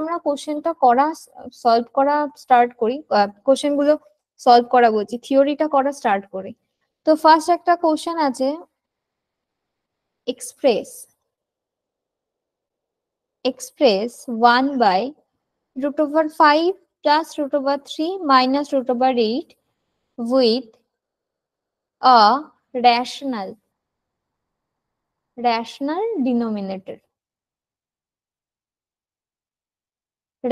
আমরা কোশ্চেনটা করা সলভ করা স্টার্ট করি কোশ্চেনগুলো সলভ করা বলছি থিওরিটা করা স্টার্ট করি তো ফার্স্ট একটা কোশ্চেন আছে express express one by root over five plus root over three minus root over eight with a rational rational denominator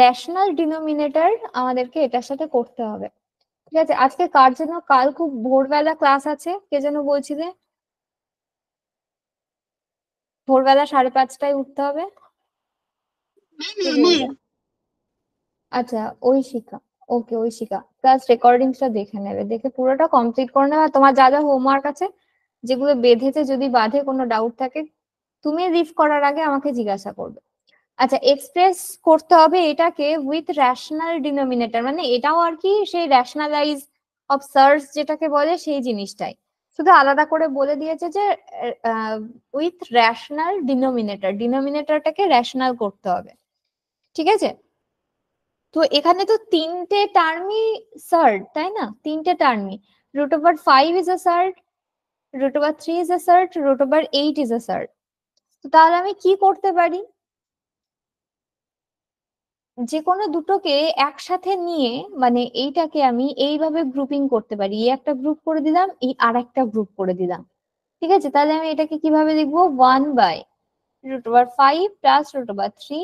rational denominator আমাদেরকে এটার সাথে করতে হবে ঠিক আছে আজকে কার জন্য কাল খুব ভোরবেলা ক্লাস আছে কে যেন বলছিলে ভোরবেলা সাড়ে পাঁচটায় উঠতে হবে হ্যাঁ, হ্যাঁ, হ্যাঁ। আচ্ছা ঐশিকা ওকে ঐশিকা ক্লাস রেকর্ডিংসটা দেখে নেবে দেখে পুরোটা কমপ্লিট করে নেবে তোমার যা যা হোমওয়ার্ক আছে যেগুলো বেঁধেছে যদি বাধে কোনো ডাউট থাকে তুমি রিফ করার আগে আমাকে জিজ্ঞাসা করবে আচ্ছা এক্সপ্রেস করতে হবে এটাকে উইথ রেশনাল ডিনোমিনেটর মানে এটাও আর কি সেই রেশনালাইজ অফ সার্চ যেটাকে বলে সেই জিনিসটাই শুধু আলাদা করে বলে দিয়েছে যে উইথ রেশনাল ডিনোমিনেটর ডিনোমিনেটরটাকে রেশনাল করতে হবে ঠিক আছে তো এখানে তো তিনটে টার্মই সার্ড তাই না তিনটে টার্মই root over five is a surd root over three is a surd root over eight is a surd তো তাহলে আমি কি করতে পারি যেকোনো দুটোকে একসাথে নিয়ে মানে এইটাকে আমি এইভাবে গ্রুপিং করতে পারি এই একটা গ্রুপ করে দিলাম এই আর একটা গ্রুপ করে দিলাম ঠিক আছে তাহলে আমি এটাকে কিভাবে লিখবো one by root over five plus root over three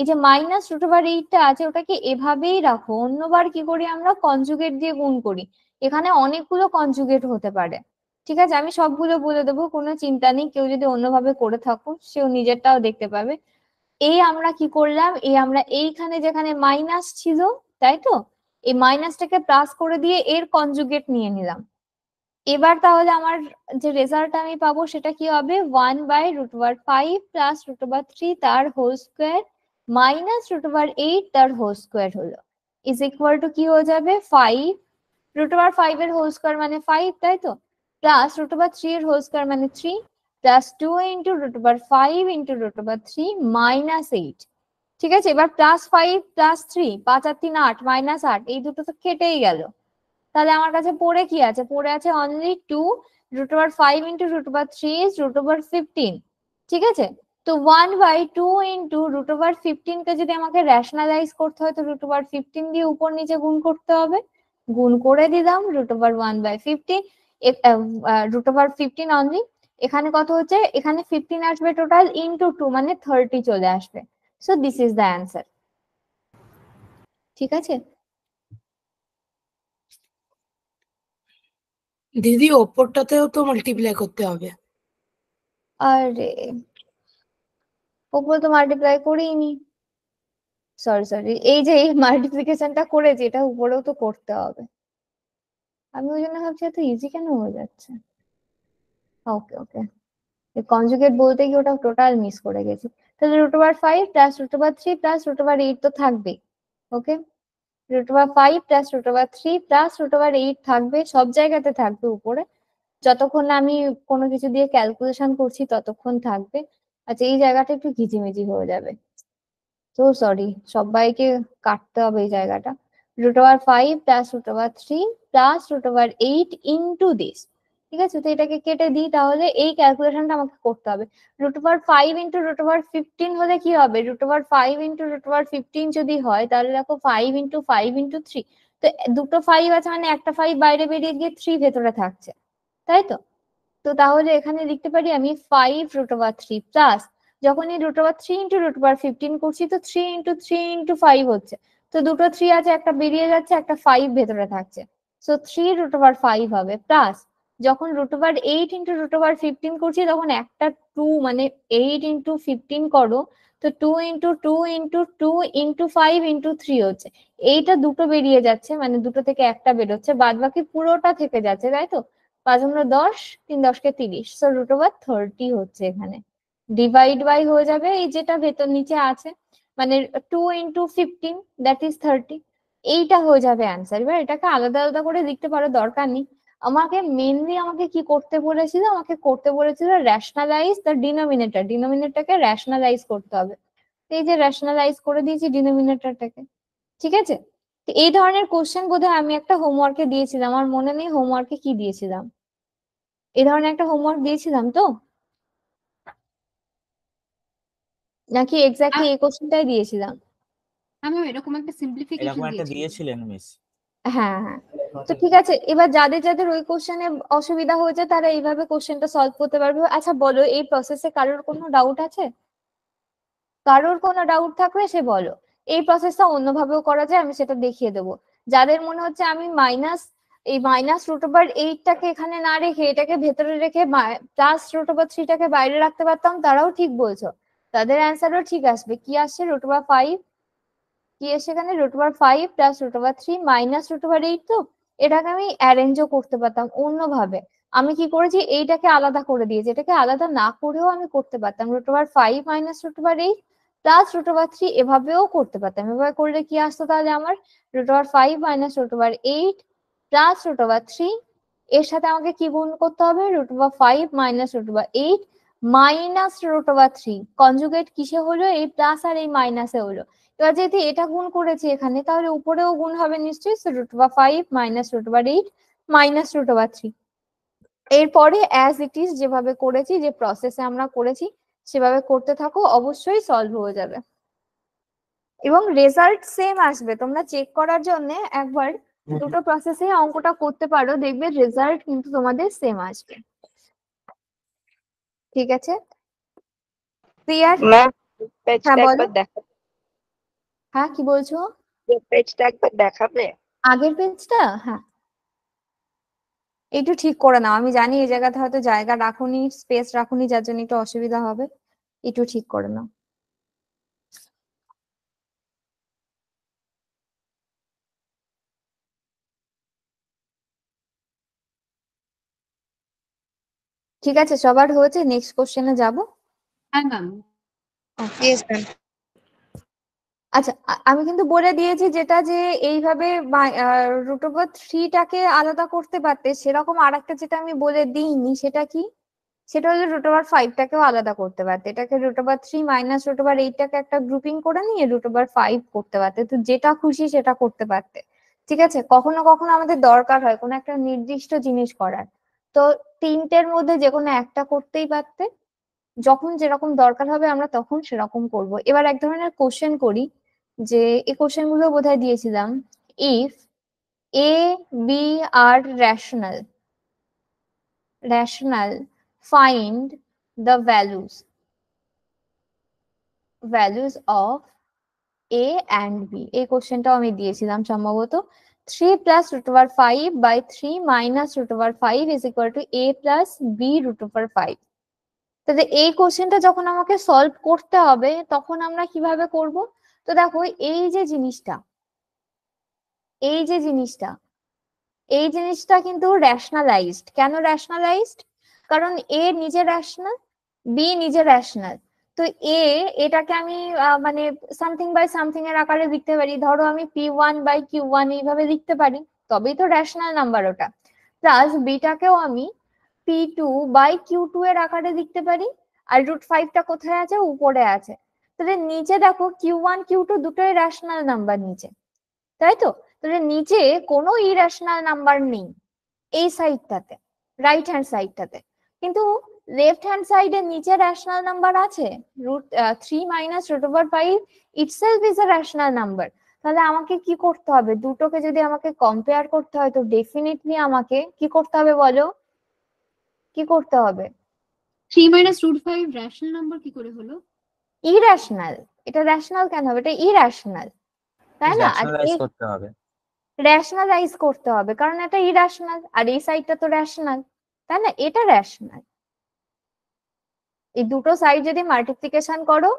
এই যে মাইনাস রুট ওভার এইটটা আছে ওটাকে এভাবেই রাখো অন্যবার কি করি আমরা কনজুগেট দিয়ে গুণ করি এখানে অনেকগুলো কনজুগেট হতে পারে ঠিক আছে আমি সবগুলো বলে দেবো কোনো চিন্তা নেই কেউ যদি অন্যভাবে করে থাকো সেও নিজেরটাও দেখতে পাবে এই আমরা কি করলাম এই আমরা এইখানে যেখানে মাইনাস ছিল তাই তো এই মাইনাসটাকে প্লাস করে দিয়ে এর কনজুগেট নিয়ে নিলাম এবার তাহলে আমার যে রেজাল্ট আমি পাবো সেটা কি হবে one by root over five plus root over three তার whole square minus root over eight তার হোল স্কোয়ার হলো ইজ ইকুয়াল টু কি হয়ে যাবে ফাইভ রুট ওভার ফাইভ এর হোল স্কোয়ার মানে ফাইভ তাই তো প্লাস রুট ওভার থ্রি এর হোল স্কোয়ার মানে three plus two into root over five into root over three minus eight ঠিক আছে এবার প্লাস ফাইভ প্লাস থ্রি পাঁচ আর তিন আট মাইনাস আট এই দুটো তো কেটেই গেল তাহলে আমার কাছে পড়ে কি আছে পড়ে আছে only two root over five into root over three is root over fifteen ঠিক আছে তো one by two into root over ফিফটিনকে যদি আমাকে র্যাশনালাইজ করতে হয় তো রুট ওভার ফিফটিন দিয়ে উপর নিচে গুণ করতে হবে গুণ করে দিলাম root over one by fifteen root over fifteen only এখানে কত হচ্ছে এখানে ফিফটিন আসবে টোটাল ইন্টু টু মানে থার্টি চলে আসবে so this is the answer ঠিক আছে দিদি ওপরটাতেও তো মাল্টিপ্লাই করতে হবে আরে ওপর তো মাল্টিপ্লাই করিনি সরি সরি এই যে এই মাল্টিপ্লিকেশনটা করেছি এটা উপরেও তো করতে হবে আমি ওই জন্য ভাবছি এত ইজি কেন হয়ে যাচ্ছে ওকে ওকে কনজুগেট বলতে কি ওটা টোটাল মিস করে গেছি তাহলে root over five plus root over three plus root over eight তো থাকবেই okay root over five plus root over three plus root over eight থাকবে সব জায়গাতে থাকবে উপরে যতক্ষণ না আমি কোনো কিছু দিয়ে ক্যালকুলেশন করছি ততক্ষণ থাকবে আচ্ছা এই জায়গাটা একটু ঘিজিমিজি হয়ে যাবে তো সরি সবাইকে কাটতে হবে এই জায়গাটা root over five plus root over three plus root over eight into this ঠিক আছে তো এটাকে কেটে দিই তাহলে এই ক্যালকুলেশনটা আমাকে করতে হবে root over five into root over fifteen হলে কি হবে root over five into root over fifteen যদি হয় তাহলে দেখো five into five into three তো দুটো ফাইভ আছে মানে একটা ফাইভ বাইরে বেরিয়ে গিয়ে থ্রি ভেতরে থাকছে তাই তো তো তাহলে এখানে লিখতে পারি আমি five root over three plus যখন এই root over three into root over fifteen করছি তো three into three into five হচ্ছে তো দুটো থ্রি আছে একটা বেরিয়ে যাচ্ছে একটা ফাইভ ভেতরে থাকছে so three root over five হবে প্লাস যখন root over eight into root over fifteen করছি তখন একটা টু মানে এইট ইন্টু ফিফটিন করো তো two into two into two into five into three হচ্ছে এইটা দুটো বেরিয়ে যাচ্ছে মানে দুটো থেকে একটা বেরোচ্ছে বাদ বাকি পুরোটা থেকে যাচ্ছে তাই তো পাঁচ আমরা দশ তিন দশকে তিরিশ সো রুট ওভার থার্টি হচ্ছে এখানে ডিভাইড বাই হয়ে যাবে এই যেটা ভেতর নিচে আছে মানে two into fifteen that is thirty এইটা হয়ে যাবে আনসার এবার এটাকে আলাদা আলাদা করে লিখতে পারো দরকার নেই আমাকে মেনলি আমাকে কি করতে বলেছিল আমাকে করতে বলেছিল রেশনালাইজ দ্য ডিনোমিনেটার ডিনোমিনেটারকে রেশনালাইজ করতে হবে এই যে রেশনালাইজ করে দিয়েছি ডিনোমিনেটারটাকে ঠিক আছে এই ধরনের কোশ্চেন বোধ আমি একটা হোমওয়ার্কে দিয়েছিলাম আমার মনে নেই হোমওয়ার্কে কি দিয়েছিলাম এই ধরনের একটা হোমওয়ার্ক দিয়েছিলাম তো নাকি এক্স্যাক্টলি এই কোশ্চেনটাই দিয়েছিলাম আমি এরকম একটা সিম্পলিফিকেশন দিয়েছিলেন মিস হ্যাঁ হ্যাঁ তো ঠিক আছে এবার যাদের যাদের ওই কোশ্চেনে অসুবিধা হয়েছে তারা এইভাবে কোশ্চেনটা সলভ করতে পারবে আচ্ছা বলো এই প্রসেসে কারোর কোনো ডাউট আছে কারোর কোনো ডাউট থাকলে সে বলো এই প্রসেসটা অন্যভাবেও করা যায় আমি সেটা দেখিয়ে দেবো যাদের মনে হচ্ছে আমি মাইনাস এই মাইনাস রুট ওভার এইটটাকে এখানে না রেখে এটাকে ভেতরে রেখে প্লাস রুট ওভার থ্রিটাকে বাইরে রাখতে পারতাম তারাও ঠিক বলছো তাদের অ্যান্সারও ঠিক আসবে কি আসছে রুট ওভার ফাইভ কি এসে এখানে root over five plus root over three minus root over eight তো এটাকে আমি অ্যারেঞ্জও করতে পারতাম অন্যভাবে আমি কি করেছি এইটাকে আলাদা করে দিয়েছি এটাকে আলাদা না করেও আমি করতে পারতাম root over five minus root over eight plus root over three এভাবেও করতে পারতাম এভাবে করলে কি আসতো তাহলে আমার root over five minus root over eight plus root over three এর সাথে আমাকে কি গুণ করতে হবে root over five minus root over eight minus root over three conjugate কিসে হলো এই প্লাস আর এই মাইনাসে হলো যেহেতু এটা গুণ করেছি এখানে তাহলে উপরেও গুণ হবে নিশ্চয়ই রুট বা ফাইভ মাইনাস রুট বা এইট মাইনাস রুট বা থ্রি এরপরে অ্যাজ ইট ইজ যেভাবে করেছি যে প্রসেসে আমরা করেছি সেভাবে করতে থাকো অবশ্যই সলভ হয়ে যাবে এবং রেজাল্ট সেম আসবে তোমরা চেক করার জন্য একবার দুটো প্রসেসে অঙ্কটা করতে পারো দেখবে রেজাল্ট কিন্তু তোমাদের সেম আসবে ঠিক আছে ক্লিয়ার হ্যাঁ বলো হ্যাঁ কি বলছো পেজটা একবার দেখাবে আগের পেজটা হ্যাঁ একটু ঠিক করে নাও আমি জানি এই জায়গাতে হয়তো জায়গা রাখুনি স্পেস রাখুনি যার জন্য একটু অসুবিধা হবে একটু ঠিক করে নাও ঠিক আছে সবার হয়েছে নেক্সট কোশ্চেনে যাবো হ্যাঁ ম্যাম আচ্ছা আমি কিন্তু বলে দিয়েছি যেটা যে এইভাবে রুট ওভার থ্রিটাকে আলাদা করতে পারতে সেরকম আর একটা যেটা আমি বলে দিইনি সেটা কি সেটা হলো রুট ওভার ফাইভটাকেও আলাদা করতে পারতে এটাকে root over three minus root over এইটটাকে একটা গ্রুপিং করে নিয়ে রুট ওভার ফাইভ করতে পারতে তো যেটা খুশি সেটা করতে পারতে ঠিক আছে কখনো কখনো আমাদের দরকার হয় কোনো একটা নির্দিষ্ট জিনিস করার তো তিনটের মধ্যে যে কোনো একটা করতেই পারতে যখন যেরকম দরকার হবে আমরা তখন সেরকম করব এবার এক ধরনের কোশ্চেন করি যে এই কোশ্চেনগুলো গুলো বোধহয় দিয়েছিলাম if a b are rational rational find the values values of a and b এই কোশ্চেনটাও আমি দিয়েছিলাম সম্ভবত three plus root over five by three minus root over five is equal to a plus b root over five তাহলে এই কোশ্চেনটা যখন আমাকে সলভ করতে হবে তখন আমরা কিভাবে করবো তো দেখো এই যে জিনিসটা এই যে জিনিসটা এই জিনিসটা কিন্তু র্যাশনালাইজড কেন র্যাশনালাইজড কারণ এ নিজে র্যাশনাল বি নিজে র্যাশনাল তো এ এটাকে আমি মানে সামথিং বাই সামথিং এর আকারে লিখতে পারি ধরো আমি p one by q one এইভাবে লিখতে পারি তবেই তো র্যাশনাল নাম্বার ওটা প্লাস বিটাকেও আমি p two by q two এর আকারে লিখতে পারি আর রুট ফাইভটা কোথায় আছে উপরে আছে তাহলে নিচে দেখো কিউ ওয়ান কিউ টু দুটোই রেশনাল নাম্বার নিচে তাই তো তাহলে নিচে কোনো ইরেশনাল নাম্বার নেই এই সাইডটাতে রাইট হ্যান্ড সাইডটাতে কিন্তু লেফট হ্যান্ড সাইডে নিচে রেশনাল নাম্বার আছে √3 three minus root five itself is a rational number তাহলে আমাকে কি করতে হবে দুটোকে যদি আমাকে কম্পেয়ার করতে হয় তো ডেফিনেটলি আমাকে কি করতে হবে বলো কি করতে হবে 3 মাইনাস রুট রেশনাল নাম্বার কি করে হলো ইরেশনাল এটা রেশনাল কেন হবে এটা ইরেশনাল তাই না রেশনালাইজ করতে হবে কারণ এটা ইরেশনাল আর এই সাইডটা তো রেশনাল তাই না এটা রেশনাল এই দুটো সাইড যদি মাল্টিপ্লিকেশন করো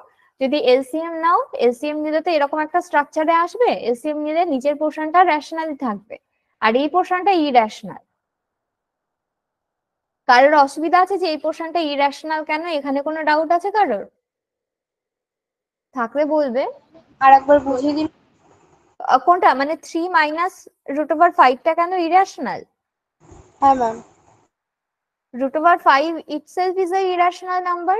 যদি এলসিএম নাও এলসিএম নিলে তো এরকম একটা স্ট্রাকচারে আসবে এলসিএম নিলে নিচের পোর্শনটা রেশনাল থাকবে আর এই পোর্শনটা ইরেশনাল কারোর অসুবিধা আছে যে এই পোর্শনটা ইরেশনাল কেন এখানে কোনো ডাউট আছে কারোর থাকলে বলবে আর একবার বুঝিয়ে দিন কোনটা মানে থ্রি মাইনাস রুট ওভার ফাইভটা কেন ইরেশনাল হ্যাঁ ma'am root over five self is a irrational number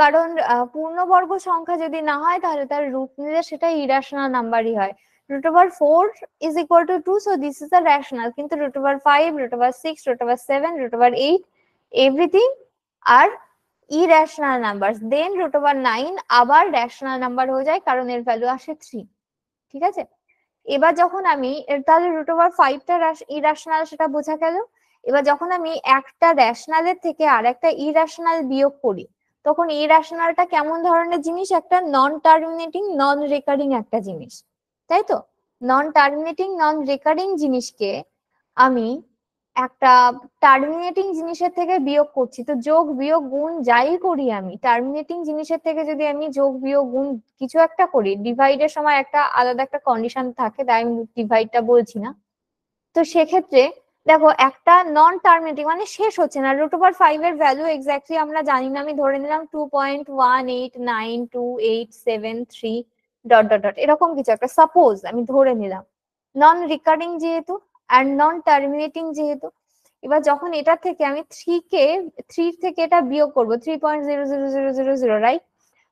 কারণ পূর্ণবর্গ সংখ্যা যদি না হয় তাহলে তার রুট নিলে সেটা ইরেশনাল নাম্বারই হয় root over 4 is equal to 2 so this is a rational কিন্তু root over 5 root over 6 root over 7 root over 8 everything are irrational numbers then root over 9 আবার rational number হয়ে যায় কারণ এর ভ্যালু আসে 3 ঠিক আছে এবার যখন আমি তাহলে রুট ওভার ফাইভটা ইরাশনাল সেটা বোঝা গেল এবার যখন আমি একটা এর থেকে আর একটা ইরাশনাল বিয়োগ করি তখন ইরাশনালটা কেমন ধরনের জিনিস একটা নন টার্মিনেটিং নন রেকারিং একটা জিনিস তাই তো নন টার্মিনেটিং নন রেকারিং জিনিসকে আমি একটা টার্মিনেটিং জিনিসের থেকে বিয়োগ করছি তো যোগ বিয়োগ গুণ যাই করি আমি টার্মিনেটিং জিনিসের থেকে যদি আমি যোগ বিয়োগ গুণ কিছু একটা করি ডিভাইডের সময় একটা আলাদা একটা কন্ডিশন থাকে তাই আমি ডিভাইডটা বলছি না তো সেক্ষেত্রে দেখো একটা নন টার্মিনেটিং মানে শেষ হচ্ছে না রুট ওভার ফাইভ এর ভ্যালু এক্স্যাক্টলি আমরা জানি না আমি ধরে নিলাম two point one eight nine two eight seven three dot dot dot এরকম কিছু একটা সাপোজ আমি ধরে নিলাম নন রিকারিং যেহেতু আর নন টার্মিনেটিং যেহেতু এবার যখন এটা থেকে আমি থ্রি কে থ্রি থেকে এটা বিয়োগ করবো three point zero zero zero zero zero right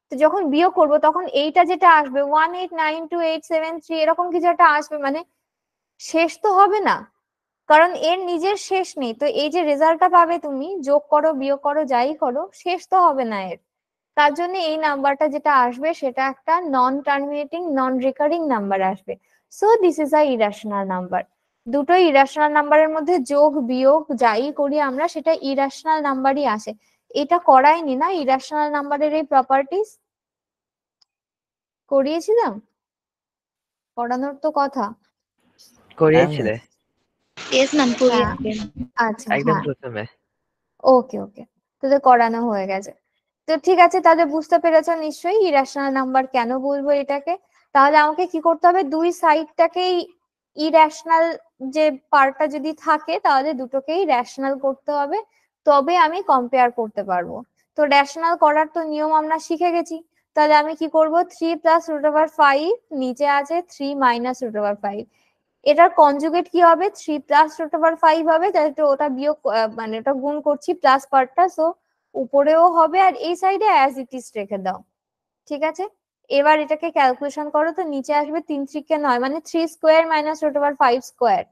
তো যখন বিয়োগ করব তখন এইটা যেটা আসবে one eight nine two eight seven three এরকম কিছু একটা আসবে মানে শেষ তো হবে না কারণ এর নিজের শেষ নেই তো এই যে রেজাল্টটা পাবে তুমি যোগ করো বিয়োগ করো যাই করো শেষ তো হবে না এর তার জন্য এই নাম্বারটা যেটা আসবে সেটা একটা non terminating non recurring number আসবে so this is a irrational number দুটোই ইরাশনাল নাম্বারের মধ্যে যোগ বিয়োগ যাই করি আমরা সেটা ইরাশনাল নাম্বারই আসে এটা করায়নি না ইরাশনাল নাম্বারের এই প্রপার্টিস করিয়েছিলাম করানোর তো কথা করিয়েছিলে হ্যাঁ, আচ্ছা হ্যাঁ। ওকে ওকে তো করানো হয়ে গেছে তো ঠিক আছে তাহলে বুঝতে পেরেছো নিশ্চয়ই ইরাশনাল নাম্বার কেন বলবো এটাকে তাহলে আমাকে কি করতে হবে দুই সাইডটাকেই ইরেশনাল যে পার্টটা যদি থাকে তাহলে দুটোকেই রেশনাল করতে হবে তবে আমি কম্পেয়ার করতে পারবো তো রেশনাল করার তো নিয়ম আমরা শিখে গেছি তাহলে আমি কি করব three plus root over five নিচে আছে three minus root over five এটার কনজুগেট কি হবে three plus root over five হবে তাহলে ওটা বিয়োগ মানে ওটা গুণ করছি প্লাস পার্টটা সো উপরেও হবে আর এই সাইডে অ্যাজ ইট ইজ রেখে দাও ঠিক আছে এবার এটাকে ক্যালকুলেশন করো তো নিচে আসবে তিন থ্রিকে নয় মানে three square minus root over five square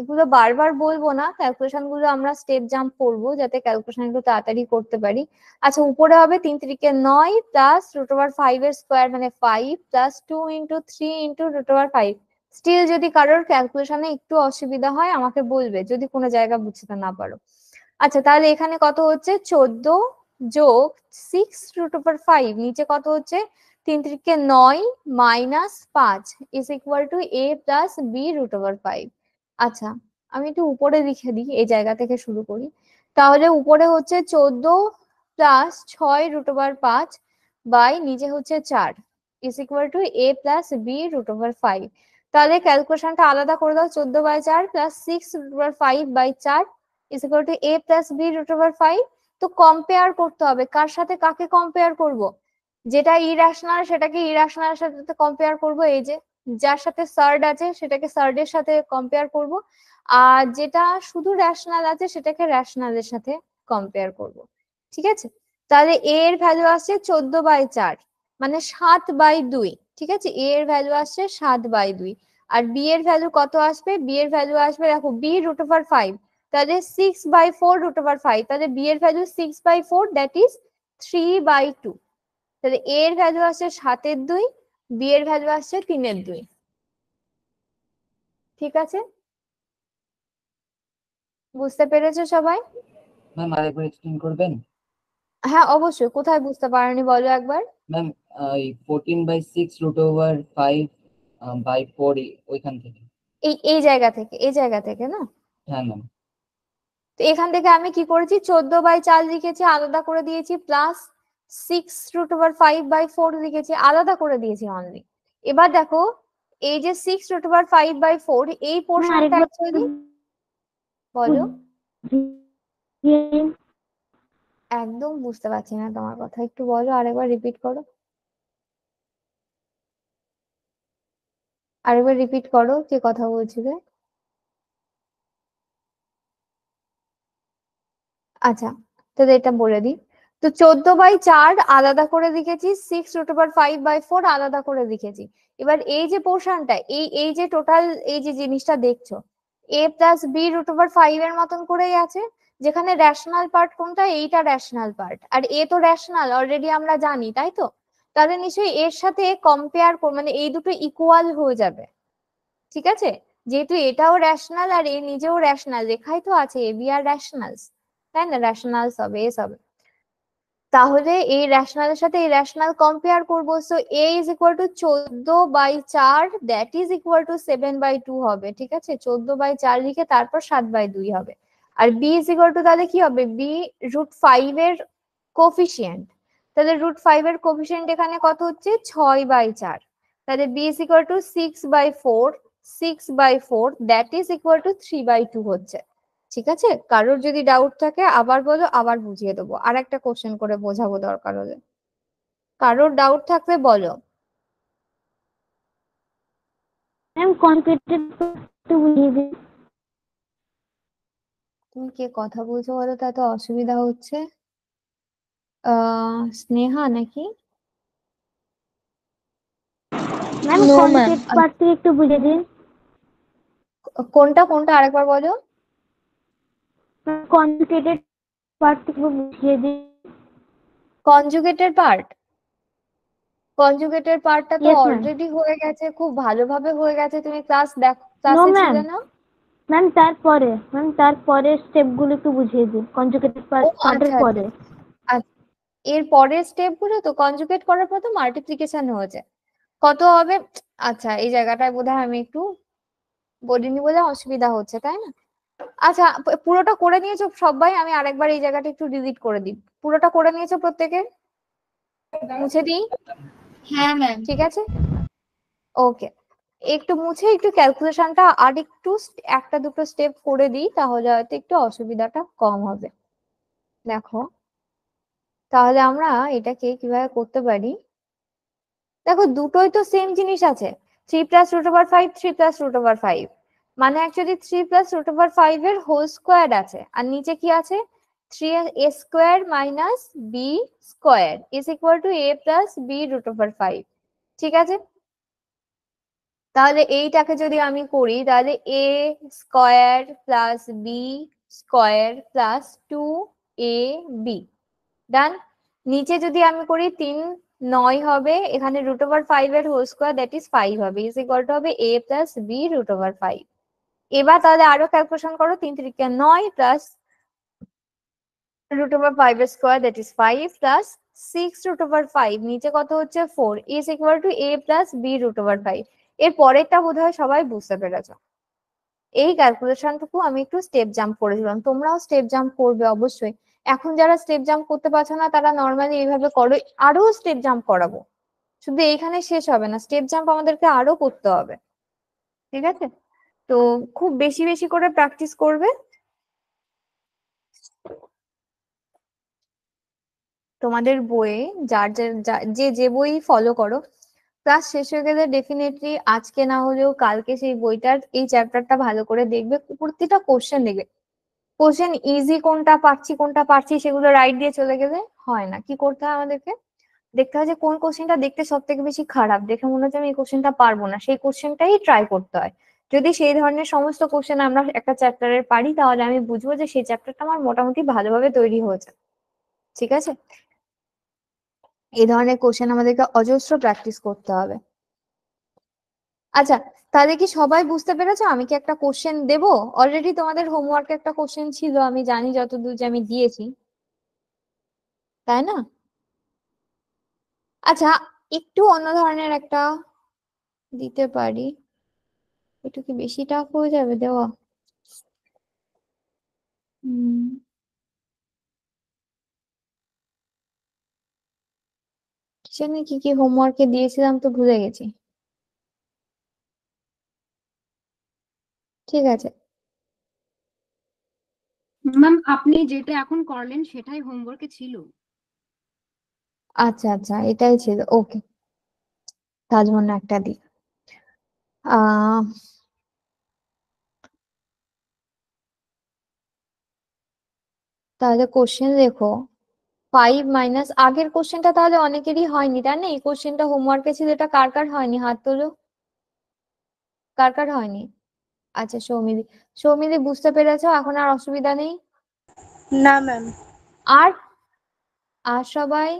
এগুলো বারবার বলবো না ক্যালকুলেশন গুলো আমরা স্টেপ জাম্প করবো যাতে ক্যালকুলেশন গুলো তাড়াতাড়ি করতে পারি আচ্ছা উপরে হবে তিন থ্রিকে নয় প্লাস রুট ওভার ফাইভ এর স্কোয়ার মানে five plus two into three into root over five still যদি কারোর ক্যালকুলেশনে একটু অসুবিধা হয় আমাকে বলবে যদি কোনো জায়গা বুঝতে না পারো আচ্ছা তাহলে এখানে কত হচ্ছে চোদ্দ যোগ সিক্স রুট ওভার ফাইভ নিচে কত হচ্ছে তিন তিনকে নয় মাইনাস পাঁচ is equal to a plus b root over five আচ্ছা আমি একটু উপরে লিখে দিই এই জায়গা থেকে শুরু করি তাহলে উপরে হচ্ছে চোদ্দ প্লাস ছয় রুট ওভার পাঁচ বাই নিচে হচ্ছে চার is equal to a plus b root over five তাহলে ক্যালকুলেশনটা আলাদা করে দাও চোদ্দ বাই চার plus six root over five by four is equal to a plus b root over five তো কম্পেয়ার করতে হবে কার সাথে কাকে কম্পেয়ার করবো যেটা ইরাশনাল সেটাকে ইরাশনাল সাথে কম্পেয়ার করব এই যে যার সাথে সার্ড আছে সেটাকে সার্ডের সাথে কম্পেয়ার করব আর যেটা শুধু রেশনাল আছে সেটাকে এর সাথে কম্পেয়ার করব ঠিক আছে তাহলে এ এর ভ্যালু আসছে চোদ্দ বাই চার মানে সাত বাই দুই ঠিক আছে এ এর ভ্যালু আসছে সাত বাই দুই আর বি এর ভ্যালু কত আসবে বি এর ভ্যালু আসবে দেখো বি রুট ওভার ফাইভ তাহলে six by four root over five তাহলে বি এর value six by four that is three by two তাহলে এ এর ভ্যালু আসছে সাতের দুই বি এর ভ্যালু আসছে তিনের দুই ঠিক আছে বুঝতে পেরেছো সবাই ম্যাম আরেকবার এক্সপ্লেইন করবেন হ্যাঁ অবশ্যই কোথায় বুঝতে পারেনি বলো একবার ম্যাম এই 14 বাই 6 রুট ওভার 5 বাই 4 ওইখান থেকে এই এই জায়গা থেকে এই জায়গা থেকে না হ্যাঁ ম্যাম তো এখান থেকে আমি কি করেছি 14 বাই 4 লিখেছি আলাদা করে দিয়েছি plus six root over five by four লিখেছি আলাদা করে দিয়েছি অনলি এবার দেখো এই যে six root over five by four এই পোর্শনটা অ্যাকচুয়ালি বলো একদম বুঝতে পারছি না তোমার কথা একটু বলো আরেকবার রিপিট করো আরেকবার রিপিট করো কে কথা বলছিলে আচ্ছা তাহলে এটা বলে দিই তো চোদ্দ বাই চার আলাদা করে লিখেছি six root over five by four আলাদা করে লিখেছি এবার এই যে পোর্শনটা এই এই যে টোটাল এই যে জিনিসটা দেখছো a plus b root over five এর মতন করেই আছে যেখানে রেশনাল পার্ট কোনটা এইটা রেশনাল পার্ট আর এ তো রেশনাল অলরেডি আমরা জানি তাই তো তাহলে নিশ্চয়ই এর সাথে কম্পেয়ার কর মানে এই দুটো ইকুয়াল হয়ে যাবে ঠিক আছে যেহেতু এটাও রেশনাল আর এ নিজেও রেশনাল রেখাই তো আছে এ বি আর রেশনালস তাই না রেশনালস হবে এস হবে তাহলে এই রেশনালের সাথে এই রেশনাল কম্পেয়ার করবো so a is equal to চোদ্দ বাই চার that is equal to seven by two হবে ঠিক আছে চোদ্দ বাই চার লিখে তারপর সাত বাই দুই হবে আর বি ইজ ইকুয়াল টু তাহলে কি হবে বি রুট ফাইভ এর কোফিসিয়েন্ট তাহলে রুট ফাইভ এর কোফিসিয়েন্ট এখানে কত হচ্ছে ছয় বাই চার তাহলে b is equal to six by four six by four that is equal to three by two হচ্ছে ঠিক আছে কারোর যদি ডাউট থাকে আবার বলো আবার বুঝিয়ে দেবো আর একটা কোশ্চেন করে বোঝাবো দরকার হলে কারোর ডাউট থাকলে বলো তুমি কে কথা বলছো বলো তা তো অসুবিধা হচ্ছে স্নেহা নাকি ম্যাম কনসেপ্ট পার্টটি একটু বুঝিয়ে দিন কোনটা কোনটা আরেকবার বলো কনজুগেটেড পার্ট বুঝিয়ে দিই কনজুগেটেড পার্ট কনজুগেটের পার্টটা তো অলরেডি হয়ে গেছে খুব ভালোভাবে হয়ে গেছে তুমি ক্লাস দেখো ক্লাসে ছিলে না ম্যাম তারপরে ম্যাম তারপরে স্টেপগুলো একটু বুঝিয়ে দিই কনজুগেটেড আচ্ছা, পার্টের পরে আচ্ছা। আচ্ছা। এর পরের স্টেপগুলো তো কনজুগেট করার পর তো মাল্টিপ্লিকেশন যায় কত হবে আচ্ছা এই জায়গাটায় বোধহয় আমি একটু বলিনি বলে অসুবিধা হচ্ছে তাই না আচ্ছা পুরোটা করে নিয়েছো সবাই আমি আরেকবার এই জায়গাটা একটু ডিলিট করে দিই পুরোটা করে নিয়েছো প্রত্যেকে মুছে দিই হ্যাঁ ম্যাম ঠিক আছে ওকে একটু মুছে একটু ক্যালকুলেশনটা আর একটু একটা দুটো স্টেপ করে দিই তাহলে হয়তো একটু অসুবিধাটা কম হবে দেখো তাহলে আমরা এটাকে কিভাবে করতে পারি দেখো দুটোই তো সেম জিনিস আছে three plus root over five three plus root over five মানে actually three plus root over five এর হোল স্কোয়ার আছে আর নিচে কি আছে three a square minus b square is equal to a plus b root over five ঠিক আছে তাহলে এইটাকে যদি আমি করি তাহলে a square plus b square plus two a b done নিচে যদি আমি করি তিন নয় হবে এখানে রুট ওভার ফাইভ এর whole square that is five হবে ইজ ইকুয়াল টু হবে a plus b root over five এবার তাহলে আরো ক্যালকুলেশন করো তিন তিরিকে নয় plus root over five square that is five plus six root over five নিচে কত হচ্ছে four is equal to a plus b root over five এর পরেরটা বোধহয় সবাই বুঝতে পেরেছো এই ক্যালকুলেশনটুকু আমি একটু স্টেপ জাম্প করেছিলাম তোমরাও স্টেপ জাম্প করবে অবশ্যই এখন যারা স্টেপ জাম্প করতে পারছো না তারা নর্মালি এইভাবে করো আরো স্টেপ জাম্প করাবো শুধু এইখানে শেষ হবে না স্টেপ জাম্প আমাদেরকে আরো করতে হবে ঠিক আছে তো খুব বেশি বেশি করে প্র্যাকটিস করবে তোমাদের বইয়ে যার যে যে বই ফলো করো ক্লাস শেষ হয়ে গেলে ডেফিনেটলি আজকে না হলেও কালকে সেই বইটার এই চ্যাপ্টারটা ভালো করে দেখবে প্রতিটা কোশ্চেন দেখবে কোশ্চেন ইজি কোনটা পারছি কোনটা পারছি সেগুলো রাইট দিয়ে চলে গেলে হয় না কি করতে হয় আমাদেরকে দেখতে হয় যে কোন কোশ্চেনটা দেখতে সব থেকে বেশি খারাপ দেখে মনে হচ্ছে আমি এই কোশ্চেনটা পারবো না সেই কোশ্চেনটাই ট্রাই করতে হয় যদি সেই ধরনের সমস্ত কোশ্চেন আমরা একটা চ্যাপ্টারের পারি তাহলে আমি বুঝবো যে সেই চ্যাপ্টারটা আমার মোটামুটি ভালোভাবে তৈরি হয়েছে ঠিক আছে এই ধরনের কোশ্চেন আমাদেরকে অজস্র প্র্যাকটিস করতে হবে আচ্ছা তাহলে কি সবাই বুঝতে পেরেছো আমি কি একটা কোশ্চেন দেব অলরেডি তোমাদের হোমওয়ার্কে একটা কোশ্চেন ছিল আমি জানি যতদূর যে আমি দিয়েছি তাই না আচ্ছা একটু অন্য ধরনের একটা দিতে পারি একটু কি বেশি টাফ হয়ে যাবে দেওয়া হুম জানি কি কি হোমওয়ার্কে দিয়েছিলাম তো ভুলে গেছি ঠিক আছে ম্যাম আপনি যেটা এখন করলেন সেটাই হোমওয়ার্কে ছিল আচ্ছা আচ্ছা এটাই ছিল ওকে তাজমন্না একটা দিই আহ তাহলে কোশ্চেন দেখো ফাইভ মাইনাস আগের কোশ্চেনটা তাহলে অনেকেরই হয়নি তাই না এই কোশ্চেনটা হোমওয়ার্কে ছিল এটা কার কার হয়নি হাত তোলো কার কার হয়নি আচ্ছা সৌমিদি সৌমিদি বুঝতে পেরেছো এখন আর অসুবিধা নেই না ম্যাম আর আর সবাই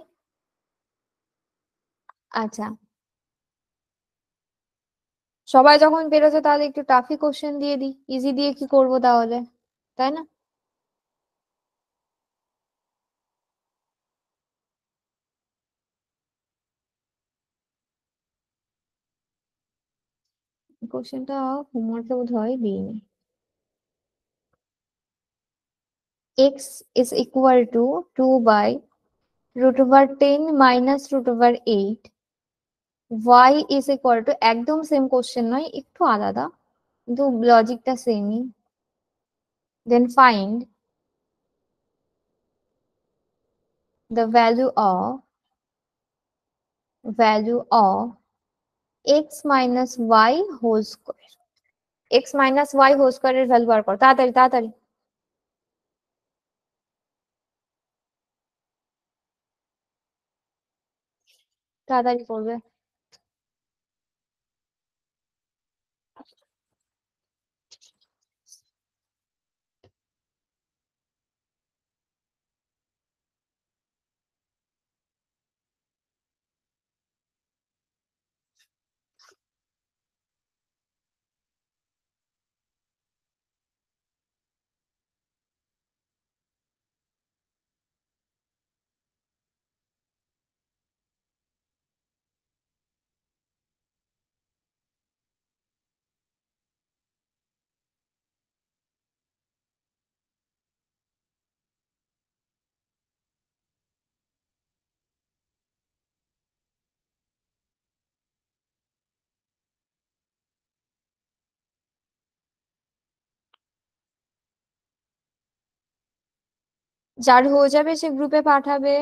আচ্ছা সবাই যখন পেরেছে তাহলে একটু টাফি কোশ্চেন দিয়ে দিই ইজি দিয়ে কি করব তাহলে তাই না কোশ্চেনটা হোমওয়ার্কে বোধ হয় দিইনি x is equal to two by root over ten minus root over eight y is equal to একদম সেম কোশ্চেন নয় একটু আলাদা কিন্তু লজিকটা সেমই then find the value of value of x minus y whole square x minus y whole square এর value বার করো তাড়াতাড়ি তাড়াতাড়ি তাড়াতাড়ি করবে যার হয়ে যাবে সে গ্রুপে পাঠাবে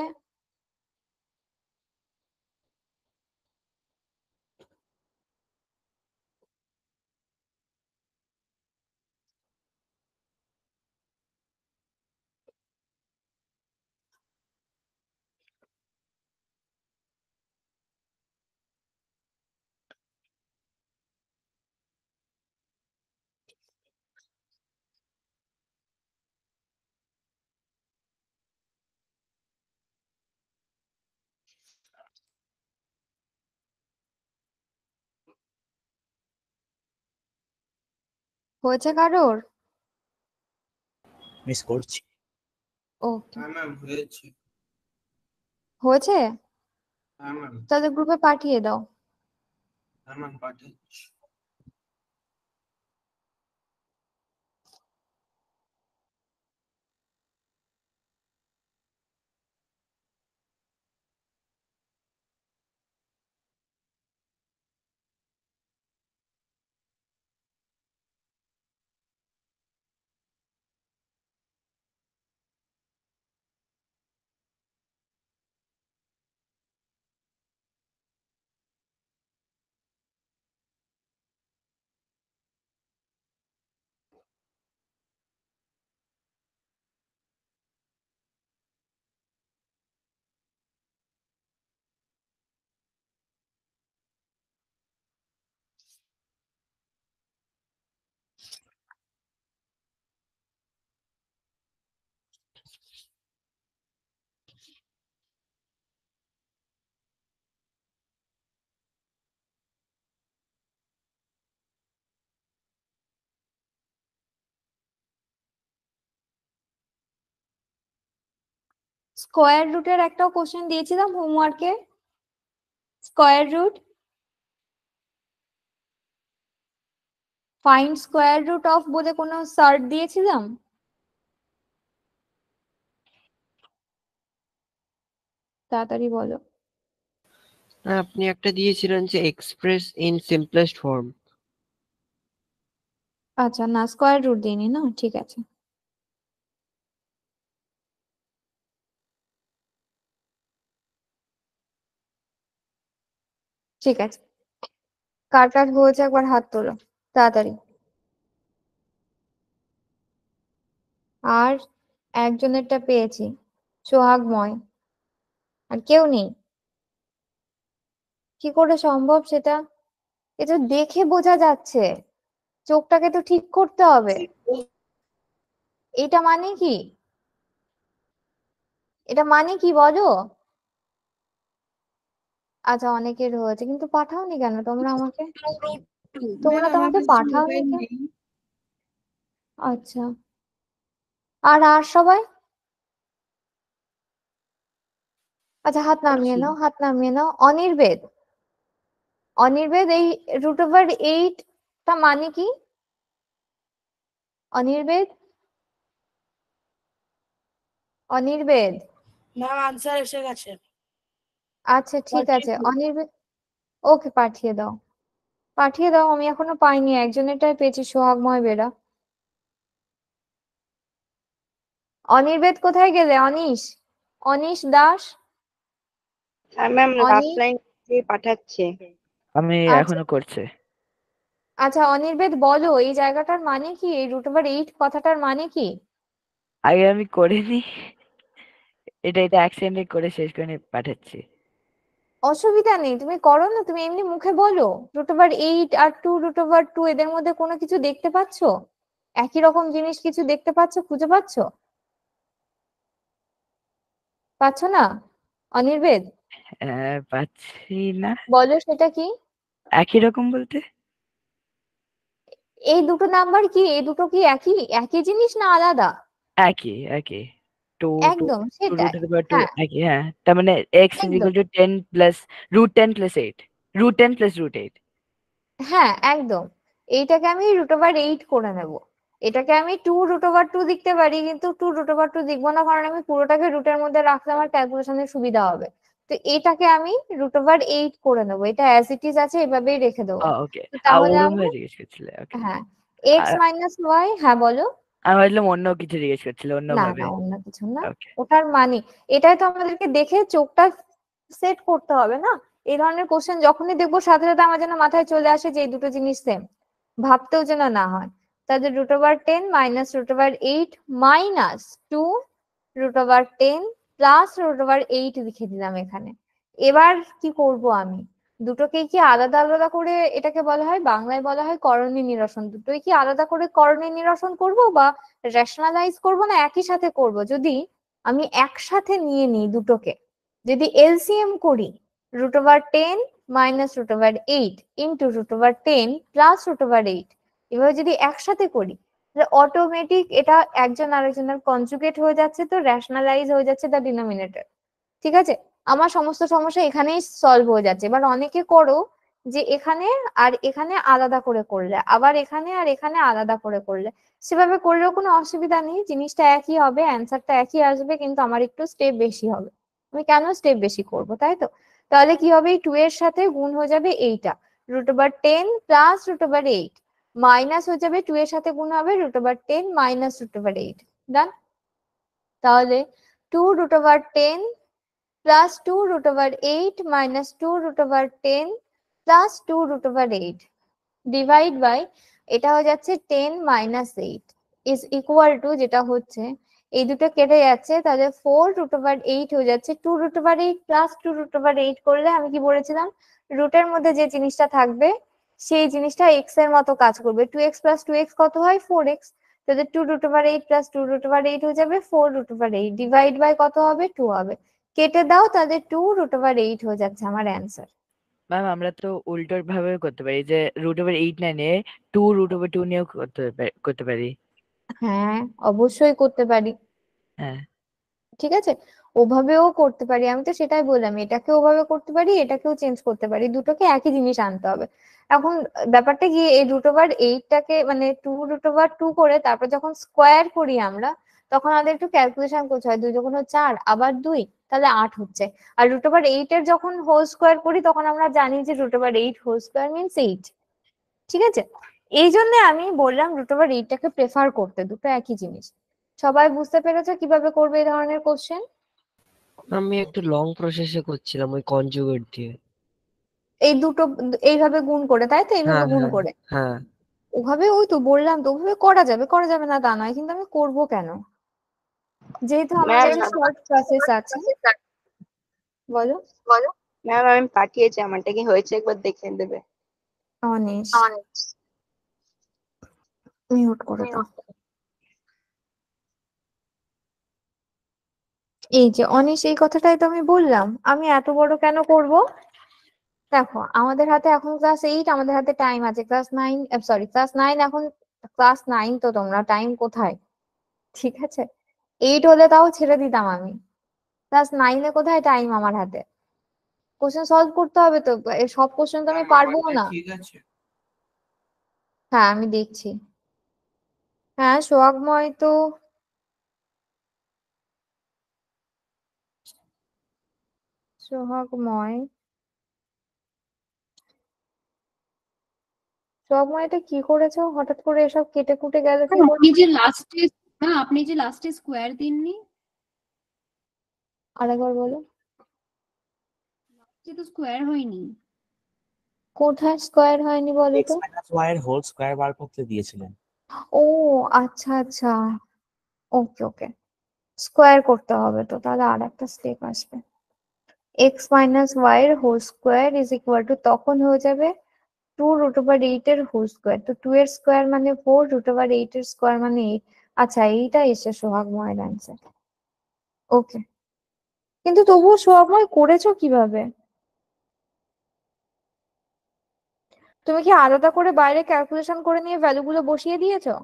হয়েছে কারোর মিস করছি ওকে হ্যাঁ হয়েছে হয়েছে হ্যাঁ তাহলে গ্রুপে পাঠিয়ে দাও হ্যাঁ ম্যাম স্কোয়ার রুটের একটা কোশ্চেন দিয়েছিলাম হোমওয়ার্কে square root find square root of বলে কোনো সার্ট দিয়েছিলাম তাড়াতাড়ি বলো হ্যাঁ, আপনি একটা দিয়েছিলেন যে এক্সপ্রেস ইন সিম্পলেস্ট ফর্ম আচ্ছা না স্কোয়ার রুট দিইনি না ঠিক আছে ঠিক আছে কার কার হয়েছে একবার হাত তোলো তাড়াতাড়ি আর একজনেরটা পেয়েছি সোহাগময় আর কেউ নেই কি করে সম্ভব সেটা এ তো দেখে বোঝা যাচ্ছে চোখটাকে তো ঠিক করতে হবে এটা মানে কি এটা মানে কি বলো আচ্ছা অনেকের হয়েছে কিন্তু পাঠাওনি কেন তোমরা আচ্ছা, আমাকে তোমরা তো আমাকে পাঠাওনি কেন আচ্ছা আর আর সবাই আচ্ছা হাত নামিয়ে নাও হাত নামিয়ে নাও অনির্বেদ অনির্বেদ এই রুট ওভার এইটটা মানে কি অনির্বেদ অনির্বেদ না আনসার এসে গেছে আচ্ছা ঠিক আছে অনির্বে ওকে পাঠিয়ে দাও পাঠিয়ে দাও আমি এখনো পাইনি একজনেরটাই পেয়েছি সোহাগ বেড়া অনির্বেদ কোথায় গেলে অনিশ অনিশ দাস লাইন হ্যাঁ, পাঠাচ্ছে আমি আচ্ছা। এখনো করছে আচ্ছা অনির্বেদ বলো এই জায়গাটার মানে কি এই রুট ওভার এইট কথাটার মানে কি আগে আমি করিনি এটা এটা অ্যাক্সিডেন্টে করে শেষ করে পাঠাচ্ছি অসুবিধা নেই তুমি করো না তুমি এমনি মুখে বলো রুট ওভার এইট আর টু রুট ওভার টু এদের মধ্যে কোনো কিছু দেখতে পাচ্ছ একই রকম জিনিস কিছু দেখতে পাচ্ছ খুঁজে পাচ্ছ পাচ্ছ না অনির্বেদ হ্যাঁ, পাচ্ছি না বলো সেটা কি একই রকম বলতে এই দুটো নাম্বার কি এই দুটো কি একই একই জিনিস না আলাদা একই একই একদম সেটাই হ্যাঁ তার মানে x two ten plus root eight root root eight হ্যাঁ একদম এইটাকে আমি রুট ওভার এইট করে নেব এটাকে আমি টু রুট টু পারি কিন্তু টু রুট টু না কারণ আমি পুরোটাকে রুটের মধ্যে রাখলে আমার ক্যালকুলেশনের সুবিধা হবে তো এটাকে আমি রুট ওভার এইট করে নেবো এটা অ্যাজ ইট ইজ আছে এভাবেই রেখে দেবো oh, তাহলে হ্যাঁ এক্স মাইনাস ওয়াই হ্যাঁ বলো আমি ভাবলাম অন্য কিছু জিজ্ঞেস করছিল অন্য অন্য কিছু না ওটার মানে এটাই তো আমাদেরকে দেখে চোখটা সেট করতে হবে না এই ধরনের কোশ্চেন যখনই দেখবো সাথে সাথে আমার যেন মাথায় চলে আসে যে এই দুটো জিনিস সেম ভাবতেও যেন না হয় তাহলে root over ten minus root over eight minus two root over ten plus root over eight লিখে দিলাম এখানে এবার কি করব আমি দুটোকেই কি আলাদা আলাদা করে এটাকে বলা হয় বাংলায় বলা হয় করণী নিরসন দুটোই কি আলাদা করে করণী নিরসন করব বা রেশনালাইজ করব না একই সাথে করব যদি আমি একসাথে নিয়ে নিই দুটোকে যদি এলসিএম করি root over ten minus root over eight into root over ten plus root over eight এভাবে যদি একসাথে করি অটোমেটিক এটা একজন আরেকজনের কনজুগেট হয়ে যাচ্ছে তো রেশনালাইজ হয়ে যাচ্ছে দ্য ডিনোমিনেটর ঠিক আছে আমার সমস্ত সমস্যা এখানেই সলভ হয়ে যাচ্ছে এবার অনেকে করো যে এখানে আর এখানে আলাদা করে করলে আবার এখানে আর এখানে আলাদা করে করলে সেভাবে করলেও কোনো অসুবিধা নেই জিনিসটা একই হবে অ্যান্সারটা একই আসবে কিন্তু আমার একটু স্টেপ বেশি হবে আমি কেন স্টেপ বেশি করব তাই তো তাহলে কি হবে টু এর সাথে গুণ হয়ে যাবে এইটা root over ten plus root over eight minus হয়ে যাবে টু এর সাথে গুণ হবে root over ten minus root over eight done তাহলে two root over ten plus 2 root over 8 minus 2 root over 10 plus 2 root over 8 divide by এটা হয়ে যাচ্ছে 10 minus 8 is equal to যেটা হচ্ছে এই দুটো কেটে যাচ্ছে তাহলে 4 root over 8 হয়ে যাচ্ছে 2 root over 8 plus 2 root over 8 করলে আমি কি বলেছিলাম রুটের মধ্যে যে জিনিসটা থাকবে সেই জিনিসটা x এর মতো কাজ করবে 2x plus 2x কত হয় 4x তাহলে 2 root over 8 plus 2 root over 8 হয়ে যাবে 4 root over 8 divide by কত হবে 2 হবে কেটে দাও তাদের টু রুট ওভার এইট হয়ে যাচ্ছে আমার অ্যান্সার ম্যাম আমরা তো উল্টোর ভাবে করতে পারি যে রুট ওভার এইট না নিয়ে টু রুট ওভার টু নিয়েও করতে পারি- করতে পারি হ্যাঁ অবশ্যই করতে পারি হ্যাঁ ঠিক আছে ওভাবেও করতে পারি আমি তো সেটাই বললাম এটাকে ওভাবে করতে পারি এটাকেও চেঞ্জ করতে পারি দুটোকে একই জিনিস আনতে হবে এখন ব্যাপারটা কি এই রুট ওভার এইটটাকে মানে টু রুট ওভার টু করে তারপর যখন স্কোয়ার করি আমরা তখন আমাদের একটু ক্যালকুলেশন করতে হয় দুই যখন চার আবার দুই তাহলে আট হচ্ছে আর রুট ওভার এইট এর যখন হোল স্কোয়ার করি তখন আমরা জানি যে root over eight whole square means eight ঠিক আছে এই জন্য আমি বললাম রুট ওভার এইটটাকে প্রেফার করতে দুটো একই জিনিস সবাই বুঝতে পেরেছো কিভাবে করবে এই ধরনের কোশ্চেন আমি একটু লং প্রসেসে করছিলাম ওই কনজুগেট দিয়ে এই দুটো এইভাবে গুণ করে তাই তো এইভাবে হ্যাঁ, গুণ হ্যাঁ, করে হ্যাঁ ওভাবে ওই তো বললাম তো ওভাবে করা যাবে করা যাবে না তা নয় কিন্তু আমি করব কেন যেহেতু আমাদের শর্ট প্রসেস আছে বলো বলো ম্যাম আমি পাঠিয়েছি আমারটা কি হয়েছে একবার দেখে দেবে অনেক মিউট করে দাও এই যে অনিশ এই কথাটাই তো আমি বললাম আমি এত বড় কেন করব দেখো আমাদের হাতে এখন ক্লাস এইট আমাদের হাতে টাইম আছে class nine sorry class nine এখন ক্লাস নাইন তো তোমরা টাইম কোথায় ঠিক আছে এইট হলে তাও ছেড়ে দিতাম আমি ক্লাস নাইনে কোথায় টাইম আমার হাতে কোশ্চেন সলভ করতে হবে তো সব কোশ্চেন তো আমি হ্যাঁ, পারবো না হ্যাঁ আমি দেখছি হ্যাঁ সোহাগময় তো সোহাগময় সোহাগময়টা কি করেছো হঠাৎ করে এসব কেটে কুটে গেলে না আপনি যে লাস্টে স্কোয়ার দিননি আরেকবার বলো লাস্টে তো স্কোয়ার হয়নি কোথায় স্কোয়ার হয়নি বলো তো y হোল স্কোয়ার বার করতে দিয়েছিলেন ও আচ্ছা আচ্ছা ওকে ওকে স্কোয়ার করতে হবে তো তাহলে আর একটা স্টেপ আসবে এক্স মাইনাস ওয়াই এর whole square is equal to তখন হয়ে যাবে টু রুট ওভার এইট এর হোল স্কোয়ার তো টু এর স্কোয়ার মানে ফোর রুট ওভার এইট এর স্কোয়ার মানে এইট আচ্ছা এইটা এসে সোহাগময়ের অ্যান্সার ওকে কিন্তু তবুও সোহাগময় করেছো কিভাবে তুমি কি আলাদা করে বাইরে ক্যালকুলেশন করে নিয়ে ভ্যালুগুলো বসিয়ে দিয়েছো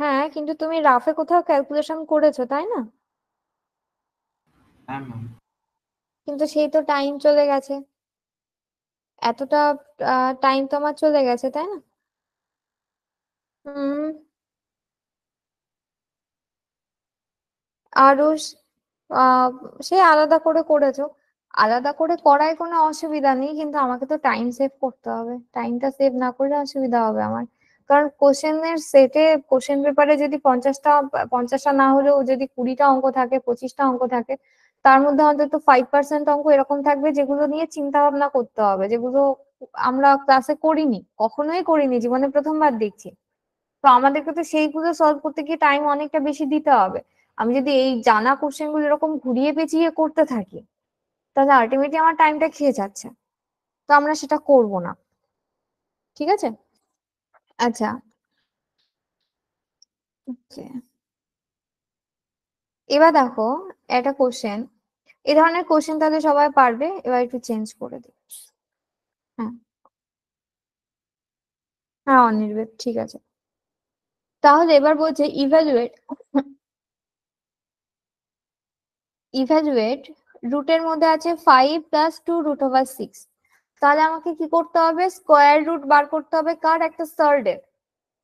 হ্যাঁ কিন্তু তুমি রাফে কোথাও ক্যালকুলেশন করেছো তাই না হ্যাঁ কিন্তু সেই তো টাইম চলে গেছে এতটা টাইম তো আমার চলে গেছে তাই না হুম আরো সে আলাদা করে করেছো আলাদা করে করায় কোনো অসুবিধা নেই কিন্তু আমাকে তো টাইম সেভ করতে হবে টাইমটা সেভ না করলে অসুবিধা হবে আমার কারণ কোশ্চেনের সেটে কোশ্চেন পেপারে যদি পঞ্চাশটা পঞ্চাশটা না হলেও যদি কুড়িটা অঙ্ক থাকে পঁচিশটা অঙ্ক থাকে তার মধ্যে অন্তত ফাইভ পার্সেন্ট অঙ্ক এরকম থাকবে যেগুলো নিয়ে চিন্তা ভাবনা করতে হবে যেগুলো আমরা ক্লাসে করিনি কখনোই করিনি জীবনে প্রথমবার দেখছি তো আমাদেরকে তো সেইগুলো সলভ করতে গিয়ে টাইম অনেকটা বেশি দিতে হবে আমি যদি এই জানা কোশ্চেন গুলো এরকম ঘুরিয়ে পেঁচিয়ে করতে থাকি তাহলে আলটিমেটলি আমার টাইমটা খেয়ে যাচ্ছে তো আমরা সেটা করব না ঠিক আছে আচ্ছা এবার দেখো একটা কোশ্চেন এ ধরনের কোশ্চেন তাহলে সবাই পারবে এবার একটু চেঞ্জ করে দেব হ্যাঁ হ্যাঁ অনির্বেদ ঠিক আছে তাহলে এবার বলছে ইভ্যালুয়েট ইভ্যালুয়েট রুটের মধ্যে আছে five plus two root over six তাহলে আমাকে কি করতে হবে স্কোয়ার রুট বার করতে হবে কার একটা সার্ডের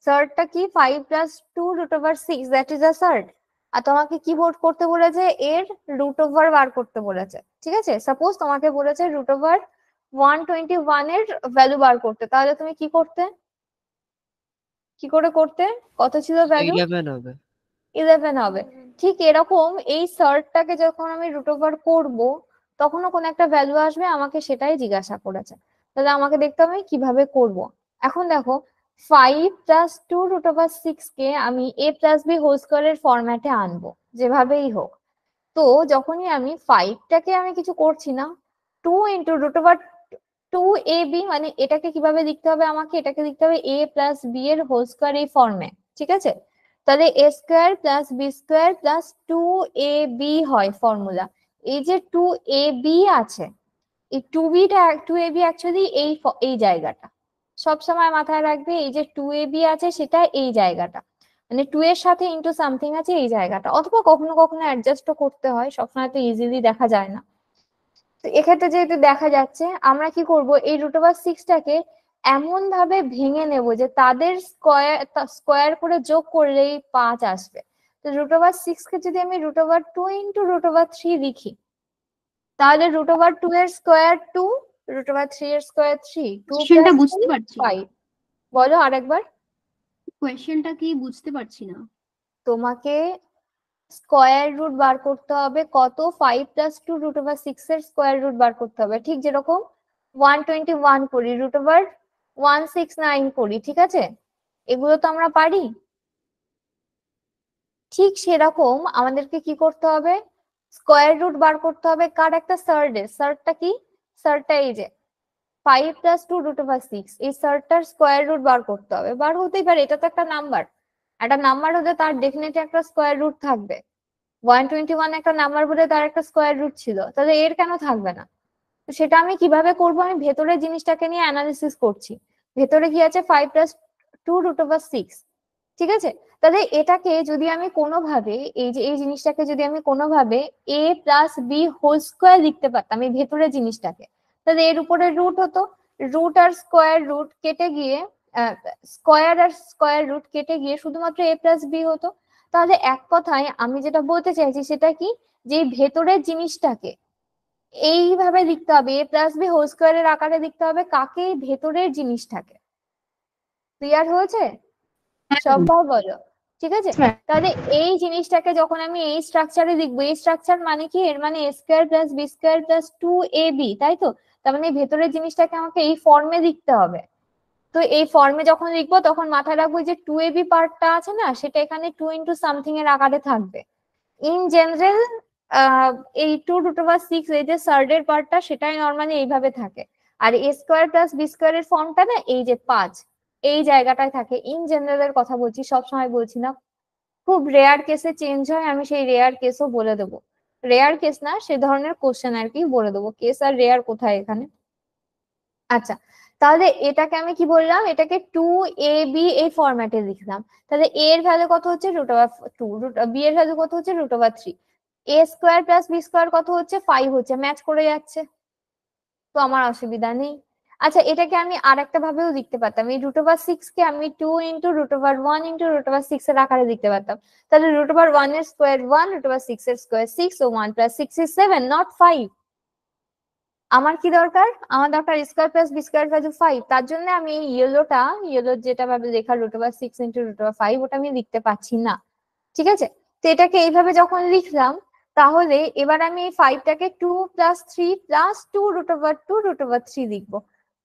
সার্ডটা কি five plus two root over six that is a surd আর তোমাকে কি ভোট করতে বলেছে এর রুট ওভার বার করতে বলেছে ঠিক আছে সাপোজ তোমাকে বলেছে root over one twenty one এর ভ্যালু বার করতে তাহলে তুমি কি করতে কি করে করতে কত ছিল ভ্যালু হবে ইলেভেন হবে ঠিক এরকম এই সার্টটাকে যখন আমি রুট ওভার করবো তখনও কোনো একটা ভ্যালু আসবে আমাকে সেটাই জিজ্ঞাসা করেছে তাহলে আমাকে দেখতে হবে কিভাবে করব এখন দেখো five plus two root six কে আমি এ প্লাস বি হোল স্কোয়ারের ফরম্যাটে আনবো যেভাবেই হোক তো যখনই আমি ফাইভটাকে আমি কিছু করছি না two into root over two a b মানে এটাকে কিভাবে লিখতে হবে আমাকে এটাকে লিখতে হবে এ প্লাস বি এর হোল স্কোয়ার এই ফর্মে ঠিক আছে তাহলে a square plus b square plus two a b হয় ফর্মুলা এই যে টু এ বি আছে এই টু টা টু এ বি অ্যাকচুয়ালি এই এই জায়গাটা সবসময় মাথায় রাখবে এই যে টু এ বি আছে সেটা এই জায়গাটা মানে টু এর সাথে ইন্টু সামথিং আছে এই জায়গাটা অথবা কখনো কখনো অ্যাডজাস্টও করতে হয় সবসময় তো ইজিলি দেখা যায় না তো এক্ষেত্রে যেহেতু দেখা যাচ্ছে আমরা কি করব এই রুট ওভার সিক্সটাকে এমন ভাবে ভেঙে নেব যে তাদের স্কোয়ার স্কোয়ার করে যোগ করলেই পাঁচ আসবে তো রুট ওভার সিক্স কে যদি আমি root over two into root over three লিখি তাহলে রুট ওভার টু এর square two root over three এর স্কোয়ার থ্রি কোয়েশ্চেনটা বুঝতে পারছি ফাইভ বলো আরেকবার কোয়েশ্চেনটা কি বুঝতে পারছি না তোমাকে স্কোয়ার রুট বার করতে হবে কত five plus two root over six এর স্কোয়ার রুট বার করতে হবে ঠিক যেরকম ওয়ান টোয়েন্টি ওয়ান করি root over one six nine করি ঠিক আছে এগুলো তো আমরা পারি ঠিক সেরকম আমাদেরকে কি করতে হবে স্কোয়ার রুট বার করতে হবে কার একটা সার্ডে সার্ডটা কি সারটা এই যে five plus two root over six এই সারটার স্কোয়ার রুট বার করতে হবে বার হতেই পারে এটা তো একটা নাম্বার একটা নাম্বার হলে তার ডেফিনেট একটা স্কোয়ার রুট থাকবে ওয়ান টোয়েন্টি ওয়ান একটা নাম্বার বলে তার একটা স্কোয়ার রুট ছিল তাহলে এর কেন থাকবে না তো সেটা আমি কিভাবে করব আমি ভেতরের জিনিসটাকে নিয়ে অ্যানালিসিস করছি ভেতরে কি আছে five plus two root over six ঠিক আছে তাহলে এটাকে যদি আমি কোনোভাবে এই যে এই জিনিসটাকে যদি আমি কোনোভাবে a plus b whole square লিখতে পারতাম এই ভেতরের জিনিসটাকে তাহলে এর উপরে রুট হতো রুট আর স্কোয়ার রুট কেটে গিয়ে স্কোয়ার আর স্কোয়ার রুট কেটে গিয়ে শুধুমাত্র এ প্লাস বি হতো তাহলে এক কথায় আমি যেটা বলতে চাইছি সেটা কি যে ভেতরের জিনিসটাকে এইভাবে লিখতে হবে এ প্লাস বি হোল স্কোয়ারের আকারে লিখতে হবে কাকে ভেতরের জিনিসটাকে ক্লিয়ার হয়েছে হ্যাঁ। সব বলো ঠিক আছে হ্যাঁ। তাহলে এই জিনিসটাকে যখন আমি এই স্ট্রাকচারে লিখবো এই স্ট্রাকচার মানে কি এর মানে square plus b square plus two a b তাই তো তার মানে ভেতরের জিনিসটাকে আমাকে এই ফর্মে লিখতে হবে তো এই ফর্মে যখন লিখবো তখন মাথায় রাখবো যে টু এ বি পার্টটা আছে না সেটা এখানে টু ইন্টু সামথিং এর আকারে থাকবে ইন জেনারেল এই টু রুট ওভার সিক্স এই যে সার্ডের পার্টটা সেটাই নর্মালি এইভাবে থাকে আর a square plus b square এর ফর্মটা না এই যে পাঁচ এই জায়গাটায় থাকে ইন জেনারেলের কথা বলছি সব সময় বলছি না খুব রেয়ার কেসে চেঞ্জ হয় আমি সেই রেয়ার কেসও বলে দেবো রেয়ার কেস না সে ধরনের কোশ্চেন আর কি বলে দেবো কেস আর রেয়ার কোথায় এখানে আচ্ছা তাহলে এটাকে আমি কি বললাম এটাকে টু এ বি এই ফরম্যাটে লিখলাম তাহলে এ এর ভ্যালু কত হচ্ছে root over two root b এর ভ্যালু কত হচ্ছে root over three a square plus b square কত হচ্ছে ফাইভ হচ্ছে ম্যাচ করে যাচ্ছে তো আমার অসুবিধা নেই আচ্ছা এটাকে আমি আর একটা ভাবেও লিখতে পারতাম এই রুট ওভার সিক্স কে আমি two into root over one into root over six এর আকারে লিখতে পারতাম তাহলে রুট ওভার ওয়ান এর square one root over six এর স্কোয়ার সিক্স ও one plus six is seven not five আমার কি দরকার আমার দরকার square plus b square value five তার জন্য আমি এই ইয়েলোটা ইয়েলোর যেটা ভাবে লেখা root over six into root over five ওটা আমি লিখতে পারছি না ঠিক আছে তো এটাকে এইভাবে যখন লিখলাম তাহলে এবার আমি এই ফাইভটাকে two plus three plus two root over two root over three লিখবো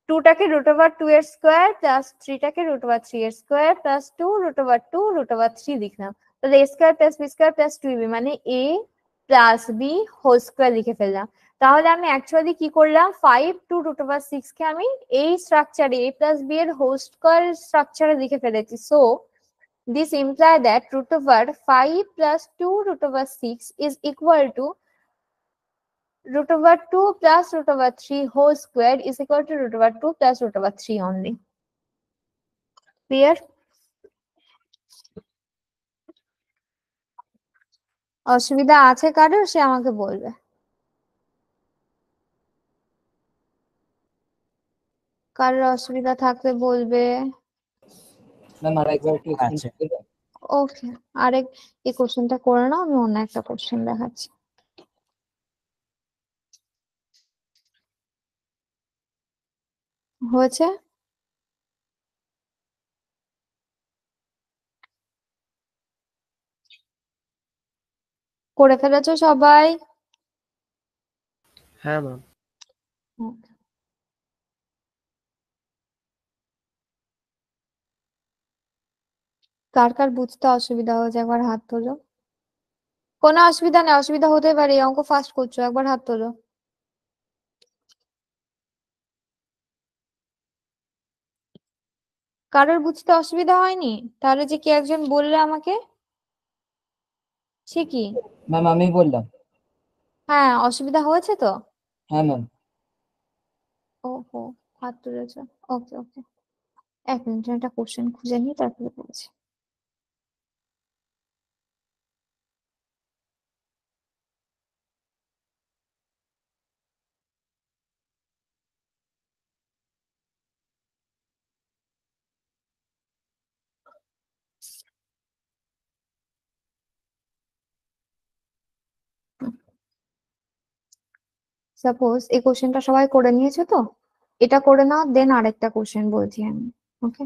টুটাকে রুট ওভার টু এর স্কোয়ার প্লাস থ্রিটাকে রুট ওভার থ্রি এর square plus two root over two root over three লিখলাম তাহলে a square plus b square plus two b মানে a plus b whole square লিখে ফেললাম তাহলে আমি অ্যাকচুয়ালি কি করলাম five two root over six কে আমি এই স্ট্রাকচারে এ প্লাস বি এর হোল স্কোয়ার স্ট্রাকচারে লিখে ফেলেছি so this imply that root over five plus two root over six is equal to root over 2 plus root over 3 whole squared is equal to root over 2 plus root over 3 only. Clear? অসুবিধা আছে কারো সে আমাকে বলবে কারোর অসুবিধা থাকলে বলবে ওকে আরেক এই কোশ্চেনটা করে নাও আমি অন্য একটা কোশ্চেন দেখাচ্ছি হয়েছে করে ফেলেছো সবাই হ্যাঁ ম্যাম কার কার বুঝতে অসুবিধা হয়েছে একবার হাত তোলো কোনো অসুবিধা নেই অসুবিধা হতে পারে অঙ্ক ফার্স্ট করছো একবার হাত তোলো কারোর বুঝতে অসুবিধা হয়নি তাহলে যে কে একজন বললে আমাকে সে কি ম্যাম আমি বললাম হ্যাঁ অসুবিধা হয়েছে তো হ্যাঁ ম্যাম ওহো হাত তুলেছ ওকে ওকে এক মিনিট একটা কোশ্চেন খুঁজে নিয়ে তারপরে বলছি সাপোজ এই কোশ্চেনটা সবাই করে নিয়েছো তো এটা করে নাও দেন আরেকটা কোশ্চেন বলছি আমি ওকে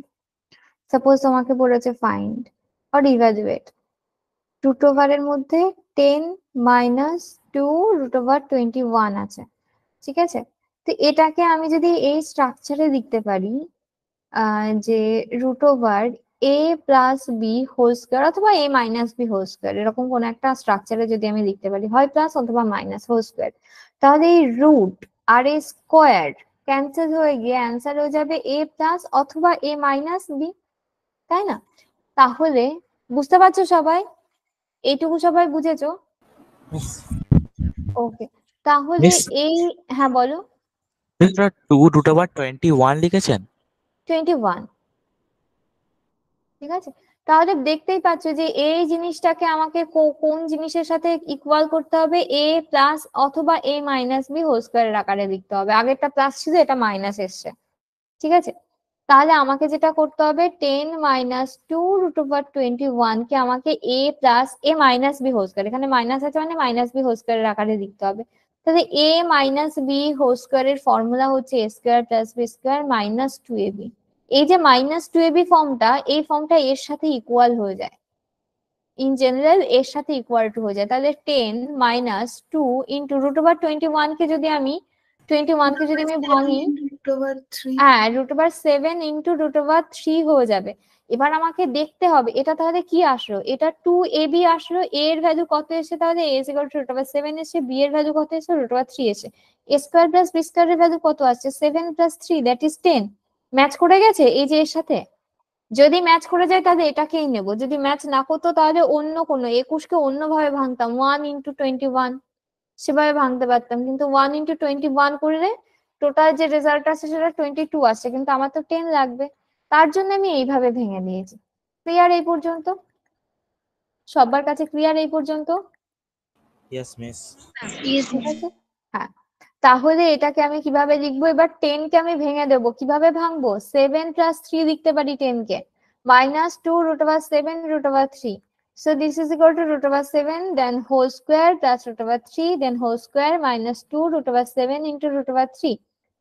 সাপোজ তোমাকে বলেছে ফাইন্ড অর ইভ্যালুয়েট রুট ওভারের মধ্যে ten minus two root over twenty one আছে ঠিক আছে তো এটাকে আমি যদি এই স্ট্রাকচারে দেখতে পারি যে root over a plus b whole square অথবা a minus b whole square এরকম কোন একটা স্ট্রাকচারে যদি আমি লিখতে পারি হয় প্লাস অথবা মাইনাস হোল স্কোয়ার তাহলে এই রুট আর এ স্কোয়ার ক্যান্সেল হয়ে গিয়ে অ্যান্সার হয়ে যাবে এ প্লাস অথবা এ মাইনাস বি তাই না তাহলে বুঝতে পারছো সবাই এইটুকু সবাই বুঝেছো ওকে তাহলে এই হ্যাঁ বলো টু টোয়েন্টি ওয়ান লিখেছেন টোয়েন্টি ওয়ান ঠিক আছে তাহলে দেখতেই পাচ্ছ যে এই জিনিসটাকে আমাকে কোন জিনিসের সাথে ইকুয়াল করতে হবে এ প্লাস অথবা এ মাইনাস বি হোল স্কোয়ারের আকারে লিখতে হবে আগেরটা প্লাস ছিল এটা মাইনাস এসছে ঠিক আছে তাহলে আমাকে যেটা করতে হবে ten minus two root over twenty one কে আমাকে a plus a minus b whole square এখানে মাইনাস আছে মানে মাইনাস বি হোল স্কোয়ারের আকারে লিখতে হবে তাহলে এ মাইনাস বি হোল স্কোয়ারের ফর্মুলা হচ্ছে a square plus b square minus two a b এই যে মাইনাস টু এবি ফর্মটা এই ফর্মটা এর সাথে ইকুয়াল হয়ে যায় ইন জেনারেল এর সাথে ইকুয়াল টু হয়ে যায় তাহলে ten minus two into root over twenty one কে যদি আমি টোয়েন্টি ওয়ান কে যদি আমি ভাঙি হ্যাঁ root over seven into root over three হয়ে যাবে এবার আমাকে দেখতে হবে এটা তাহলে কি আসলো এটা টু এ বি আসলো এ এর ভ্যালু কত এসে তাহলে a equal to root over seven এসে বি এর ভ্যালু কত এসে রুট ওভার থ্রি এসে a square plus b square এর ভ্যালু কত আসছে seven plus three that is ten match করে গেছে এই যে এর সাথে যদি ম্যাচ করে যায় তাহলে এটাকেই নেব যদি ম্যাচ না করতো তাহলে অন্য কোনো একুশকে অন্যভাবে ভাঙতাম ওয়ান ইন্টু টোয়েন্টি ওয়ান সেভাবে ভাঙতে পারতাম কিন্তু ওয়ান ইন্টু টোয়েন্টি ওয়ান করলে টোটাল যে রেজাল্ট আছে সেটা টোয়েন্টি টু আসছে কিন্তু আমার তো টেন লাগবে তার জন্য আমি এইভাবে ভেঙে দিয়েছি ক্লিয়ার এই পর্যন্ত সবার কাছে ক্লিয়ার এই পর্যন্ত ইয়েস মিস তাহলে এটাকে আমি কিভাবে লিখবো এবার টেন কে আমি ভেঙে দেব কিভাবে ভাঙবো সেভেন প্লাস থ্রি লিখতে পারি টেন কে minus two root over seven root over three so this is equal to root over seven then whole square plus root over three then whole square minus two root over seven into root over three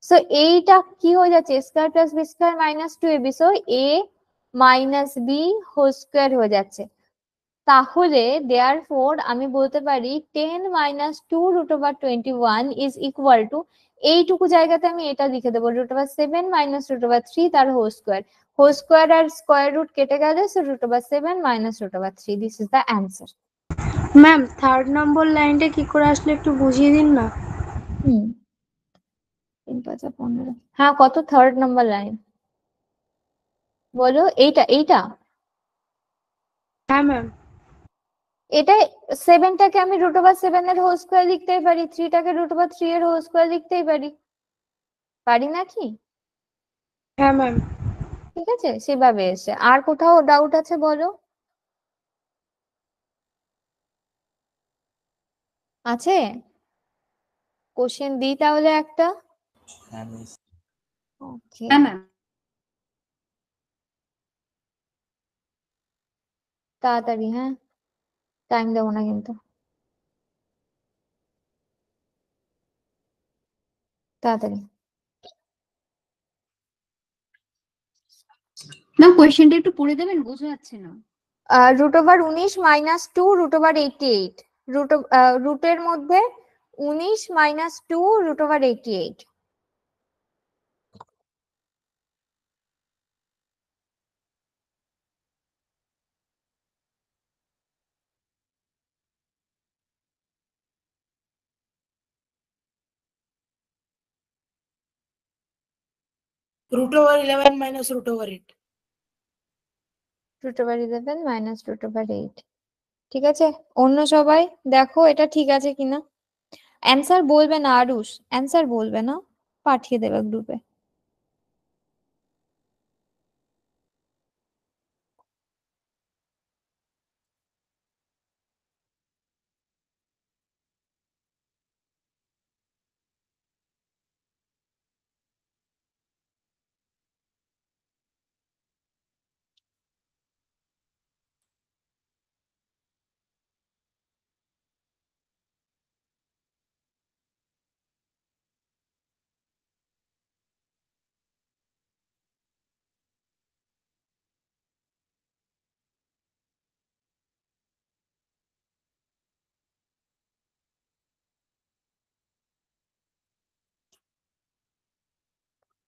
so এইটা কি হয়ে যাচ্ছে square plus b square minus two a b so a minus b whole square হয়ে যাচ্ছে তাহলে therefore আমি বলতে পারি ten minus two root over twenty one is equal to এইটুকু জায়গাতে আমি এটা লিখে দেবো root over seven minus root over three তার হোল স্কোয়ার হোল স্কোয়ার আর স্কোয়ার রুট কেটে গেলে so root over seven minus root over three this is the answer ma'am third number লাইনটা কি করে আসলে একটু বুঝিয়ে দিন না হুম তিন পাঁচ পনেরো হ্যাঁ কত থার্ড নম্বর লাইন বলো এইটা এইটা হ্যাঁ ম্যাম এটা সেভেনটাকে আমি রুট ওভার সেভেন এর হোল স্কোয়ার লিখতেই পারি থ্রিটাকে রুট ওভার থ্রি এর হোল স্কোয়ার লিখতেই পারি পারি নাকি হ্যাঁ ম্যাম ঠিক আছে সেভাবে এসে আর কোথাও ডাউট আছে বলো আছে কোশ্চেন দিই তাহলে একটা ওকে হ্যাঁ, হ্যাঁ, তাড়াতাড়ি হ্যাঁ টাইম দেবো না কিন্তু তাড়াতাড়ি না কোয়েশ্চেনটা একটু পড়ে দেবেন বোঝা যাচ্ছে না রুট ওভার উনিশ minus two root over eighty eight root রুটের মধ্যে উনিশ minus two root over eighty eight root over 11 minus root over 8 root over 11 minus root over 8 ঠিক আছে অন্য সবাই দেখো এটা ঠিক আছে কিনা অ্যানসার বলবে না আরুষ অ্যানসার বলবে না পাঠিয়ে দেবে গ্রুপে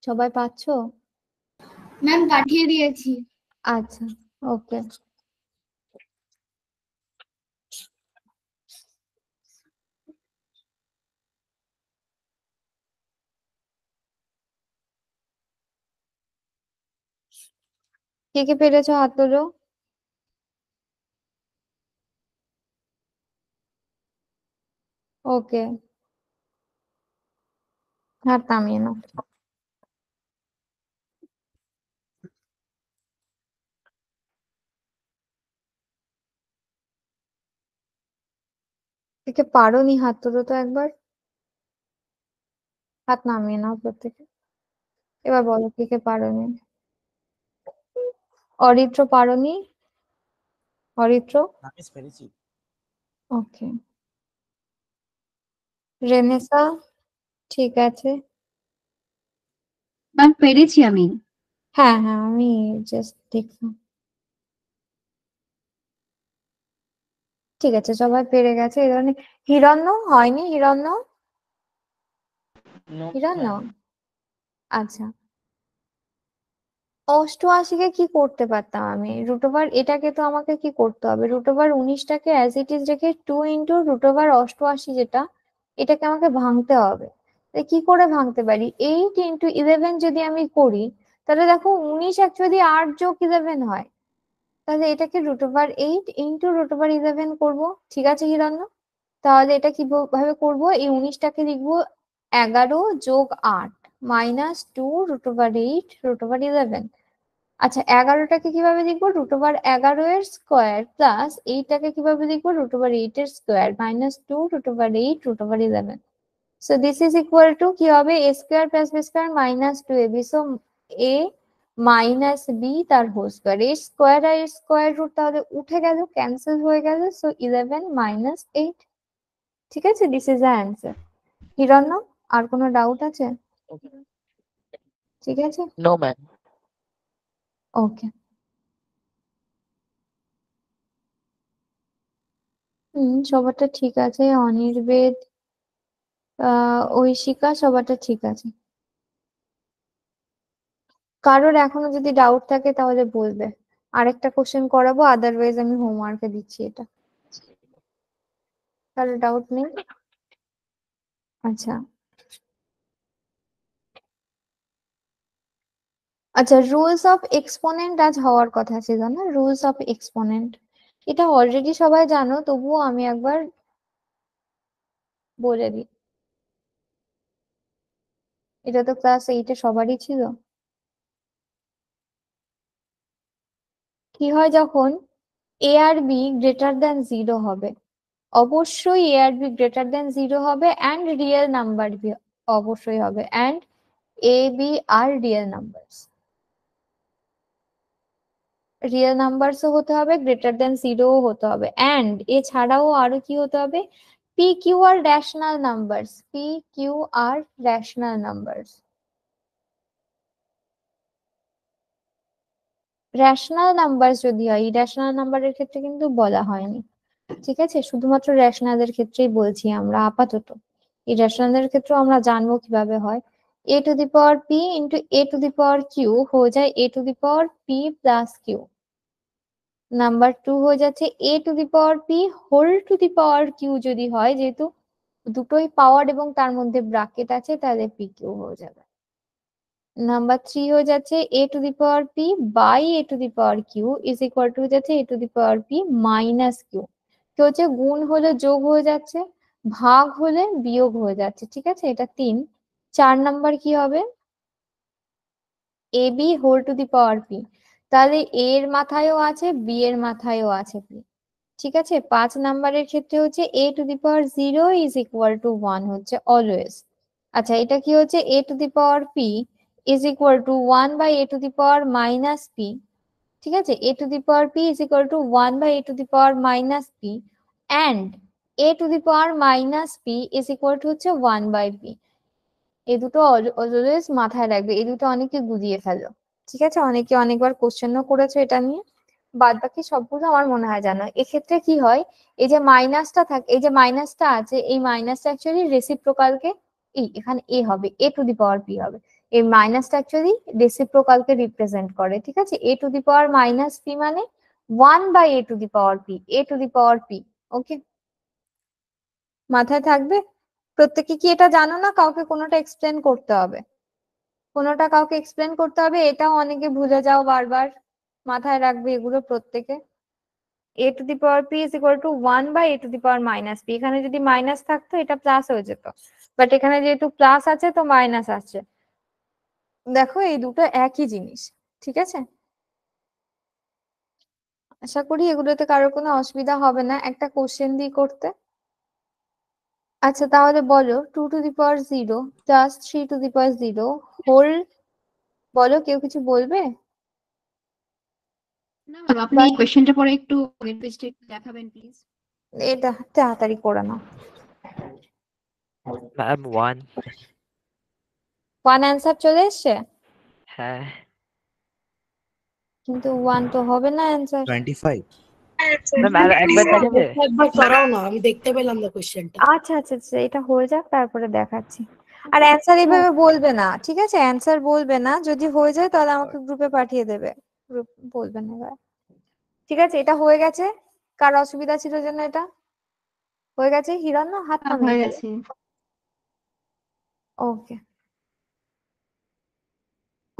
সবাই পাচ্ছ ম্যাম পাঠিয়ে দিয়েছি আচ্ছা ওকে কে কে পেরেছ হাত তোলো ওকে হাত থামিয়ে নাও থেকে পারো নি হাত তোলো তো একবার হাত নামিয়ে নাও প্রত্যেকে এবার বলো কে কে পারো নি অরিত্র পারো নি অরিত্র ওকে রেনেসা ঠিক আছে ম্যাম পেরেছি আমি হ্যাঁ হ্যাঁ আমি জাস্ট দেখলাম ঠিক আছে সবাই পেরে গেছে এই ধরনের হিরণ্য হয়নি হিরণ্য হিরণ্য আচ্ছা অষ্টআশিকে কি করতে পারতাম আমি রুট ওভার এটাকে তো আমাকে কি করতে হবে রুট ওভার উনিশটাকে অ্যাজ ইট ইজ রেখে টু ইন্টু রুট ওভার অষ্টআশি যেটা এটাকে আমাকে ভাঙতে হবে কি করে ভাঙতে পারি এইট ইন্টু ইলেভেন যদি আমি করি তাহলে দেখো উনিশ অ্যাকচুয়ালি আট যোগ ইলেভেন হয় তাহলে এটাকে root over eight into root over eleven করবো ঠিক আছে হিরণ্য তাহলে এটা কিভাবে করব এই উনিশটাকে লিখবো এগারো যোগ আট minus two root over eight root over eleven আচ্ছা এগারোটাকে কিভাবে লিখবো রুট ওভার এগারো এর স্কোয়ার প্লাস এইটাকে কিভাবে লিখবো রুট ওভার এইট এর square minus two root over eight root over eleven so this is equal to কি হবে a square plus b square minus two a b so a minus b তার whole square এর square আর square root তাহলে উঠে গেল cancel হয়ে গেল সো ইলেভেন মাইনাস এইট ঠিক আছে this is the answer Hiranya আর কোনো ডাউট আছে ঠিক আছে নো ম্যাম ওকে হুম সবারটা ঠিক আছে অনির্বেদ ঐশিকা সবারটা ঠিক আছে কারোর এখনো যদি ডাউট থাকে তাহলে বলবে আরেকটা কোশ্চেন করাবো আদারওয়াইজ আমি হোমওয়ার্কে দিচ্ছি এটা কারো ডাউট নেই আচ্ছা আচ্ছা রুলস অফ এক্সপোনেন্ট আজ হওয়ার কথা ছিল না রুলস অফ এক্সপোনেন্ট এটা অলরেডি সবাই জানো তবুও আমি একবার বলে দিই এটা তো ক্লাস এইটে সবারই ছিল কি হয় যখন এ আর বি গ্রেটার দেন জিরো হবে অবশ্যই এ আর বি গ্রেটার দেন জিরো হবে অ্যান্ড রিয়েল নাম্বার বি অবশ্যই হবে and a b are real number real নাম্বারসও হতে হবে গ্রেটার দেন জিরোও হতে হবে অ্যান্ড এছাড়াও আরো কি হতে হবে p q are rational numbers p q are rational numbers rational number যদি হয় ইরেশনাল নাম্বারের ক্ষেত্রে কিন্তু বলা হয়নি ঠিক আছে শুধুমাত্র রেশনালের ক্ষেত্রেই বলছি আমরা আপাতত ইরেশনালের ক্ষেত্রে আমরা জানবো কিভাবে হয় a to the power p into a to the power q হয়ে যায় a to the power p plus q number two হয়ে যাচ্ছে a to the power p whole to the power q যদি হয় যেহেতু দুটোই পাওয়ার এবং তার মধ্যে ব্রাকেট আছে তাহলে পি কিউ হয়ে যাবে নাম্বার থ্রি হয়ে যাচ্ছে a to the power p by a to the power q is equal to হয়ে যাচ্ছে a to the power p minus q কি হচ্ছে গুণ হলে যোগ হয়ে যাচ্ছে ভাগ হলে বিয়োগ হয়ে যাচ্ছে ঠিক আছে এটা তিন চার নাম্বার কি হবে a b whole to the power p তাহলে এ এর মাথায়ও আছে বি এর মাথায়ও আছে পি ঠিক আছে পাঁচ নাম্বারের ক্ষেত্রে হচ্ছে a to the power zero is equal to one হচ্ছে অলওয়েজ আচ্ছা এটা কি হচ্ছে a to the power p is equal to one by a to the power minus p ঠিক আছে a to the power p is equal to one by a to the power minus p and a to the power minus p is equal to হচ্ছে one by p এই দুটো always মাথায় রাখবে এই দুটো অনেকে গুলিয়ে ফেলো ঠিক আছে অনেকে অনেকবার কোশ্চেনও করেছো এটা নিয়ে বাদ বাকি সবগুলো আমার মনে হয় জানো এক্ষেত্রে কি হয় এই যে মাইনাসটা থাকে এই যে মাইনাসটা আছে এই মাইনাসটা অ্যাকচুয়ালি রেসিপ্রোকালকে এই এখানে এ হবে এ টু দি পাওয়ার পি হবে এই মাইনাসটা অ্যাকচুয়ালি রেসিপ্রোকালকে রিপ্রেজেন্ট করে ঠিক আছে a to the power minus p মানে one by a to the power p a to the power p okay মাথায় থাকবে প্রত্যেকে কি এটা জানো না কাউকে কোনোটা এক্সপ্লেন করতে হবে কোনোটা কাউকে এক্সপ্লেন করতে হবে এটাও অনেকে ভুলে যাও বারবার মাথায় রাখবে এগুলো প্রত্যেকে a to the power p is equal to one by a to the power minus p এখানে যদি মাইনাস থাকতো এটা প্লাস হয়ে যেত বাট এখানে যেহেতু প্লাস আছে তো মাইনাস আছে দেখো এই দুটো একই জিনিস ঠিক আছে আশা করি এগুলোতে কারো কোনো অসুবিধা হবে না একটা কোশ্চেন দিয়ে করতে আচ্ছা তাহলে বলো two to the power zero plus three to the power zero whole বলো কেউ কিছু বলবে না কোশ্চেনটা পরে একটু দেখাবেন প্লিজ এটা তাড়াতাড়ি করে নাও ওয়ান অ্যান্সার চলে এসছে হ্যাঁ কিন্তু ওয়ান তো হবে না অ্যান্সার 25 আর আচ্ছা, আচ্ছা, আচ্ছা, এইভাবে বলবে না ঠিক আছে বলবে না যদি হয়ে যায় তাহলে আমাকে গ্রুপে পাঠিয়ে দেবে গ্রুপ এবার ঠিক আছে এটা হয়ে গেছে কার অসুবিধা ছিল যেন এটা হয়ে গেছে হিরণ না হাত হয়ে গেছে ওকে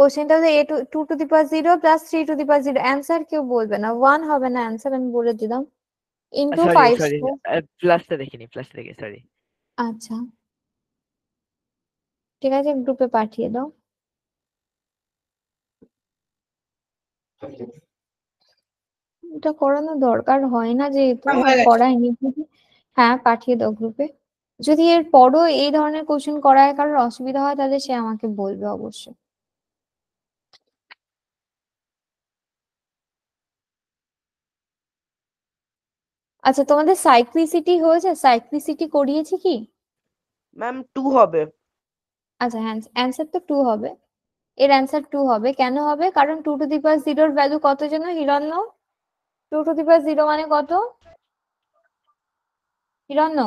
কোশ্চেনটা হচ্ছে a two two to the power zero plus three to the power zero answer কেউ বলবে না ওয়ান হবে না অ্যান্সার আমি বলে দিলাম ইনটু ফাইভ প্লাসটা দেখিনি প্লাসটা দেখে সরি আচ্ছা ঠিক আছে গ্রুপে পাঠিয়ে দাও এটা করানো দরকার হয় না যে হ্যাঁ, করায়নি হ্যাঁ পাঠিয়ে দাও গ্রুপে যদি এর পরও এই ধরনের কোশ্চেন করায় কারোর অসুবিধা হয় তাহলে সে আমাকে বলবে অবশ্যই আচ্ছা তোমাদের সাইক্লিসিটি হয়েছে সাইক্লিসিটি করিয়েছি কি ম্যাম টু হবে আচ্ছা হ্যাঁ অ্যান্সার তো টু হবে এর অ্যান্সার টু হবে কেন হবে কারণ টু টু দি পাওয়ার জিরোর ভ্যালু কত যেন Hiranya two to the power zero মানে কত Hiranya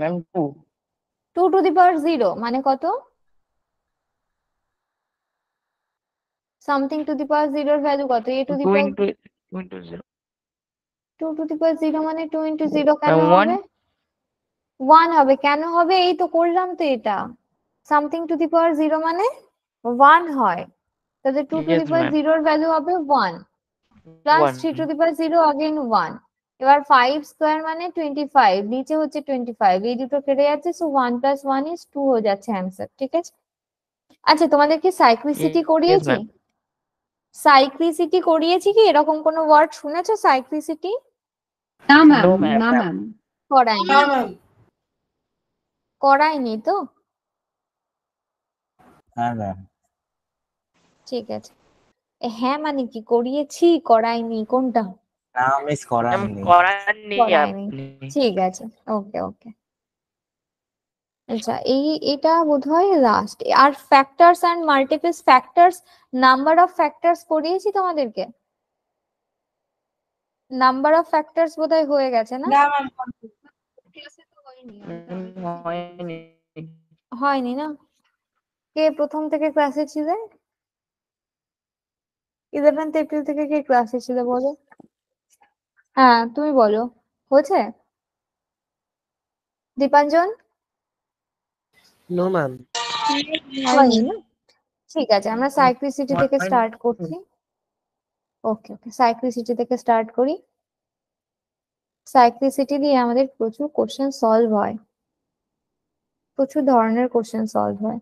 ma'am two two to the power zero মানে কত সামথিং টু দি পাওয়ার জিরোর ভ্যালু কত a to the power two to the power zero মানে টু ইন্টু জিরো কেন হবে ওয়ান হবে কেন হবে এই তো করলাম তো এটা something to the power zero মানে ওয়ান হয় তাহলে টু টু দি পাওয়ার জিরোর ভ্যালু হবে one plus three to the power zero again one এবার ফাইভ স্কোয়ার মানে টোয়েন্টি ফাইভ নিচে হচ্ছে টোয়েন্টি ফাইভ এই দুটো কেটে যাচ্ছে so one plus one is two হয়ে যাচ্ছে অ্যান্সার ঠিক আছে আচ্ছা তোমাদের কি সাইক্লিসিটি করিয়েছি সাইক্লিসিটি করিয়েছি কি এরকম কোনো ওয়ার্ড শুনেছো সাইক্লিসিটি না না ম্যাম করায়নি করায়নি তো ঠিক আছে হ্যাঁ মানে কি করিয়েছি করায়নি কোনটা না মিস করাইনি ঠিক আছে ওকে ওকে আচ্ছা এই এটা বোধহয় লাস্ট আর factors and multiple factors number of factors করিয়েছি তোমাদেরকে নাম্বার অফ ফ্যাক্টরস বোধহয় হয়ে গেছে না না ক্লাসে তো হয়নি হয়নি হয়নি না কে প্রথম থেকে ক্লাসে ছিলে ইলেভেন্থ এপ্রিল থেকে কে ক্লাসে ছিল বলো হ্যাঁ তুমি বলো হয়েছে দীপাঞ্জন নো ম্যাম ঠিক আছে আমরা সাইক্লিসিটি থেকে স্টার্ট করছি ওকে ওকে সাইক্লিসিটি থেকে স্টার্ট করি সাইক্লিসিটি দিয়ে আমাদের প্রচুর কোশ্চেন সলভ হয় প্রচুর ধরনের কোশ্চেন সলভ হয়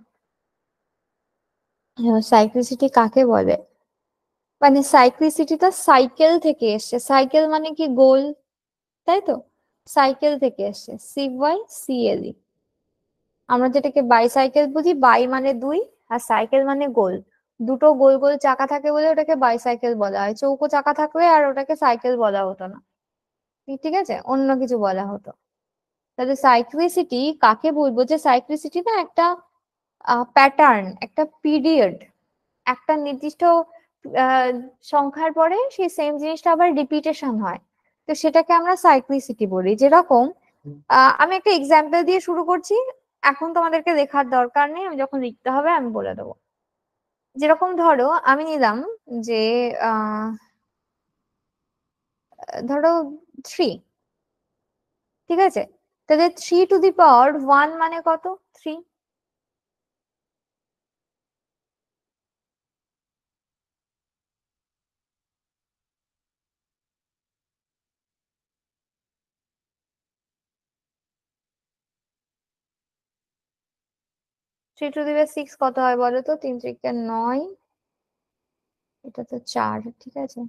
সাইক্লিসিটি কাকে বলে মানে তো সাইকেল থেকে এসছে সাইকেল মানে কি গোল তাই তো সাইকেল থেকে এসছে সি ওয়াই সিএলই e। আমরা যেটাকে বাইসাইকেল বুঝি বাই মানে দুই আর সাইকেল মানে গোল দুটো গোল গোল চাকা থাকে বলে ওটাকে বাইসাইকেল বলা হয় চৌকো চাকা থাকলে আর ওটাকে সাইকেল বলা হতো না ঠিক আছে অন্য কিছু বলা হতো তাহলে সাইক্লিসিটি কাকে বলবো যে সাইক্লিসিটি না একটা প্যাটার্ন একটা পিরিয়ড একটা নির্দিষ্ট সংখ্যার পরে সেই সেম জিনিসটা আবার রিপিটেশন হয় তো সেটাকে আমরা সাইক্লিসিটি বলি যেরকম আমি একটা এক্সাম্পল দিয়ে শুরু করছি এখন তোমাদেরকে দেখার দরকার নেই আমি যখন লিখতে হবে আমি বলে দেবো যেরকম ধরো আমি নিলাম যে ধরো থ্রি ঠিক আছে তাহলে three to the power one মানে কত থ্রি থ্রি টু দিবে সিক্স কত হয় বলো তো তিন নয় এটা তো চার ঠিক আছে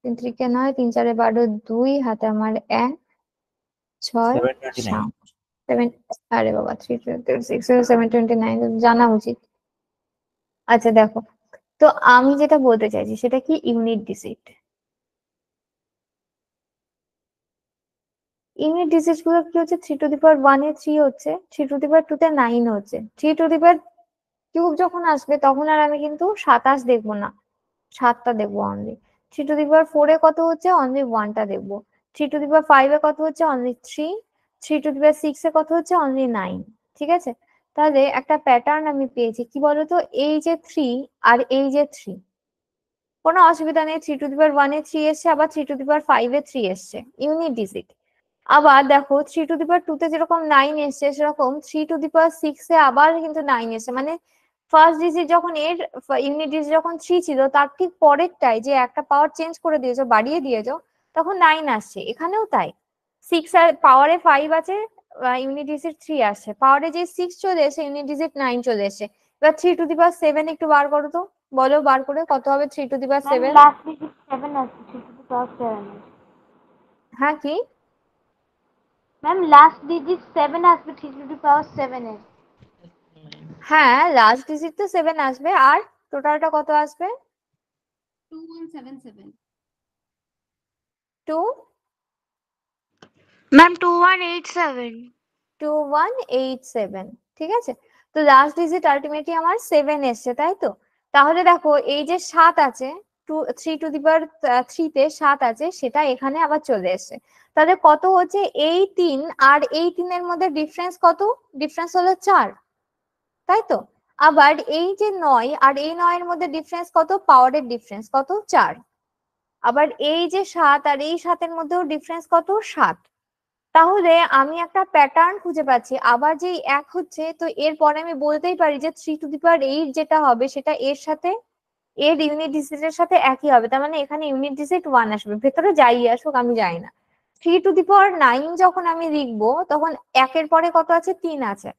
তিন ত্রিকে নয় তিন চারে বারো দুই হাতে আমার এক ছয় সেভেন আরে বাবা three six seven twenty nine জানা উচিত আচ্ছা দেখো তো আমি যেটা বলতে চাইছি সেটা কি ইউনিট ডিজিট ইউনিট ডিজিজ গুলো কি হচ্ছে three to the power one এ থ্রি হচ্ছে three to the power two তে নাইন হচ্ছে three to the power cube যখন আসবে তখন আর আমি কিন্তু সাতাশ দেখব না সাতটা দেখবো only three to the power ফোরে কত হচ্ছে অনলি ওয়ানটা দেখবো থ্রি টু দি পাওয়ার ফাইভে কত হচ্ছে only three three to the power সিক্সে কত হচ্ছে অনলি নাইন ঠিক আছে তাহলে একটা প্যাটার্ন আমি পেয়েছি কি বলতো এই যে থ্রি আর এই যে থ্রি কোনো অসুবিধা নেই থ্রি টু দি পাওয়ার এ থ্রি এসছে আবার থ্রি টু দি পাওয়ার ফাইভে থ্রি এসছে ইউনিট ডিজিট আবার দেখো three to the power two তে যেরকম নাইন এসছে সেরকম three to the power six এ আবার কিন্তু নাইন এসছে মানে ফার্স্ট ডিজিট যখন এর ইউনিট ডিজিট যখন থ্রি ছিল তার ঠিক পরেরটাই যে একটা পাওয়ার চেঞ্জ করে দিয়েছো বাড়িয়ে দিয়েছো তখন নাইন আসছে এখানেও তাই সিক্স আর পাওয়ারে ফাইভ আছে ইউনিট ডিজিট থ্রি আসছে পাওয়ারে যে সিক্স চলে এসে ইউনিট ডিজিট নাইন চলে এসে এবার three to the power seven একটু বার করো তো বলো বার করে কত হবে three to the power seven হ্যাঁ কি ম্যাম লাস্ট ডিজিট সেভেন আসবে three to the power seven এর হ্যাঁ লাস্ট ডিজিট তো সেভেন আসবে আর টোটালটা কত আসবে two 2 seven seven two ma'am two one eight seven two one eight seven ঠিক আছে তো লাস্ট ডিজিট আলটিমেটলি আমার সেভেন এসছে তাই তো তাহলে দেখো এই যে সাত আছে two three to the power থ্রিতে সাত আছে সেটা এখানে আবার চলে এসছে তাহলে কত হচ্ছে এই তিন আর এই তিনের মধ্যে ডিফারেন্স কত ডিফারেন্স হলো চার তাই তো আবার এই যে নয় আর এই নয়ের মধ্যে ডিফারেন্স কত পাওয়ারের ডিফারেন্স কত চার আবার এই যে সাত আর এই সাতের মধ্যেও ডিফারেন্স কত সাত তাহলে আমি একটা প্যাটার্ন খুঁজে পাচ্ছি আবার যে এক হচ্ছে তো এরপরে আমি বলতেই পারি যে three to the power eight যেটা হবে সেটা এর সাথে এর ইউনিট ডিজিট এর সাথে একই হবে তার মানে এখানে ইউনিট ডিজিট ওয়ান আসবে ভেতরে যাই আসুক আমি যাই না three to the power nine যখন আমি লিখবো তখন একের পরে কত আছে তিন আছে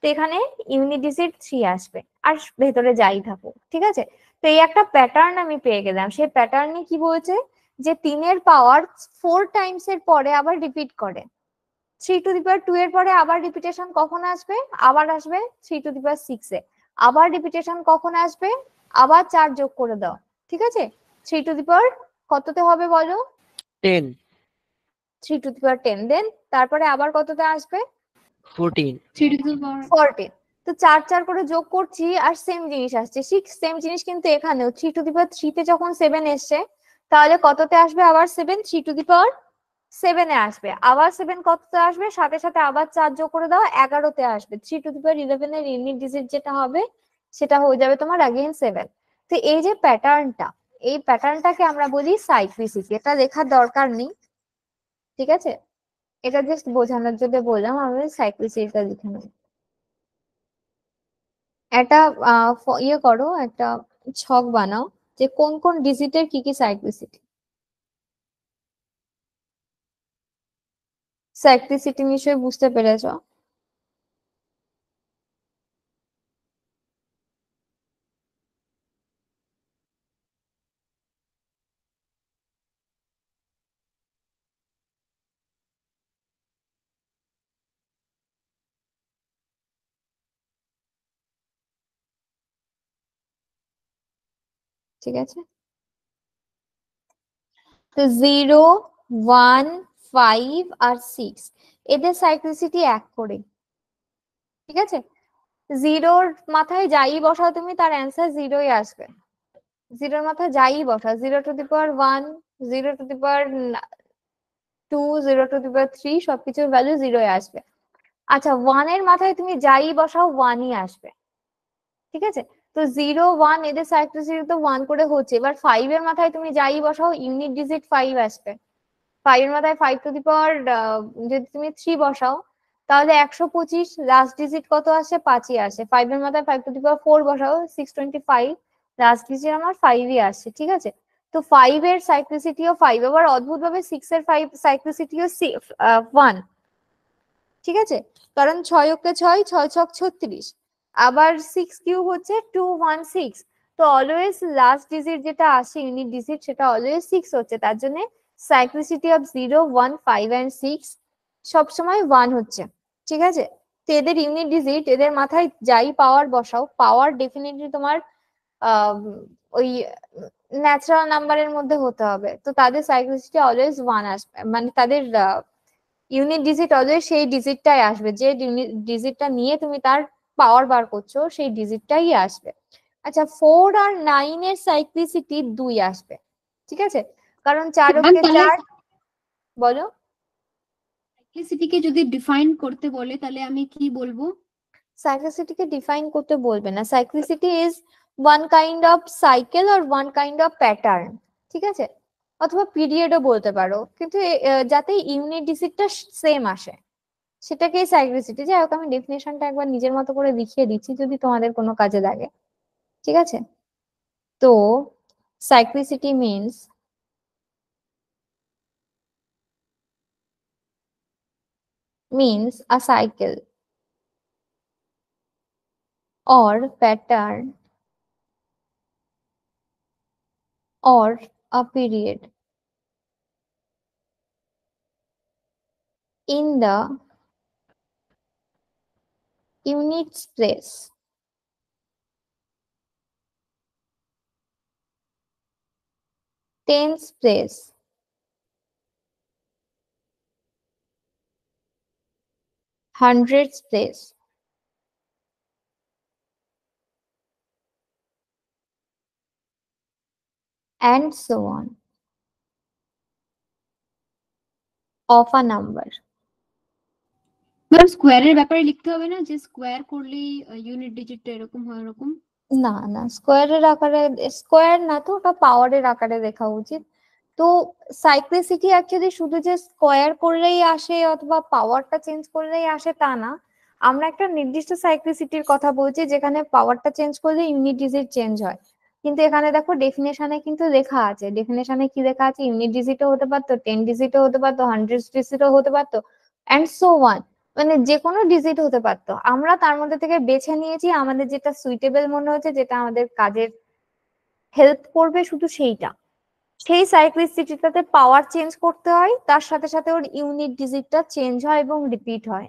তো এখানে ইউনিট ডিজিট থ্রি আসবে আর ভেতরে যাই থাকুক ঠিক আছে তো এই একটা প্যাটার্ন আমি পেয়ে গেলাম সেই প্যাটার্নে কি বলছে যে তিনের পাওয়ার ফোর টাইমস এর পরে আবার রিপিট করে three to the power two এর পরে আবার রিপিটেশন কখন আসবে আবার আসবে three to the power six এ আবার রিপিটেশন কখন আসবে আবার চার যোগ করে দাও ঠিক আছে থ্রি টু দি পাওয়ার কততে হবে বলো ten three to the power ten then তারপরে আবার কততে আসবে fourteen three to the power fourteen তো চার চার করে যোগ করছি আর সেম জিনিস আসছে ঠিক সেম জিনিস কিন্তু এখানেও থ্রি টু দি পাওয়ার তে যখন সেভেন এসছে তাহলে কততে আসবে আবার seven three to the power এ আসবে আবার সেভেন কততে আসবে সাথে সাথে আবার চার যোগ করে দাও এগারোতে আসবে থ্রি টু দি পাওয়ার ইলেভেনের ইউনিট ডিজিট যেটা হবে সেটা হয়ে যাবে তোমার আগেন সেভেন তো এই যে প্যাটার্নটা এই প্যাটার্নটাকে আমরা বলি সাইক্লিসিটি এটা দেখার দরকার নেই ঠিক আছে এটা জাস্ট বোঝানোর জন্য বললাম আমি সাইক্লিসিটিটা লিখে নেব একটা ইয়ে করো একটা ছক বানাও যে কোন কোন ডিজিটের কি কি সাইক্লিসিটি সাইক্লিসিটি নিশ্চয়ই বুঝতে পেরেছ ঠিক আছে তো জিরো ওয়ান ফাইভ আর সিক্স এদের সাইক্লিসিটি এক করে ঠিক আছে জিরোর মাথায় যাই বসাও তুমি তার অ্যান্সার জিরোই আসবে জিরোর মাথায় যাই বসাও zero to the power one zero to the power two zero to the power three সবকিছুর ভ্যালু জিরোই আসবে আচ্ছা ওয়ানের মাথায় তুমি যাই বসাও ওয়ানই আসবে ঠিক আছে তো জিরো ওয়ান এদের সাইক্লোসিটি তো ওয়ান করে হচ্ছে এবার ফাইভ এর মাথায় তুমি যাই বসাও ইউনিট ডিজিট ফাইভ আসবে ফাইভ এর মাথায় ফাইভ টু দি পাওয়ার যদি তুমি থ্রি বসাও তাহলে একশো পঁচিশ লাস্ট ডিজিট কত আসে পাঁচই আসে ফাইভ এর মাথায় five to the power four বসাও six twenty five last digit আমার ফাইভই আসে ঠিক আছে তো ফাইভ এর সাইক্লিসিটিও ফাইভ আবার অদ্ভুত ভাবে সিক্স এর ফাইভ সাইক্লিসিটিও ওয়ান ঠিক আছে কারণ ছয় ওকে ছয় ছয় ছক ছত্রিশ আবার সিক্স কিউ হচ্ছে টু ওয়ান সিক্স তো অলওয়েজ লাস্ট ডিজিট যেটা আসে ইউনিট ডিজিট সেটা অলওয়েজ সিক্স হচ্ছে তার জন্য cyclicity of zero one five and six সবসময় ওয়ান হচ্ছে ঠিক আছে তো এদের ইউনিট ডিজিট এদের মাথায় যাই পাওয়ার বসাও পাওয়ার ডেফিনেটলি তোমার ওই ন্যাচারাল নাম্বারের মধ্যে হতে হবে তো তাদের সাইক্লিসিটি অলওয়েজ ওয়ান আসবে মানে তাদের ইউনিট ডিজিট অলওয়েজ সেই ডিজিটটাই আসবে যে ডিজিটটা নিয়ে তুমি তার পাওয়ার বার করছো সেই ডিজিটটাই আসবে আচ্ছা ফোর আর নাইন এর সাইক্লিসিটি দুই আসবে ঠিক আছে কারণ চার অঙ্কে চার বলো সাইক্লিসিটিকে যদি ডিফাইন করতে বলে তাহলে আমি কি বলবো সাইক্লিসিটিকে ডিফাইন করতে বলবে না cyclicity is one kind of cycle আর ওয়ান কাইন্ড অফ প্যাটার্ন ঠিক আছে অথবা পিরিয়ডও বলতে পারো কিন্তু যাতে ইউনিট ডিজিটটা সেম আসে সেটাকেই সাইগ্রিসিটি যাই হোক আমি ডেফিনেশনটা একবার নিজের মতো করে লিখিয়ে দিচ্ছি যদি তোমাদের কোনো কাজে লাগে ঠিক আছে তো cyclicity means means a cycle or pattern or a period in the Units place, tens place, hundreds place, and so on of a number. Ma'am স্কোয়ারের ব্যাপারে লিখতে হবে না যে স্কোয়ার করলেই ইউনিট ডিজিটটা এরকম হয় এরকম না না স্কোয়ারের আকারে স্কোয়ার না তো ওটা পাওয়ারের আকারে দেখা উচিত তো সাইক্লিসিটি অ্যাকচুয়ালি শুধু যে স্কোয়ার করলেই আসে অথবা পাওয়ারটা চেঞ্জ করলেই আসে তা না আমরা একটা নির্দিষ্ট সাইক্লিসিটির কথা বলছি যেখানে পাওয়ারটা চেঞ্জ করলে ইউনিট ডিজিট চেঞ্জ হয় কিন্তু এখানে দেখো ডেফিনেশনে কিন্তু লেখা আছে ডেফিনেশনে কি লেখা আছে ইউনিট ডিজিটও হতে পারতো টেন ডিজিটও হতে পারতো হান্ড্রেড ডিজিটও হতে পারতো এন্ড সো ওয়ান মানে যে কোনো ডিজিট হতে পারতো আমরা তার মধ্যে থেকে বেছে নিয়েছি আমাদের যেটা সুইটেবল মনে হচ্ছে যেটা আমাদের কাজের হেল্প করবে শুধু সেইটা সেই সাইক্লিসিটিটাতে পাওয়ার চেঞ্জ করতে হয় তার সাথে সাথে ওর ইউনিট ডিজিটটা চেঞ্জ হয় এবং রিপিট হয়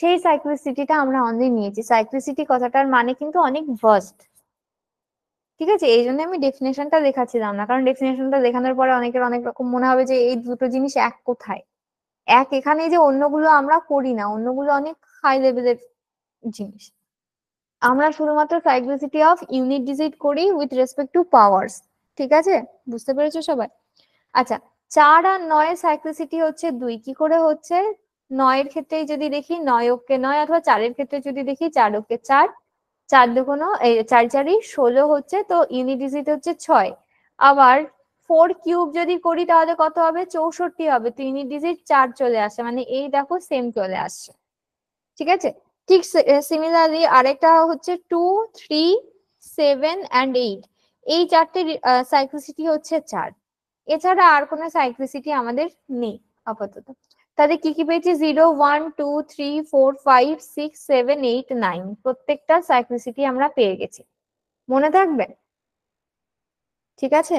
সেই সাইক্লিসিটিটা আমরা অনেক নিয়েছি সাইক্লিসিটি কথাটার মানে কিন্তু অনেক ভার্স্ট ঠিক আছে এই জন্য আমি ডেফিনেশনটা দেখাচ্ছিলাম না কারণ ডেফিনেশনটা দেখানোর পরে অনেকের অনেক রকম মনে হবে যে এই দুটো জিনিস এক কোথায় এক এখানে যে অন্যগুলো আমরা করি না অন্যগুলো অনেক হাই লেভেলের জিনিস আমরা শুধুমাত্র ট্রাইগ্লিসিটি অফ ইউনিট ডিজিট করি উইথ রেসপেক্ট টু পাওয়ার্স ঠিক আছে বুঝতে পেরেছো সবাই আচ্ছা চার আর নয়ের সাইক্লিসিটি হচ্ছে দুই কি করে হচ্ছে নয়ের ক্ষেত্রে যদি দেখি নয় ওকে নয় অথবা চারের ক্ষেত্রে যদি দেখি চার ওকে চার চার দুগুণ চার চারি ষোলো হচ্ছে তো ইউনিট ডিজিট হচ্ছে ছয় আবার ফোর কিউব যদি করি তাহলে কত হবে চৌষট্টি হবে তিন ডিজিট চার চলে আসে মানে এই দেখো সেম চলে আসছে ঠিক আছে ঠিক সিমিলারলি আরেকটা হচ্ছে two three seven and eight এই চারটে সাইক্লিসিটি হচ্ছে চার এছাড়া আর কোনো সাইক্লিসিটি আমাদের নেই আপাতত তাহলে কি কি পেয়েছি zero one two three four five six seven eight nine প্রত্যেকটা সাইক্লিসিটি আমরা পেয়ে গেছি মনে থাকবে ঠিক আছে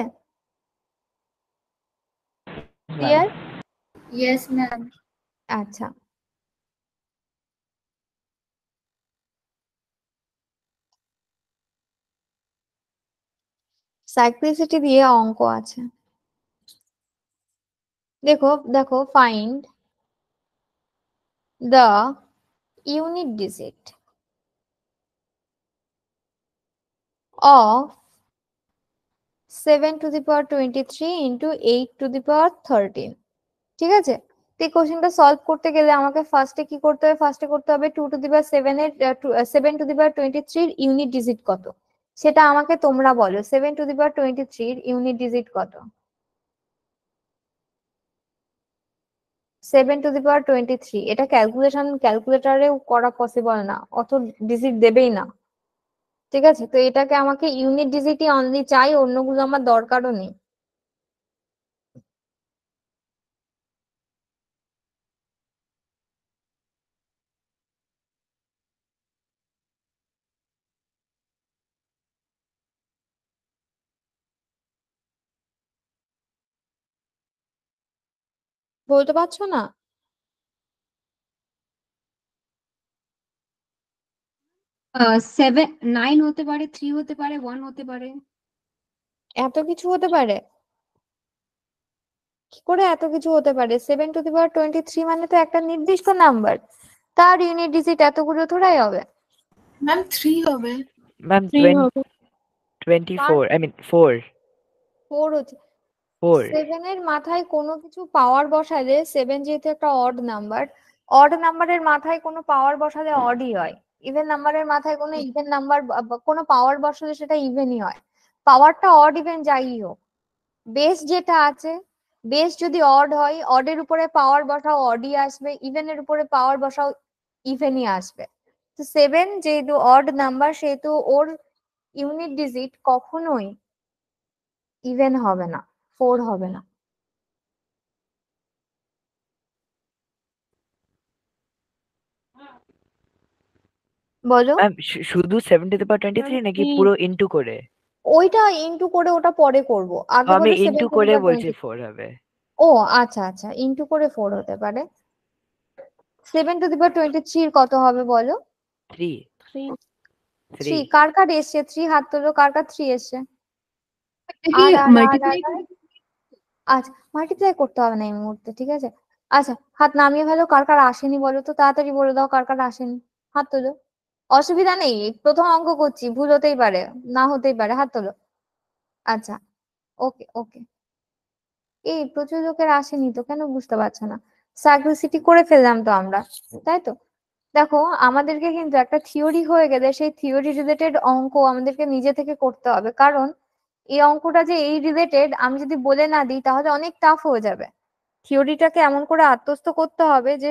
क्लियर यस मैम अच्छा साइक्लिसिटी दिए अंक आछे देखो देखो find the unit digit of seven to the power twenty three into eight to the 13 thirteen ঠিক আছে তে এই কোশ্চেনটা সলভ করতে গেলে আমাকে ফার্স্টে কি করতে হবে ফার্স্টে করতে হবে two to the power seven এর seven to the power twenty এর ইউনিট ডিজিট কত সেটা আমাকে তোমরা বলো seven to the power twenty এর ইউনিট ডিজিট কত seven to the power twenty three এটা ক্যালকুলেশন ক্যালকুলেটরে করা পসিবল না অত ডিজিট দেবেই না ঠিক আছে তো এটাকে আমাকে ইউনিট ডিজিটই অনলি চাই অন্যগুলো আমার দরকারও নেই বলতে পারছো না সেভেন নাইন হতে পারে থ্রি হতে পারে ওয়ান হতে পারে এত কিছু হতে পারে কি করে এত কিছু হতে পারে seven to the power twenty three মানে তো একটা নির্দিষ্ট নাম্বার তার ইউনিট ডিজিট এতগুলো থোড়াই হবে ম্যাম থ্রি হবে ma'am twenty four I mean four four হচ্ছে সেভেনের মাথায় কোনো কিছু পাওয়ার বসালে সেভেন যেহেতু একটা অড নাম্বার অড নাম্বারের মাথায় কোনো পাওয়ার বসালে অডই হয় ইভেন নাম্বারের মাথায় কোনো ইভেন নাম্বার কোনো পাওয়ার বসলে সেটা ইভেনই হয় পাওয়ারটা অড ইভেন যাই হোক বেস যেটা আছে বেস যদি অড হয় অডের উপরে পাওয়ার বসাও অডই আসবে ইভেনের উপরে পাওয়ার বসাও ইভেনই আসবে তো সেভেন যেহেতু অড নাম্বার সেহেতু ওর ইউনিট ডিজিট কখনোই ইভেন হবে না ফোর হবে না বলো শুধু সেভেন্টি বা টোয়েন্টি থ্রি নাকি পুরো ইনটু করে ওইটা ইনটু করে ওটা পরে করব আগে আমি ইনটু করে বলছি ফোর হবে ও আচ্ছা আচ্ছা ইনটু করে ফোর হতে পারে seven to the power twenty থ্রির কত হবে বলো থ্রি থ্রি কার কার এসছে থ্রি হাত তোলো কার কার থ্রি এসছে আচ্ছা মাল্টিপ্লাই করতে হবে না এই মুহূর্তে ঠিক আছে আচ্ছা হাত নামিয়ে ফেলো কার কার আসেনি বলো তো তাড়াতাড়ি বলে দাও কার কার আসেনি হাত তোলো অসুবিধা নেই প্রথম অঙ্ক করছি ভুল হতেই পারে না হতেই পারে হাত তোলো আচ্ছা ওকে ওকে এই প্রচুর লোকের আসেনি তো কেন বুঝতে পারছো না সাইক্রোসিটি করে ফেললাম তো আমরা তাই তো দেখো আমাদেরকে কিন্তু একটা থিওরি হয়ে গেলে সেই থিওরি রিলেটেড অঙ্ক আমাদেরকে নিজে থেকে করতে হবে কারণ এই অঙ্কটা যে এই রিলেটেড আমি যদি বলে না দিই তাহলে অনেক টাফ হয়ে যাবে থিওরিটাকে এমন করে আত্মস্থ করতে হবে যে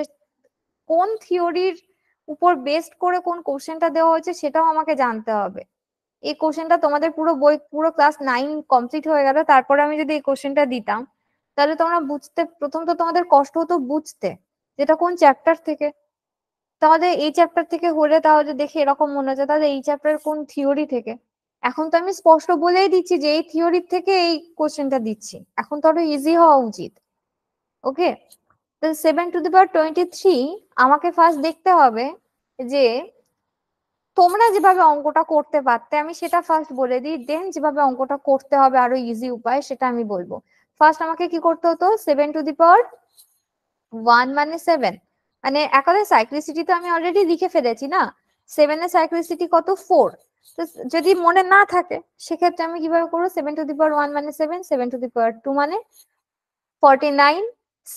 কোন থিওরির উপর বেস্ট করে কোন কোশ্চেনটা দেওয়া হয়েছে সেটাও আমাকে জানতে হবে এই কোশ্চেনটা তোমাদের পুরো বই পুরো ক্লাস নাইন কমপ্লিট হয়ে গেল তারপরে আমি যদি এই কোশ্চেনটা দিতাম তাহলে তোমরা বুঝতে প্রথম তো তোমাদের কষ্ট হতো বুঝতে যেটা কোন চ্যাপ্টার থেকে তাহলে এই চ্যাপ্টার থেকে হলে তাহলে দেখে এরকম মনে হচ্ছে তাহলে এই চ্যাপ্টার কোন থিওরি থেকে এখন তো আমি স্পষ্ট বলেই দিচ্ছি যে এই থিওরির থেকে এই কোশ্চেনটা দিচ্ছি এখন তো আরো ইজি হওয়া উচিত ওকে তো seven to the power twenty three আমাকে ফার্স্ট দেখতে হবে যে তোমরা যেভাবে অঙ্কটা করতে পারতে আমি সেটা ফার্স্ট বলে দিই দেন যেভাবে অঙ্কটা করতে হবে আরো ইজি উপায় সেটা আমি বলবো ফার্স্ট আমাকে কি করতে হতো seven to the power one মানে সেভেন মানে একাদের সাইক্লিসিটি তো আমি অলরেডি লিখে ফেলেছি না সেভেনের সাইক্লিসিটি কত ফোর তো যদি মনে না থাকে সেক্ষেত্রে আমি কিভাবে করবো seven to the power one মানে seven seven to the power two মানে forty nine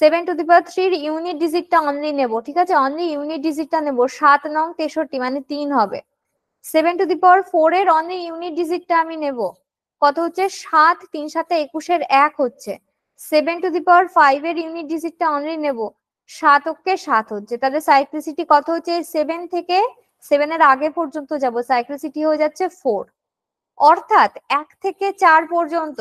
seven to the power থ্রির ইউনিট ডিজিটটা অনলি নেব ঠিক আছে অনলি ইউনিট ডিজিটটা নেব সাত নং তেষট্টি মানে তিন হবে seven to the power four এর অনলি ইউনিট ডিজিটটা আমি নেব কত হচ্ছে সাত তিন সাথে একুশের এক হচ্ছে seven to the power five এর ইউনিট ডিজিটটা অনলি নেব সাত অক্ষে সাত হচ্ছে তাহলে সাইক্লিসিটি কত হচ্ছে সেভেন থেকে সেভেনের আগে পর্যন্ত যাব সাইক্লিসিটি হয়ে যাচ্ছে ফোর অর্থাৎ এক থেকে চার পর্যন্ত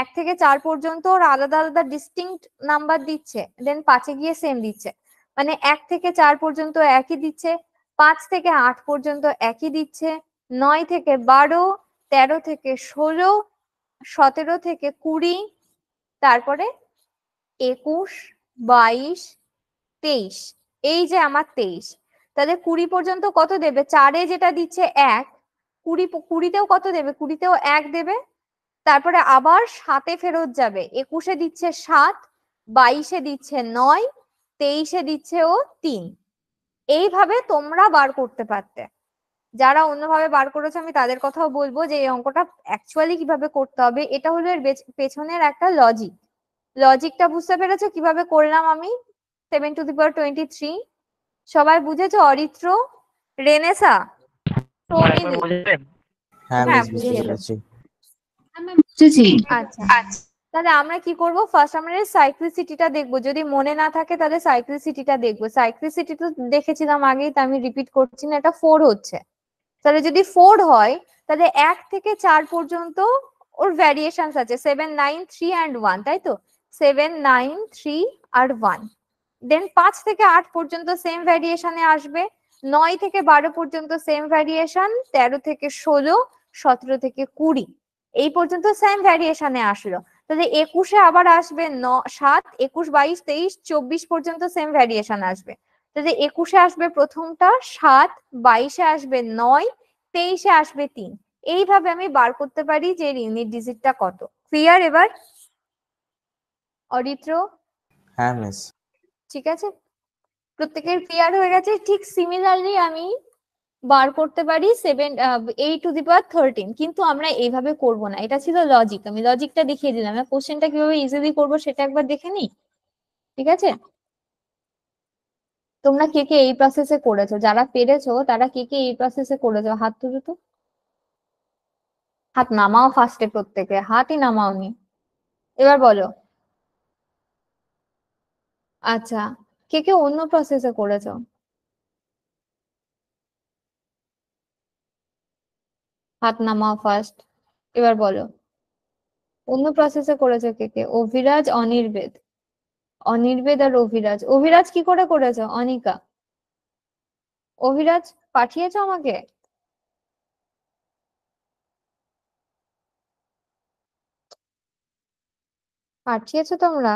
এক থেকে চার পর্যন্ত ওর আলাদা আলাদা ডিস্টিংক্ট নাম্বার দিচ্ছে দেন পাঁচে গিয়ে সেম দিচ্ছে মানে এক থেকে চার পর্যন্ত একই দিচ্ছে পাঁচ থেকে আট পর্যন্ত একই দিচ্ছে নয় থেকে বারো তেরো থেকে ষোলো সতেরো থেকে কুড়ি তারপরে একুশ বাইশ তেইশ এই যে আমার তেইশ তাহলে কুড়ি পর্যন্ত কত দেবে চারে যেটা দিচ্ছে এক কুড়ি কুড়িতেও কত দেবে কুড়িতেও এক দেবে তারপরে আবার সাতে ফেরত যাবে একুশে দিচ্ছে সাত বাইশে দিচ্ছে নয় তেইশে দিচ্ছে ও তিন এইভাবে তোমরা বার করতে পারতে যারা অন্যভাবে বার করেছে আমি তাদের কথাও বলবো যে এই অঙ্কটা অ্যাকচুয়ালি কিভাবে করতে হবে এটা হলো এর পেছনের একটা লজিক লজিকটা বুঝতে পেরেছো কিভাবে করলাম আমি seven to the power twenty three সবাই বুঝেছো অরিত্র রেনেসা হ্যাঁ বুঝে গেছি হ্যাঁ, হ্যাঁ বুঝেছি আচ্ছা আচ্ছা তাহলে আমরা কি করব ফার্স্ট আমরা সাইক্লিসিটিটা দেখব যদি মনে না থাকে তাহলে সাইক্লিসিটিটা দেখব সাইক্লিসিটি তো দেখেছিলাম আগেই তো আমি রিপিট করছি না এটা ফোর হচ্ছে তাহলে যদি ফোর হয় তাহলে এক থেকে চার পর্যন্ত ওর ভ্যারিয়েশনস আছে seven nine three and one তাই তো সেভেন নাইন থ্রি আর ওয়ান দেন পাঁচ থেকে আট পর্যন্ত সেম ভ্যারিয়েশনে আসবে নয় থেকে বারো পর্যন্ত সেম ভ্যারিয়েশন তেরো থেকে ষোলো সতেরো থেকে কুড়ি এই পর্যন্ত সেম ভ্যারিয়েশনে আসলো তাহলে একুশে আবার আসবে ন সাত একুশ বাইশ তেইশ চব্বিশ পর্যন্ত সেম ভ্যারিয়েশন আসবে তাহলে একুশে আসবে প্রথমটা সাত বাইশে আসবে নয় তেইশে আসবে তিন এইভাবে আমি বার করতে পারি যে ইউনিট ডিজিটটা কত ক্লিয়ার এবার অরিত্র হ্যাঁ মিস ঠিক আছে প্রত্যেকের ক্লিয়ার হয়ে গেছে ঠিক সিমিলারলি আমি বার করতে পারি সেভেন এই টু দি পাওয়ার থার্টিন কিন্তু আমরা এইভাবে করব না এটা ছিল লজিক আমি লজিকটা দেখিয়ে দিলাম কোশ্চেনটা কিভাবে ইজিলি করব সেটা একবার দেখে নিই ঠিক আছে তোমরা কে কে এই প্রসেসে করেছো যারা পেরেছো তারা কে কে এই প্রসেসে করেছো হাত তুলো তো হাত নামাও ফার্স্টে প্রত্যেকে হাতই নামাও নি এবার বলো আচ্ছা কে কে অন্য প্রসেসে করেছো হাত নামাও ফার্স্ট এবার বলো অন্য প্রসেসে করেছে কে কে অভিরাজ অনির্বেদ অনির্বেদ আর অভিরাজ অভিরাজ কি করে করেছে অনিকা অভিরাজ পাঠিয়েছ আমাকে পাঠিয়েছো তোমরা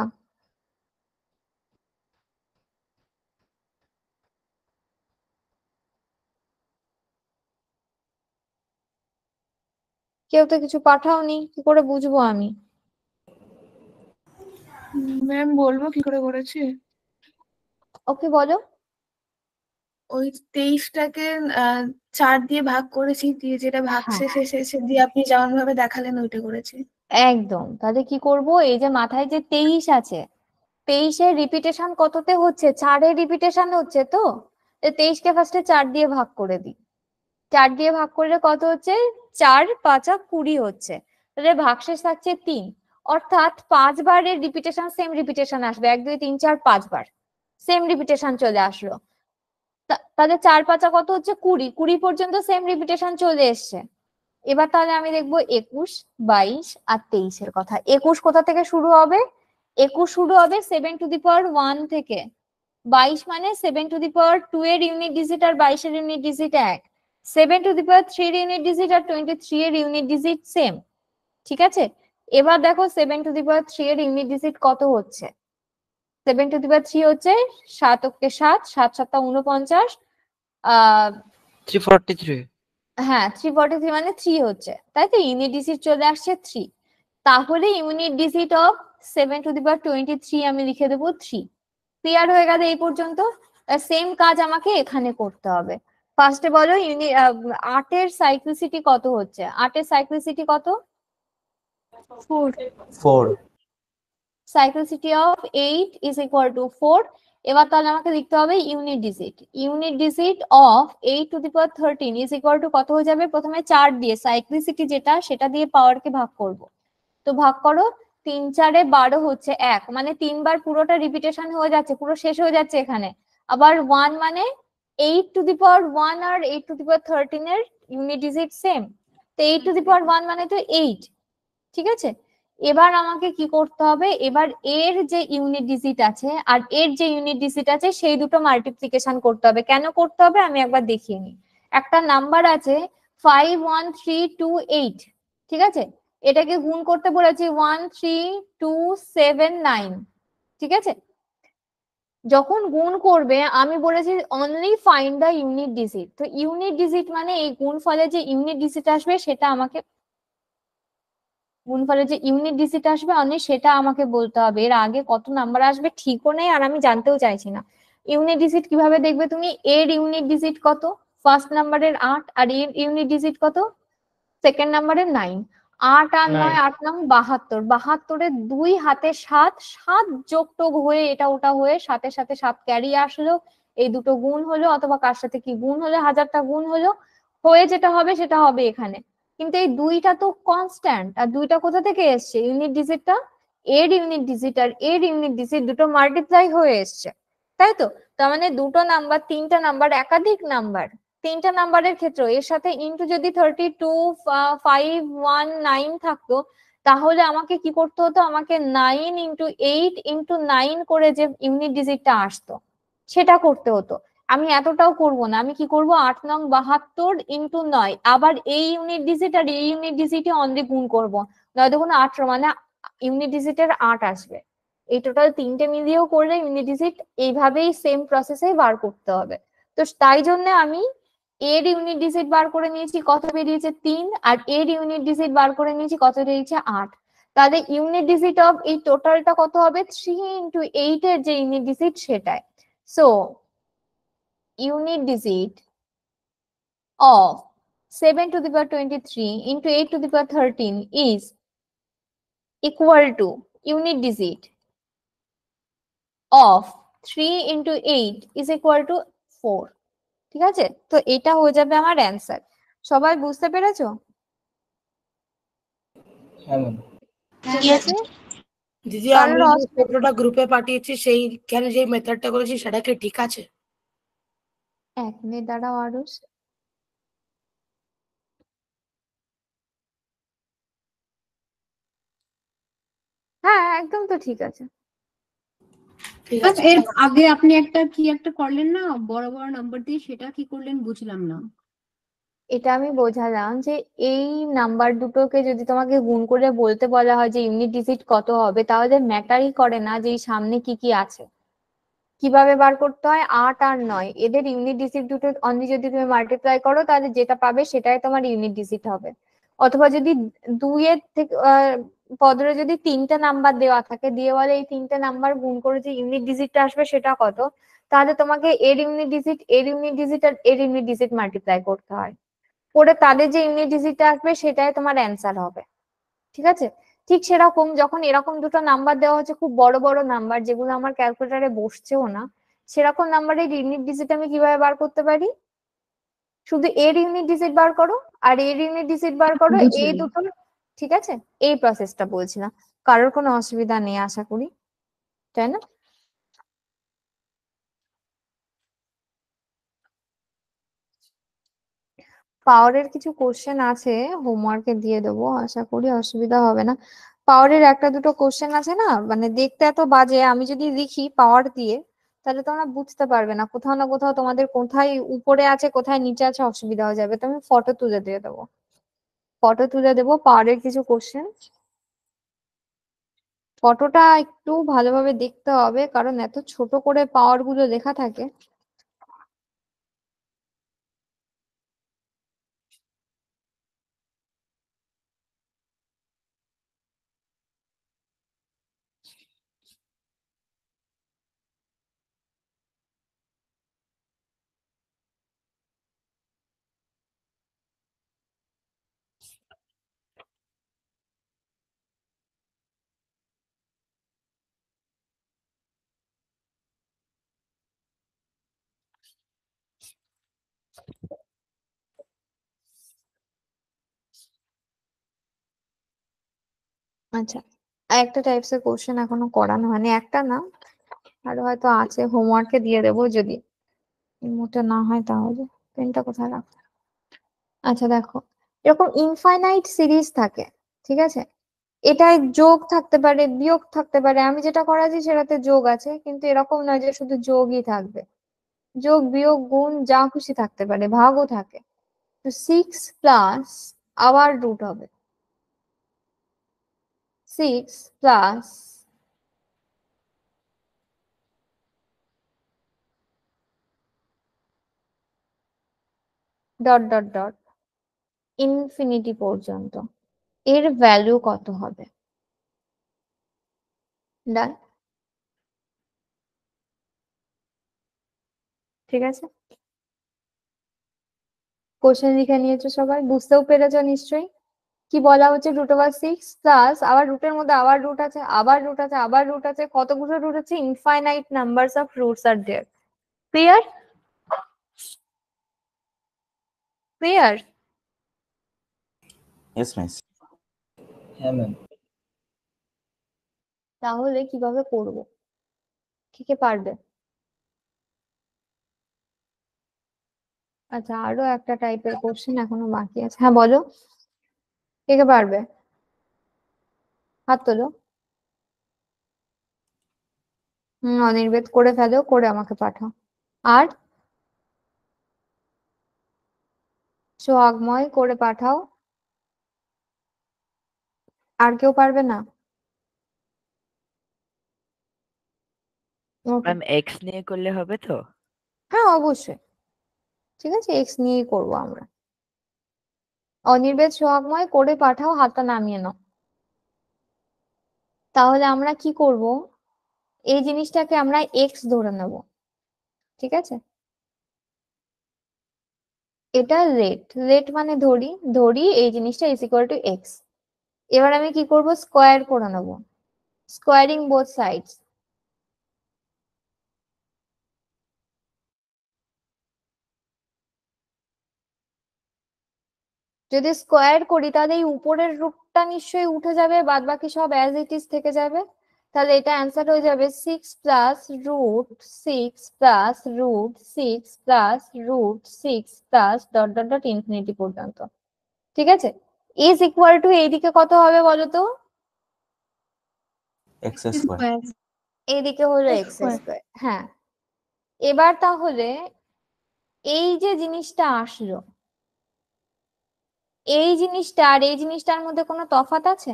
কেউ তো কিছু পাঠাওনি কি করে বুঝবো আমি ম্যাম বলবো কি করে করেছি ওকে বলো ওই তেইশটাকে চার দিয়ে ভাগ করেছি দিয়ে যেটা ভাগ শেষে হ্যাঁ। শেষে দিয়ে আপনি যেমন ভাবে দেখালেন ওইটা করেছি একদম তাহলে কি করব এই যে মাথায় যে তেইশ আছে তেইশের রিপিটেশন কততে হচ্ছে চারের রিপিটেশন হচ্ছে তো তেইশকে ফার্স্টে চার দিয়ে ভাগ করে দিই চার দিয়ে ভাগ করলে কত হচ্ছে চার পাঁচা কুড়ি হচ্ছে তাহলে ভাগশেষ থাকছে তিন অর্থাৎ পাঁচবারের রিপিটেশন সেম রিপিটেশন আসবে এক দুই তিন চার পাঁচবার সেম রিপিটেশন চলে আসলো তাহলে চার পাঁচা কত হচ্ছে কুড়ি কুড়ি পর্যন্ত সেম রিপিটেশন চলে এসছে এবার তাহলে আমি দেখবো একুশ বাইশ আর তেইশের কথা একুশ কোথা থেকে শুরু হবে একুশ শুরু হবে seven to the power one থেকে বাইশ মানে seven to the power two এর ইউনিট ডিজিট আর বাইশের ইউনিট ডিজিট এক সেভেন টু দি পাওয়ার থ্রির ইউনিট ডিজিট আর টোয়েন্টি থ্রি এর ইউনিট ডিজিট সেম ঠিক আছে এবার দেখো seven to the power three এর ইউনিট ডিজিট কত হচ্ছে seven to the power three হচ্ছে সাত অক্ষে সাত সাত সাতটা উনপঞ্চাশ থ্রি ফর্টি থ্রি হ্যাঁ থ্রি থ্রি মানে থ্রি হচ্ছে তাই তো ইউনিট ডিজিট চলে আসছে থ্রি তাহলে unit digit of seven to the power twenty three আমি লিখে দেবো থ্রি ক্লিয়ার হয়ে গেল এই পর্যন্ত সেম কাজ আমাকে এখানে করতে হবে ফার্স্টে বলো ইউনি আটের সাইক্লিসিটি কত হচ্ছে আটের সাইক্লিসিটি কত four four cyclicity of eight is equal to four এবার তাহলে আমাকে লিখতে হবে unit digit unit digit of eight to the power thirteen is equal to কত হয়ে যাবে প্রথমে চার দিয়ে সাইক্লিসিটি যেটা সেটা দিয়ে পাওয়ারকে ভাগ করব তো ভাগ করো তিন চারে বারো হচ্ছে এক মানে তিনবার পুরোটা রিপিটেশন হয়ে যাচ্ছে পুরো শেষ হয়ে যাচ্ছে এখানে আবার ওয়ান মানে eight to the power one আর এইট টু দি power 13 এর ইউনিট ডিজিট সেম তো eight to the power one মানে তো এইট ঠিক আছে এবার আমাকে কি করতে হবে এবার এর যে ইউনিট ডিজিট আছে আর এর যে ইউনিট ডিজিট আছে সেই দুটো মাল্টিপ্লিকেশন করতে হবে কেন করতে হবে আমি একবার দেখিয়ে নিই একটা নাম্বার আছে five one three two eight ঠিক আছে এটাকে গুণ করতে বলেছি one three two seven nine ঠিক আছে যখন গুণ করবে আমি বলেছি only find the unit digit তো ইউনিট ডিজিট মানে এই গুণ ফলে যে ইউনিট ডিজিট আসবে সেটা আমাকে গুণ ফলে যে ইউনিট ডিজিট আসবে অনলি সেটা আমাকে বলতে হবে এর আগে কত নাম্বার আসবে ঠিকও নেই আর আমি জানতেও চাইছি না ইউনিট ডিজিট কিভাবে দেখবে তুমি এর ইউনিট ডিজিট কত ফার্স্ট নাম্বারের আট আর এর ইউনিট ডিজিট কত সেকেন্ড নাম্বারের নাইন আট আর হ্যাঁ। নয় আট নং বাহাত্তর বাহাত্তরে দুই হাতে সাত সাত যোগ টোগ হয়ে এটা ওটা হয়ে সাথে সাথে সাত ক্যারি আসলো এই দুটো গুণ হলো অথবা কার সাথে কি গুণ হলে হাজারটা গুণ হলো হয়ে যেটা হবে সেটা হবে এখানে কিন্তু এই দুইটা তো কনস্ট্যান্ট আর দুইটা কোথা থেকে এসছে ইউনিট ডিজিটটা এর ইউনিট ডিজিট আর এর ইউনিট ডিজিট দুটো মাল্টিপ্লাই হয়ে এসছে তাই তো তার মানে দুটো নাম্বার তিনটা নাম্বার একাধিক নাম্বার তিনটা নাম্বারের ক্ষেত্রে এর সাথে ইনটু যদি thirty two five one nine থাকতো তাহলে আমাকে কি করতে হতো আমাকে nine into eight into nine করে যে ইউনিট ডিজিটটা আসতো সেটা করতে হতো আমি এতটাও করব না আমি কি করব আট নং বাহাত্তর ইন্টু নয় আবার এই ইউনিট ডিজিট আর এই ইউনিট ডিজিটে অনলি গুণ করবো নয় দেখুন আট মানে ইউনিট ডিজিটের আট আসবে এই টোটাল তিনটে মিলিয়েও করলে ইউনিট ডিজিট এইভাবেই সেম প্রসেসে বার করতে হবে তো তাই জন্য আমি এর ইউনিট ডিজিট বার করে নিয়েছি কত বেরিয়েছে তিন আর এর ইউনিট ডিজিট বার করে নিয়েছি কত বেরিয়েছে আট তাহলে ইউনিট ডিজিট অফ এই টোটালটা কত হবে থ্রি ইন্টু এইট এর যে ইউনিট ডিজিট সেটাই so unit digit of seven to the power twenty three into eight to the power thirteen is equal to unit digit of three into eight is equal to four ঠিক আছে তো এটা হয়ে যাবে আমার answer সবাই বুঝতে পেরেছো হ্যাঁ, হ্যাঁ, দিদি আমি ফটোটা গ্রুপে পাঠিয়েছি সেই কেন যে মেথডটা করেছি সেটা কি ঠিক আছে এক মিনিট দাঁড়াও আরুষ হ্যাঁ একদম তো ঠিক আছে এর আগে আপনি একটা কি একটা করলেন না বড় বড় নাম্বার দিয়ে সেটা কি করলেন বুঝলাম না এটা আমি বোঝালাম যে এই নাম্বার দুটোকে যদি তোমাকে গুণ করে বলতে বলা হয় যে ইউনিট ডিজিট কত হবে তাহলে ম্যাটারই করে না যে সামনে কি কি আছে কিভাবে বার করতে হয় আট আর নয় এদের ইউনিট ডিজিট দুটো অনলি যদি তুমি মাল্টিপ্লাই করো তাহলে যেটা পাবে সেটাই তোমার ইউনিট ডিজিট হবে অথবা যদি দুইয়ের থেকে পদরে যদি তিনটে নাম্বার দেওয়া থাকে দিয়ে বলে এই তিনটে নাম্বার গুণ করে যে ইউনিট ডিজিটটা আসবে সেটা কত তাহলে তোমাকে এর ইউনিট ডিজিট এর ইউনিট ডিজিট আর এর ইউনিট ডিজিট মাল্টিপ্লাই করতে হয় করে তাদের যে ইউনিট ডিজিটটা আসবে সেটাই তোমার অ্যান্সার হবে ঠিক আছে ঠিক সেরকম যখন এরকম দুটো নাম্বার দেওয়া হচ্ছে খুব বড় বড় নাম্বার যেগুলো আমার ক্যালকুলেটারে বসছেও না সেরকম নাম্বারের ইউনিট ডিজিট আমি কিভাবে বার করতে পারি শুধু এর ইউনিট ডিজিট বার করো আর এর ইউনিট ডিজিট বার করো এই দুটো ঠিক আছে এই প্রসেসটা বলছিলাম কারোর কোনো অসুবিধা নেই আশা করি তাই না পাওয়ারের কিছু কোশ্চেন আছে হোমওয়ার্কে দিয়ে দেবো আশা করি অসুবিধা হবে না পাওয়ারের একটা দুটো কোশ্চেন আছে না মানে দেখতে এত বাজে আমি যদি লিখি পাওয়ার দিয়ে তাহলে তোমরা বুঝতে পারবে না কোথাও না কোথাও তোমাদের কোথায় উপরে আছে কোথায় নিচে আছে অসুবিধা হয়ে যাবে তো আমি ফটো তুলে দিয়ে দেবো ফটো তুলে দেব পাহাড়ের কিছু কোশ্চেন ফটোটা একটু ভালোভাবে দেখতে হবে কারণ এত ছোট করে পাওয়ার গুলো লেখা থাকে আচ্ছা আর একটা টাইপস এর কোশ্চেন এখনো করানো হয়নি একটা না আরো হয়তো আছে হোমওয়ার্কে দিয়ে দেবো যদি মোটা না হয় তাহলে পেনটা কোথায় রাখ আচ্ছা দেখো এরকম ইনফাইনাইট সিরিজ থাকে ঠিক আছে এটায় যোগ থাকতে পারে বিয়োগ থাকতে পারে আমি যেটা করাছি সেটাতে যোগ আছে কিন্তু এরকম নয় যে শুধু যোগই থাকবে যোগ বিয়োগ গুণ যা খুশি থাকতে পারে ভাগও থাকে তো সিক্স প্লাস আবার রুট হবে 6 plus dot dot dot infinity পর্যন্ত এর ভ্যালু কত হবে ডান ঠিক আছে কোশ্চেন লিখে নিয়েছো সবাই বুঝতেও পেরেছ নিশ্চয়ই কি বলা হচ্ছে রুট ওভার সিক্স প্লাস আবার রুটের মধ্যে আবার রুট আছে আবার রুট আছে আবার রুট আছে কতগুলো রুট আছে ইনফাইনাইট নাম্বার অফ রুটস আর ডেয়ার ক্লিয়ার ক্লিয়ার ইয়েস মিস হ্যাঁ ম্যাম তাহলে কিভাবে করব কে কে পারবে আচ্ছা আরো একটা টাইপের কোশ্চেন এখনো বাকি আছে হ্যাঁ বলো কে কে পারবে হাত তোলো হম অনির্বেদ করে ফেলো করে আমাকে পাঠাও আর সোহাগময় করে পাঠাও আর কেউ পারবে না ম্যাম এক্স নিয়ে করলে হবে তো হ্যাঁ অবশ্যই ঠিক আছে এক্স নিয়েই করবো আমরা অনির্বেদ সোহাগময় করে পাঠাও হাতটা নামিয়ে নাও তাহলে আমরা কি করব এই জিনিসটাকে আমরা এক্স ধরে নেব ঠিক আছে এটা রেট রেট মানে ধরি ধরি এই জিনিসটা ইজ ইকুয়াল টু এক্স এবার আমি কি করব স্কোয়ার করে নেব স্কোয়ারিং বোথ সাইডস যদি স্কোয়ার করি তাহলে এই উপরের রুটটা নিশ্চয়ই উঠে যাবে বাদ বাকি সব অ্যাজ ইট ইজ থেকে যাবে তাহলে এটা অ্যান্সার হয়ে যাবে six plus root six plus root six plus root six plus dot dot dot infinity পর্যন্ত ঠিক আছে ইজ ইকুয়াল টু এইদিকে কত হবে বলো তো এইদিকে হলো এক্স হ্যাঁ এবার তাহলে এই যে জিনিসটা আসলো এই জিনিসটা আর এই জিনিসটার মধ্যে কোনো তফাত আছে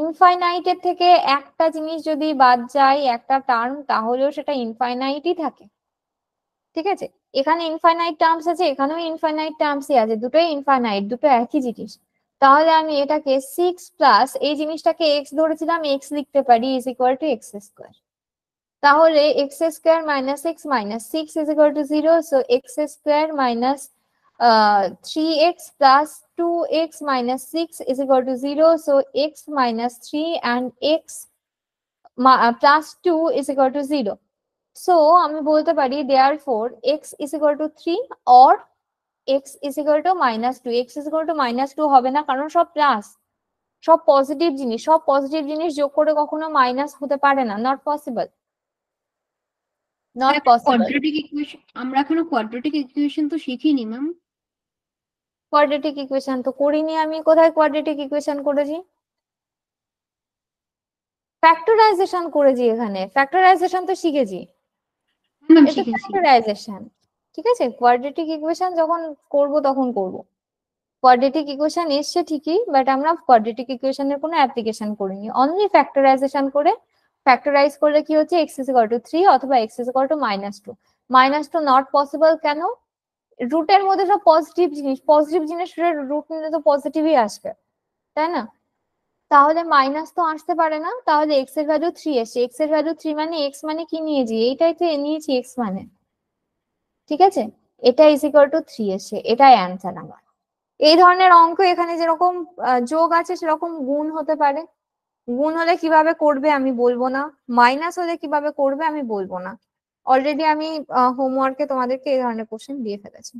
ইনফাইনাইটের থেকে একটা জিনিস যদি বাদ যায় একটা টার্ম তাহলেও সেটা ইনফাইনাইটই থাকে ঠিক আছে এখানে ইনফাইনাইট টার্মস আছে এখানেও ইনফাইনাইট টার্মসই আছে দুটোই ইনফাইনাইট দুটো একই জিনিস তাহলে আমি এটাকে সিক্স প্লাস এই জিনিসটাকে এক্স ধরেছিলাম এক্স লিখতে পারি is equal to x square তাহলে x square minus x minus six is equal to zero so x square minus uh, 3x plus 2x minus 6 is equal to 0. So x minus 3 and x plus 2 is equal to 0. So I'm আমি বলতে পারি therefore x is equal to 3 or x is equal to minus 2. x is equal to minus 2 হবে না কারণ সব plus সব positive জিনিস সব পজিটিভ জিনিস যোগ করে কখনো minus Not possible. Not possible. Possible not possible আমরা এখনো কোয়াড্রেটিক ইকুয়েশন তো শিখিনি ম্যাম কোয়াড্রেটিক ইকুয়েশন তো করিনি আমি কোথায় কোয়াড্রেটিক ইকুয়েশন করেছি ফ্যাক্টরাইজেশন করেছি এখানে ফ্যাক্টরাইজেশন তো শিখেছি ফ্যাক্টরাইজেশন ঠিক আছে কোয়াড্রেটিক ইকুয়েশন যখন করব তখন করব কোয়াড্রেটিক ইকুয়েশন এসছে ঠিকই বাট আমরা কোয়াড্রেটিক ইকুয়েশনের কোনো অ্যাপ্লিকেশন করিনি অনলি ফ্যাক্টরাইজেশন করে ফ্যাক্টরাইজ করলে কি হচ্ছে x is equal to three অথবা x is equal to minus two minus two not possible কেন রুটের মধ্যে সব পজিটিভ জিনিস পজিটিভ জিনিস রুট নিলে তো পজিটিভই আসবে তাই না তাহলে মাইনাস তো আসতে পারে না তাহলে এক্স এর ভ্যালু থ্রি আসে এক্স এর ভ্যালু থ্রি মানে এক্স মানে কি নিয়েছি এইটাই তো নিয়েছি এক্স মানে ঠিক আছে এটা ইজ ইকাল টু থ্রি আসে এটাই অ্যান্সার আমার এই ধরনের অঙ্ক এখানে যেরকম যোগ আছে সেরকম গুণ হতে পারে গুণ হলে কিভাবে করবে আমি বলবো না মাইনাস হলে কিভাবে করবে আমি বলবো না অলরেডি আমি হোমওয়ার্কে তোমাদেরকে এই ধরনের কোশ্চেন দিয়ে ফেলেছি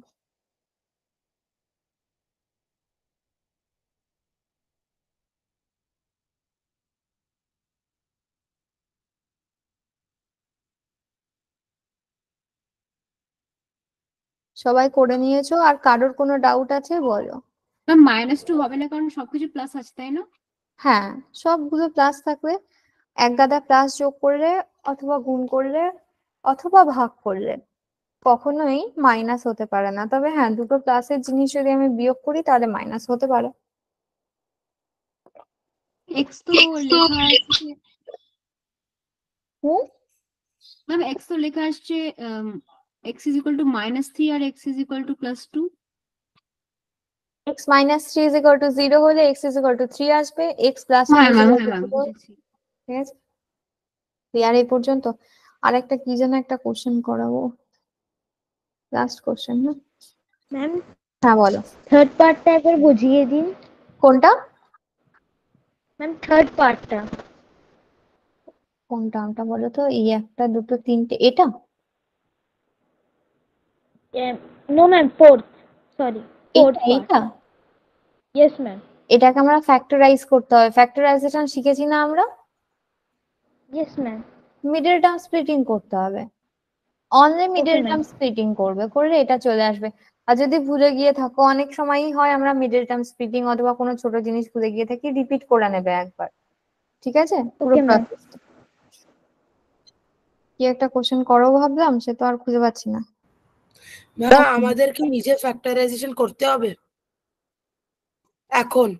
সবাই করে নিয়েছো আর কারোর কোনো ডাউট আছে বলো মাইনাস টু হবে না কারণ সবকিছু প্লাস আছে তাই না হ্যাঁ সবগুলো প্লাস থাকবে এক গাদা প্লাস যোগ করলে অথবা গুণ করলে অথবা ভাগ করলে কখনোই মাইনাস হতে পারে না তবে হ্যাঁ দুটো প্লাসের জিনিস যদি আমি বিয়োগ করি তাহলে মাইনাস হতে পারে ম্যাম এক্স তো লেখা আসছে এক্স টু মাইনাস থ্রি আর x two plus two x minus three to zero হলে এক্স টু থ্রি আসবে হ্যাঁ, হ্যাঁ, আর এই পর্যন্ত আর একটা কি যেন একটা কোশ্চেন করাবো লাস্ট কোশ্চেন না ম্যাম হ্যাঁ বলো থার্ড পার্টটা একবার বুঝিয়ে দিন কোনটা ম্যাম থার্ড পার্টটা কোনটা ওটা বলো তো এই একটা দুটো তিনটে এটা no ma'am fourth sorry fourth এটা ইয়েস ম্যাম এটাকে আমরা ফ্যাক্টরাইজ করতে হবে ফ্যাক্টরাইজেশন শিখেছি না আমরা yes ma'am middle term splitting করতে হবে অনলি মিডল টার্ম স্প্লিটিং করবে করলে এটা চলে আসবে আর যদি ভুলে গিয়ে থাকো অনেক সময়ই হয় আমরা মিডল টার্ম স্প্লিটিং অথবা কোনো ছোট জিনিস ভুলে গিয়ে থাকি রিপিট করে নেবে একবার ঠিক আছে কি একটা কোশ্চেন করো ভাবলাম সে তো আর খুঁজে পাচ্ছি না না আমাদের কি নিজে ফ্যাক্টরাইজেশন করতে হবে এখন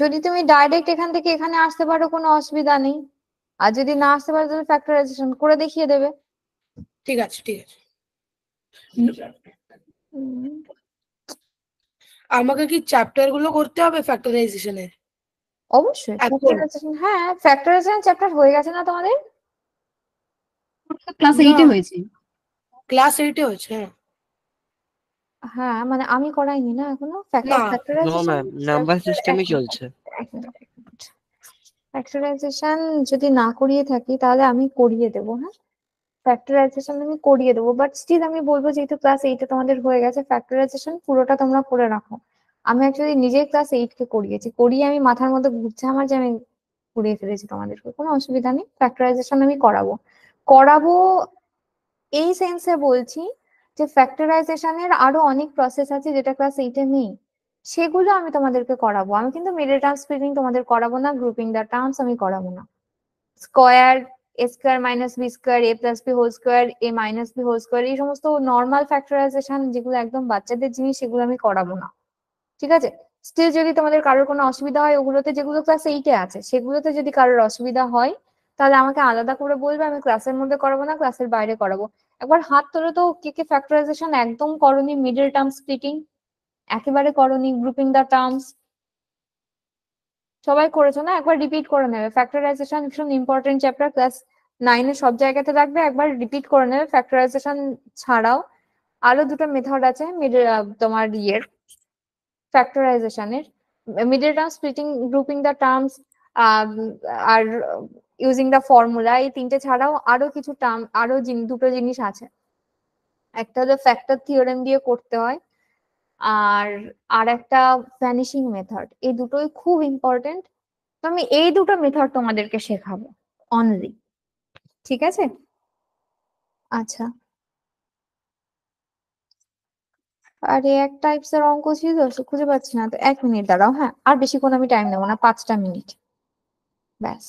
যদি তুমি ডাইরেক্ট এখান থেকে এখানে আসতে পারো কোনো অসুবিধা নেই আর যদি না আসতে পারে তাহলে ফ্যাক্টরাইজেশন করে দেখিয়ে দেবে ঠিক আছে ঠিক আছে আমাকে কি চ্যাপ্টার গুলো করতে হবে ফ্যাক্টরাইজেশনের অবশ্যই ফ্যাক্টরাইজেশন হ্যাঁ ফ্যাক্টরাইজেশন চ্যাপ্টার হয়ে গেছে না তোমাদের ক্লাস 8 এ হয়েছে ক্লাস 8 এ হয়েছে হ্যাঁ হ্যাঁ মানে আমি করাইনি না এখনো ফ্যাক্টরাইজেশন নাম্বার সিস্টেমই চলছে ফ্যাক্টরাইজেশন যদি না করিয়ে থাকি তাহলে আমি করিয়ে দেব হ্যাঁ ফ্যাক্টরাইজেশন আমি করিয়ে দেবো বাট স্টিল আমি বলবো যেহেতু ক্লাস এইটে তোমাদের হয়ে গেছে ফ্যাক্টরাইজেশন পুরোটা তোমরা করে রাখো আমি অ্যাকচুয়ালি নিজেই ক্লাস এইট কে করিয়েছি করিয়ে আমি মাথার মধ্যে ঘুরছে আমার যে আমি ঘুরিয়ে ফেলেছি তোমাদেরকে কোনো অসুবিধা নেই ফ্যাক্টরাইজেশন আমি করাবো করাবো এই সেন্সে বলছি যে ফ্যাক্টরাইজেশনের আরো অনেক প্রসেস আছে যেটা ক্লাস এইটে নেই সেগুলো আমি তোমাদেরকে করাবো আমি কিন্তু মিডল টার্ম স্প্লিটিং তোমাদের করাবো না গ্রুপিং দা টার্মস আমি করাবো না square a square minus b square a plus b whole square a minus b whole square এই সমস্ত নর্মাল ফ্যাক্টরাইজেশন যেগুলো একদম বাচ্চাদের জিনিস সেগুলো আমি করাবো না ঠিক আছে স্টিল যদি তোমাদের কারোর কোনো অসুবিধা হয় ওগুলোতে যেগুলো ক্লাস এইটে আছে সেগুলোতে যদি কারোর অসুবিধা হয় তাহলে আমাকে আলাদা করে বলবে আমি ক্লাসের মধ্যে করাবো না ক্লাসের বাইরে করাবো একবার হাত তোলো তো কে কে ফ্যাক্টরাইজেশন একদম করনি মিডল টার্ম স্প্লিটিং একেবারে করনি গ্রুপিং দ্য টার্মস সবাই করেছো না একবার রিপিট করে নেবে ফ্যাক্টরাইজেশন ভীষণ ইম্পর্টেন্ট চ্যাপ্টার ক্লাস নাইনে সব জায়গাতে রাখবে একবার রিপিট করে নেবে ফ্যাক্টরাইজেশন ছাড়াও আরো দুটো মেথড আছে তোমার ইয়ের ফ্যাক্টরাইজেশনের middle term splitting grouping the terms আর ইউজিং দ্য ফর্মুলা এই তিনটে ছাড়াও আরো কিছু টার্ম আরো দুটো জিনিস আছে একটা হলো ফ্যাক্টর থিওরেম দিয়ে করতে হয় আর আর একটা ফ্যানিশিং মেথড এই দুটোই খুব ইম্পর্টেন্ট তো আমি এই দুটো মেথড তোমাদেরকে শেখাবো অনলি ঠিক আছে আচ্ছা আর এক টাইপস এর অঙ্ক ছিল খুঁজে পাচ্ছি না তো এক মিনিট দাঁড়াও হ্যাঁ আর বেশিক্ষণ আমি টাইম নেবো না পাঁচটা মিনিট ব্যাস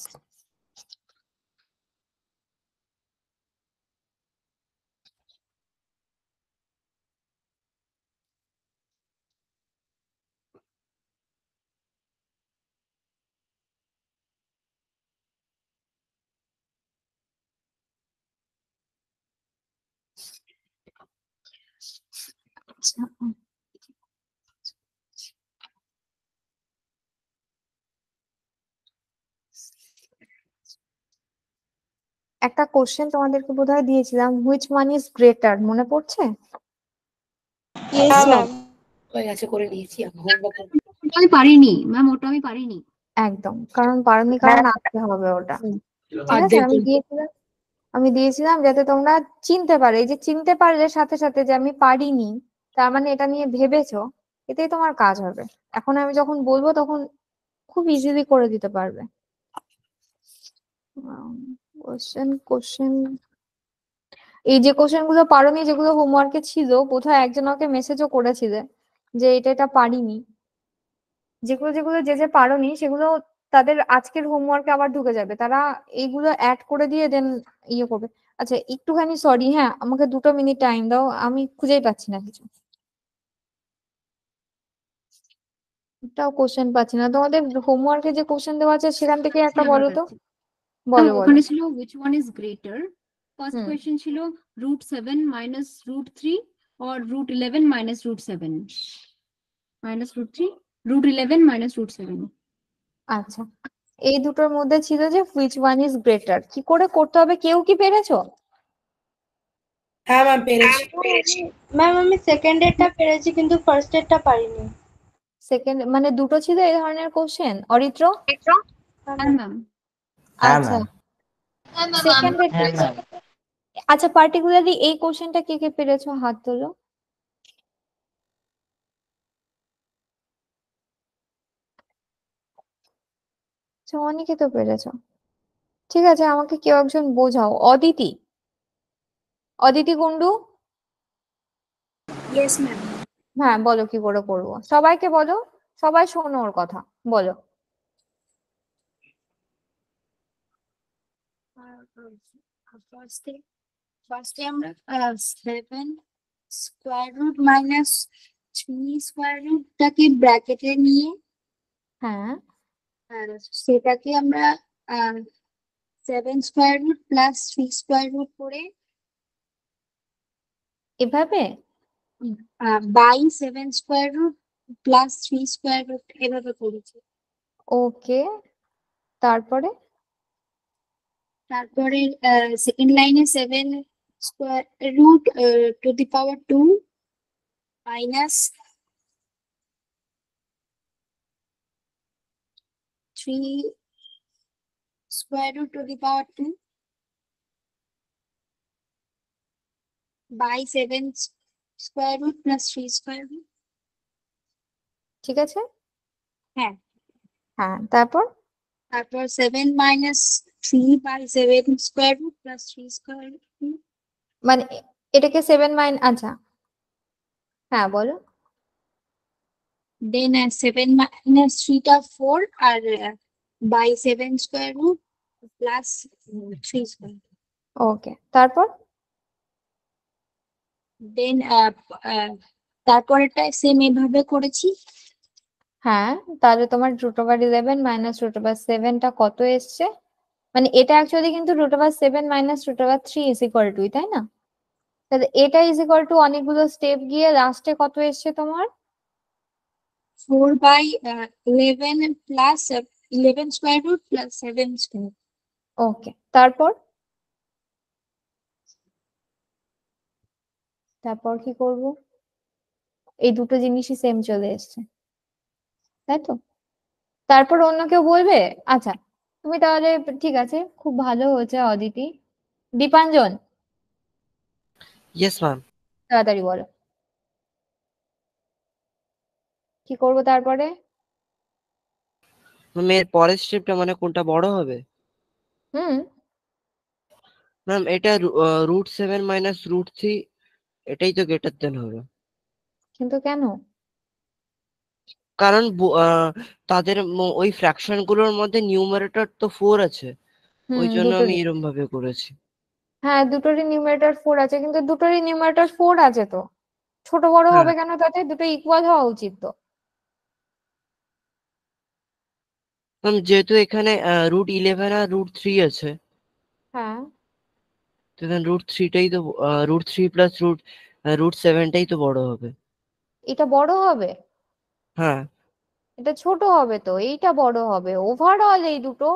একটা কোশ্চেন তোমাদেরকে বোধ হয় দিয়েছিলাম হুইচ ওয়ান ইজ গ্রেটার মনে পড়ছে আমি পারিনি ম্যাম ওটা আমি পারিনি একদম কারণ পারিনি কারণ আঁকতে হবে ওটা আমি দিয়েছিলাম আমি দিয়েছিলাম যাতে তোমরা চিনতে পারে এই যে চিনতে পারলে সাথে সাথে যে আমি পারিনি তার মানে এটা নিয়ে ভেবেছো এতেই তোমার কাজ হবে এখন আমি যখন বলবো তখন খুব ইজিলি করে দিতে পারবে কোশ্চেন কোশ্চেন এই যে কোশ্চেন গুলো পারোনি যেগুলো হোমওয়ার্কে ছিল বোধহয় একজন ওকে মেসেজও করেছিলে যে এটা এটা পারিনি যেগুলো যেগুলো যে যে পারোনি সেগুলো তাদের আজকের হোমওয়ার্কে আবার ঢুকে যাবে তারা এইগুলো অ্যাড করে দিয়ে দেন ইয়ে করবে আচ্ছা একটুখানি সরি হ্যাঁ আমাকে দুটো মিনিট টাইম দাও আমি খুঁজেই পাচ্ছি না কিছু তাও কোশ্চেন পাচ্ছি না তোমাদের হোমওয়ার্কে যে কোশ্চেন দেওয়া আছে সেখান থেকে একটা বলো তো বলো হ্যাঁ, বলো ওখানে ছিল which one is greater first question ছিল root seven minus root three or root eleven minus root seven minus root three root eleven minus root seven আচ্ছা এই দুটোর মধ্যে ছিল যে হুইচ ওয়ান ইজ গ্রেটার কি করে করতে হবে কেউ কি পেরেছো হ্যাঁ ম্যাম পেরেছি ম্যাম আমি সেকেন্ড এরটা পেরেছি কিন্তু ফার্স্ট এরটা পারিনি সেকেন্ড মানে দুটো ছিল এই ধরনের কোশ্চেন অরিত্র হ্যাঁ, হ্যাঁ, হ্যাঁ, আচ্ছা আচ্ছা পার্টিকুলারলি এই কোশ্চেনটা কে কে পেরেছো হাত তোলো আচ্ছা, অনেকে তো পেরেছ ঠিক আছে আমাকে কেউ একজন বোঝাও অদিতি অদিতি গুন্ডু ইয়েস ম্যাম হ্যাঁ বলো কি করে করবো সবাইকে বলো সবাই শোনো ওর কথা বলো ফার্স্টে আমরা seven square root minus square রুটটাকে ব্র্যাকেটে নিয়ে হ্যাঁ সেটাকে আমরা seven square root plus three square root করে এভাবে by seven square root plus three square root এভাবে করেছি ওকে তারপরে তারপরে সেকেন্ড লাইনে seven square root to the power two minus three square root to the power 2 by 7 square root plus three square root ঠিক আছে হ্যাঁ হ্যাঁ তারপর তারপর সেভেন minus three by seven square root plus three square root মানে এটাকে seven minus আচ্ছা হ্যাঁ বলো দেন সেভেন মাইনাস থ্রিটা ফোর আর by seven square root plus three square okay তারপর দেন uh, uh, তারপরেরটা সেম এভাবে করেছি হ্যাঁ তাহলে তোমার root over eleven minus root over সেভেনটা কত এসছে মানে এটা অ্যাকচুয়ালি কিন্তু root over seven minus root over three is equal to তাই না তাহলে এটা ইজ ইকুয়াল টু অনেকগুলো স্টেপ গিয়ে লাস্টে কত এসছে তোমার four by eleven plus eleven square root plus seven square okay তারপর তারপর কি করব এই দুটো জিনিসই সেম চলে এসছে তাই তো তারপর অন্য কেউ বলবে আচ্ছা তুমি তাহলে ঠিক আছে খুব ভালো হয়েছে অদিতি দীপাঞ্জন ইয়েস ম্যাম তাড়াতাড়ি বলো কি করব তারপরে মেয়ের পরের স্ট্রিপটা মানে কোনটা বড় হবে হুম ম্যাম এটা root seven minus root three এটাই তো গ্রেটার দেন হবে কিন্তু কেন কারণ তাদের ওই ফ্র্যাকশন গুলোর মধ্যে নিউমারেটর তো ফোর আছে ওই জন্য আমি এরকম ভাবে করেছি হ্যাঁ দুটোরই নিউমারেটর ফোর আছে কিন্তু দুটোরই নিউমারেটর ফোর আছে তো ছোট বড় হ্যাঁ। হবে কেন তাতে দুটো ইকুয়াল হওয়া উচিত তো যেহেতু এখানে রুট ইলেভেন আর রুট থ্রি আছে হ্যাঁ রুট থ্রিটাই তো root three plus root root সেভেনটাই তো বড় হবে এটা বড় হবে হ্যাঁ এটা ছোট হবে তো এইটা বড় হবে ওভারঅল এই দুটো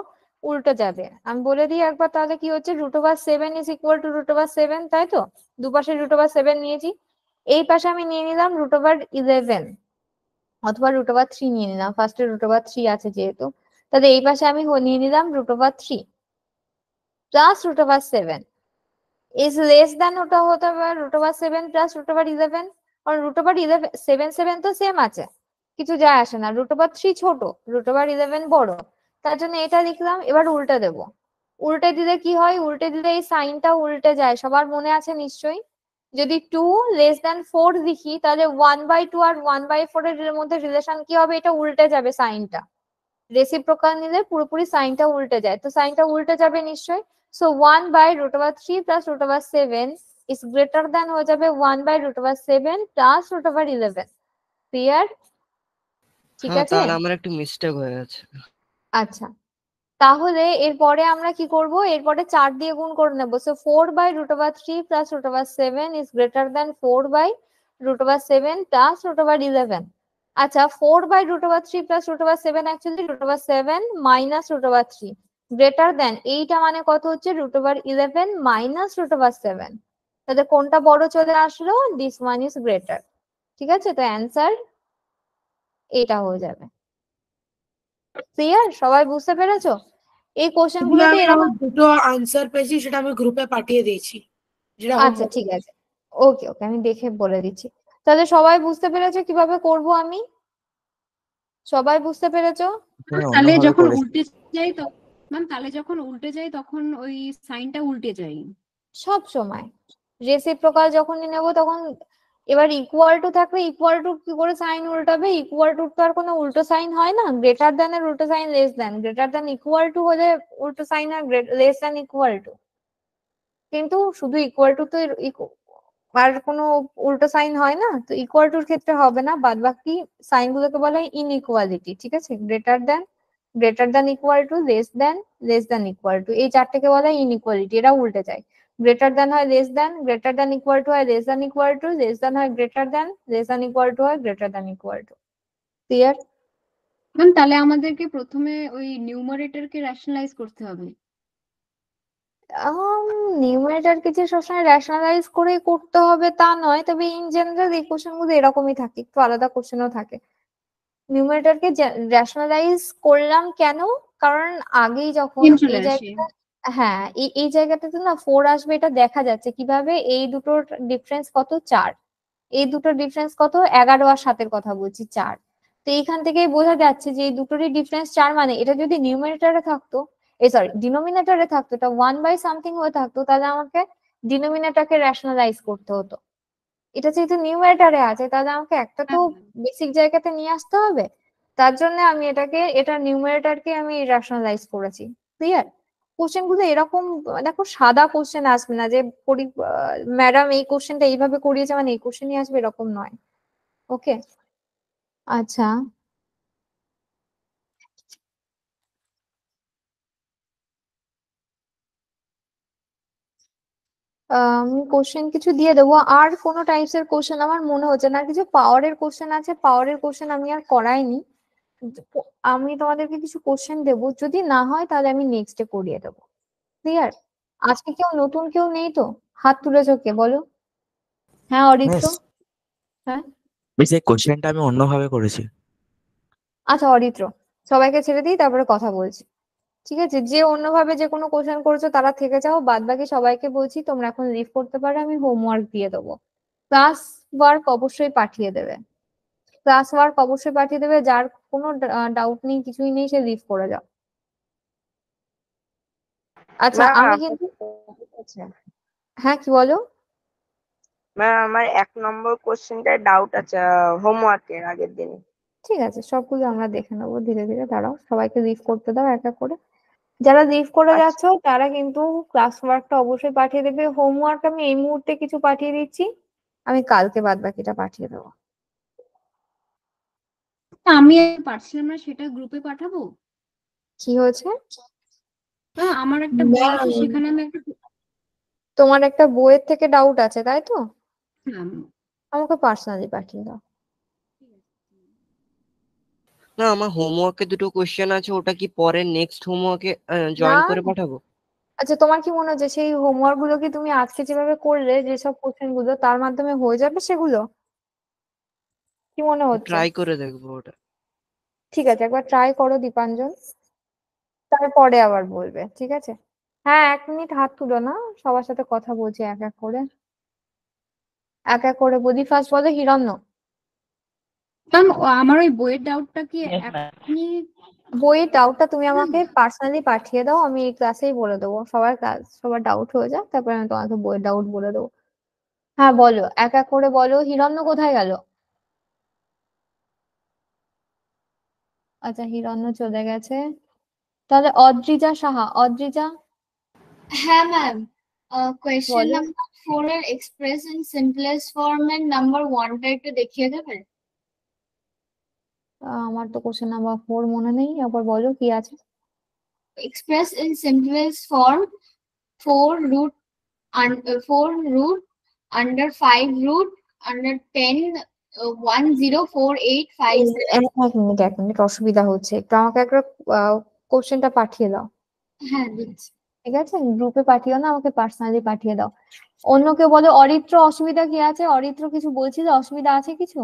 উল্টো যাবে আমি বলে দিই একবার তাহলে কি হচ্ছে root over seven is equal to root over seven তাই তো দুপাশে রুট ওভার সেভেন নিয়েছি এই পাশে আমি নিয়ে নিলাম রুট ওভার ইলেভেন অথবা রুট ওভার থ্রি নিয়ে নিলাম ফার্স্টে রুট ওভার থ্রি আছে যেহেতু তাহলে এই পাশে আমি নিয়ে নিলাম root over three plus root over seven is less than root over root over 7 plus root over 11 or root over 11 7 7 তো সেম আছে কিছু যায় আসে না root over 3 ছোট root over 11 বড় তার জন্য এটা লিখলাম এবার উল্টে দেব উল্টে দিলে কি হয় উল্টে দিলে এই সাইনটা উল্টে যায় সবার মনে আছে নিশ্চয়ই যদি টু লেস দ্যান ফোর লিখি তাহলে ওয়ান বাই টু আর ওয়ান বাই ফোর এর মধ্যে রিলেশন কি হবে এটা উল্টে যাবে সাইনটা রেসিপ্রোকাল নিলে পুরোপুরি সাইনটা উল্টে যায় তো সাইনটা উল্টে যাবে নিশ্চয়ই so one by root over three plus root over seven is greater than হয়ে যাবে one by root over seven plus root over eleven clear ঠিক আছে তাহলে আমার একটু মিস্টেক হয়ে গেছে আচ্ছা তাহলে এরপরে আমরা কি করব এরপরে চার দিয়ে গুণ করে নেব so four by root over three plus root over seven is greater than four by root over seven plus root over eleven আচ্ছা four by root over three plus root over seven actually root over seven minus root over three greater than এইটা মানে কত হচ্ছে root over eleven minus root over seven তাহলে কোনটা বড় চলে আসলো দিস ওয়ান ইজ গ্রেটার ঠিক আছে তো অ্যান্সার এটা হয়ে যাবে ক্লিয়ার সবাই বুঝতে পেরেছো এই কোশ্চেন গুলো দুটো আনসার পেয়েছি সেটা আমি গ্রুপে পাঠিয়ে দিয়েছি আচ্ছা ঠিক আছে ওকে ওকে আমি দেখে বলে দিচ্ছি তাহলে সবাই বুঝতে পেরেছো কিভাবে করব আমি সবাই বুঝতে পেরেছো হ্যাঁ, তাহলে যখন উল্টে যাই তখন ম্যাম তাহলে যখন উল্টে যায় তখন ওই সাইনটা উল্টে যায় সব সময় রেসিপ্রোকাল যখনই নেব তখন এবার ইকুয়াল টু থাকলে ইকুয়াল টু কি করে সাইন উল্টাবে ইকুয়াল টু তো আর কোনো উল্টো সাইন হয় না গ্রেটার দ্যান এর উল্টো sign less than greater than equal to হলে উল্টো সাইন আর লেস দ্যান ইকুয়াল টু কিন্তু শুধু ইকুয়াল টু তো আর কোনো উল্টো সাইন হয় না তো ইকুয়াল টুর ক্ষেত্রে হবে না বাদ বাকি সাইনগুলোকে বলা হয় ইনইকুয়ালিটি ঠিক আছে greater than greater than equal to less than less than equal to এই চারটাকে বলা হয় ইনইকুয়ালিটি এরা উল্টে যায় গ্রেটার দেন হয় less than greater than equal to হয় less than equal to less than হয় greater than less than equal to হয় greater than equal to clear ma'am তাহলে আমাদেরকে প্রথমে ওই নিউমারেটরকে রেশনালাইজ করতে হবে নিউমারেটরকে যে সবসময় রেশনালাইজ করে করতে হবে তা নয় তবে ইন জেনারেল এই কোশ্চেনগুলো এরকমই থাকে একটু আলাদা কোশ্চেনও থাকে নিউমারেটরকে রেশনালাইজ করলাম কেন কারণ আগেই যখন হ্যাঁ এই জায়গাটাতে না ফোর আসবে এটা দেখা যাচ্ছে কিভাবে এই দুটোর ডিফারেন্স কত চার এই দুটোর ডিফারেন্স কত এগারো আর সাতের কথা বলছি চার তো এইখান থেকে বোঝা যাচ্ছে যে দুটোরই ডিফারেন্স চার মানে এটা যদি নিউমিনেটারে থাকতো এই সরি ডিনোমিনেটারে থাকতো এটা ওয়ান বাই সামথিং হয়ে থাকতো তাহলে আমাকে ডিনোমিনেটারকে রেশনালাইজ করতে হতো এটা যেহেতু নিউ নিউমেরেটারে আছে তাহলে আমাকে একটা তো বেসিক জায়গাতে নিয়ে আসতে হবে তার জন্য আমি এটাকে এটা নিউমেরেটারকে আমি রেশনালাইজ করেছি ক্লিয়ার কোশ্চেন গুলো এরকম দেখো সাদা কোশ্চেন আসবে না যে ম্যাডাম এই কোশ্চেনটা এইভাবে করিয়েছে মানে এই কোশ্চেনই আসবে এরকম নয় ওকে আচ্ছা কোশ্চেন কিছু দিয়ে দেবো আর কোনো টাইপস এর কোশ্চেন আমার মনে হচ্ছে না কিছু পাওয়ারের কোশ্চেন আছে পাওয়ারের কোশ্চেন আমি আর করাইনি আমি তোমাদেরকে কিছু কোশ্চেন দেব যদি না হয় তাহলে আমি নেক্সটে করিয়ে দেবো ক্লিয়ার আজকে কেউ নতুন কেউ নেই তো হাত তুলেছ কে বলো হ্যাঁ অরিত্র হ্যাঁ মিস এই কোশ্চেনটা আমি অন্যভাবে করেছি আচ্ছা অরিত্র সবাইকে ছেড়ে দিই তারপরে কথা বলছি ঠিক আছে যে অন্যভাবে যে কোনো কোশ্চেন করেছো তারা থেকে যাও বাদ বাকি সবাইকে বলছি তোমরা এখন লিভ করতে পারো আমি হোমওয়ার্ক দিয়ে দেবো ক্লাস ওয়ার্ক অবশ্যই পাঠিয়ে দেবে ক্লাস ওয়ার্ক অবশ্যই পাঠিয়ে দেবে যার কোনো ডাউট নেই কিছুই নেই সে লিভ করে যাও আচ্ছা আমি কিন্তু হ্যাঁ কি বলো আমার এক নম্বর কোশ্চেনটার ডাউট আছে হোমওয়ার্কের আগের দিনে ঠিক আছে সবগুলো আমরা দেখে নেবো ধীরে ধীরে দাঁড়াও সবাইকে লিভ করতে দাও এক এক করে যারা লিভ করে আচ্ছা। যাচ্ছ তারা কিন্তু ক্লাস ওয়ার্কটা অবশ্যই পাঠিয়ে দেবে হোমওয়ার্ক আমি এই মুহূর্তে কিছু পাঠিয়ে দিচ্ছি আমি কালকে বাদ বাকিটা পাঠিয়ে দেবো আমি পারছিলাম না সেটা গ্রুপে পাঠাবো কি হয়েছে না আমার একটা বই আছে সেখানে আমি একটা তোমার একটা বইয়ের থেকে ডাউট আছে তাই তো হ্যাঁ। আমাকে পার্সোনালি পাঠিয়ে দাও না আমার হোমওয়ার্কে দুটো কোশ্চেন আছে ওটা কি পরে নেক্সট হোমওয়ার্কে জয়েন করে পাঠাবো আচ্ছা তোমার কি মনে হচ্ছে সেই হোমওয়ার্ক গুলো কি তুমি আজকে যেভাবে করলে যেসব কোশ্চেন গুলো তার মাধ্যমে হয়ে যাবে সেগুলো কি মনে হচ্ছে ট্রাই করে দেখবো ওটা ঠিক আছে একবার ট্রাই করো দীপাঞ্জন তারপরে আবার বলবে ঠিক আছে হ্যাঁ এক মিনিট হাত তুলো না সবার সাথে কথা বলছি এক এক করে এক এক করে বলি ফার্স্ট বলো হিরণ্য আমার ওই বইয়ের ডাউটটা কি আপনি বইয়ের ডাউটটা তুমি আমাকে পার্সোনালি পাঠিয়ে দাও আমি এই ক্লাসেই বলে দেবো সবার ক্লাস সবার ডাউট হয়ে যাক তারপরে আমি তোমাকে বইয়ের ডাউট বলে দেবো হ্যাঁ বলো এক এক করে বলো হিরণ্য কোথায় গেল আচ্ছা হিরণ্য চলে গেছে তাহলে অদ্রিজা সাহা অদ্রিজা হ্যাঁ ম্যাম কোয়েশ্চেন নাম্বার ফোর এর এক্সপ্রেস ইন সিম্পলেস্ট ফর্ম এর নাম্বার ওয়ানটা একটু দেখিয়ে দেবেন আমার তো কোশ্চেন নাম্বার ফোর মনে নেই আবার বলো কি আছে express in simplest form 4 root un, uh, 4 root under 5 root under 10 uh, 10485 এক মিনিট এক মিনিট অসুবিধা হচ্ছে একটু আমাকে একবার কোশ্চেনটা পাঠিয়ে দাও হ্যাঁ দিচ্ছি ঠিক আছে গ্রুপে পাঠিও না আমাকে পার্সোনালি পাঠিয়ে দাও অন্য কেউ বলে অরিত্র অসুবিধা কি আছে অরিত্র কিছু বলছিস অসুবিধা আছে কিছু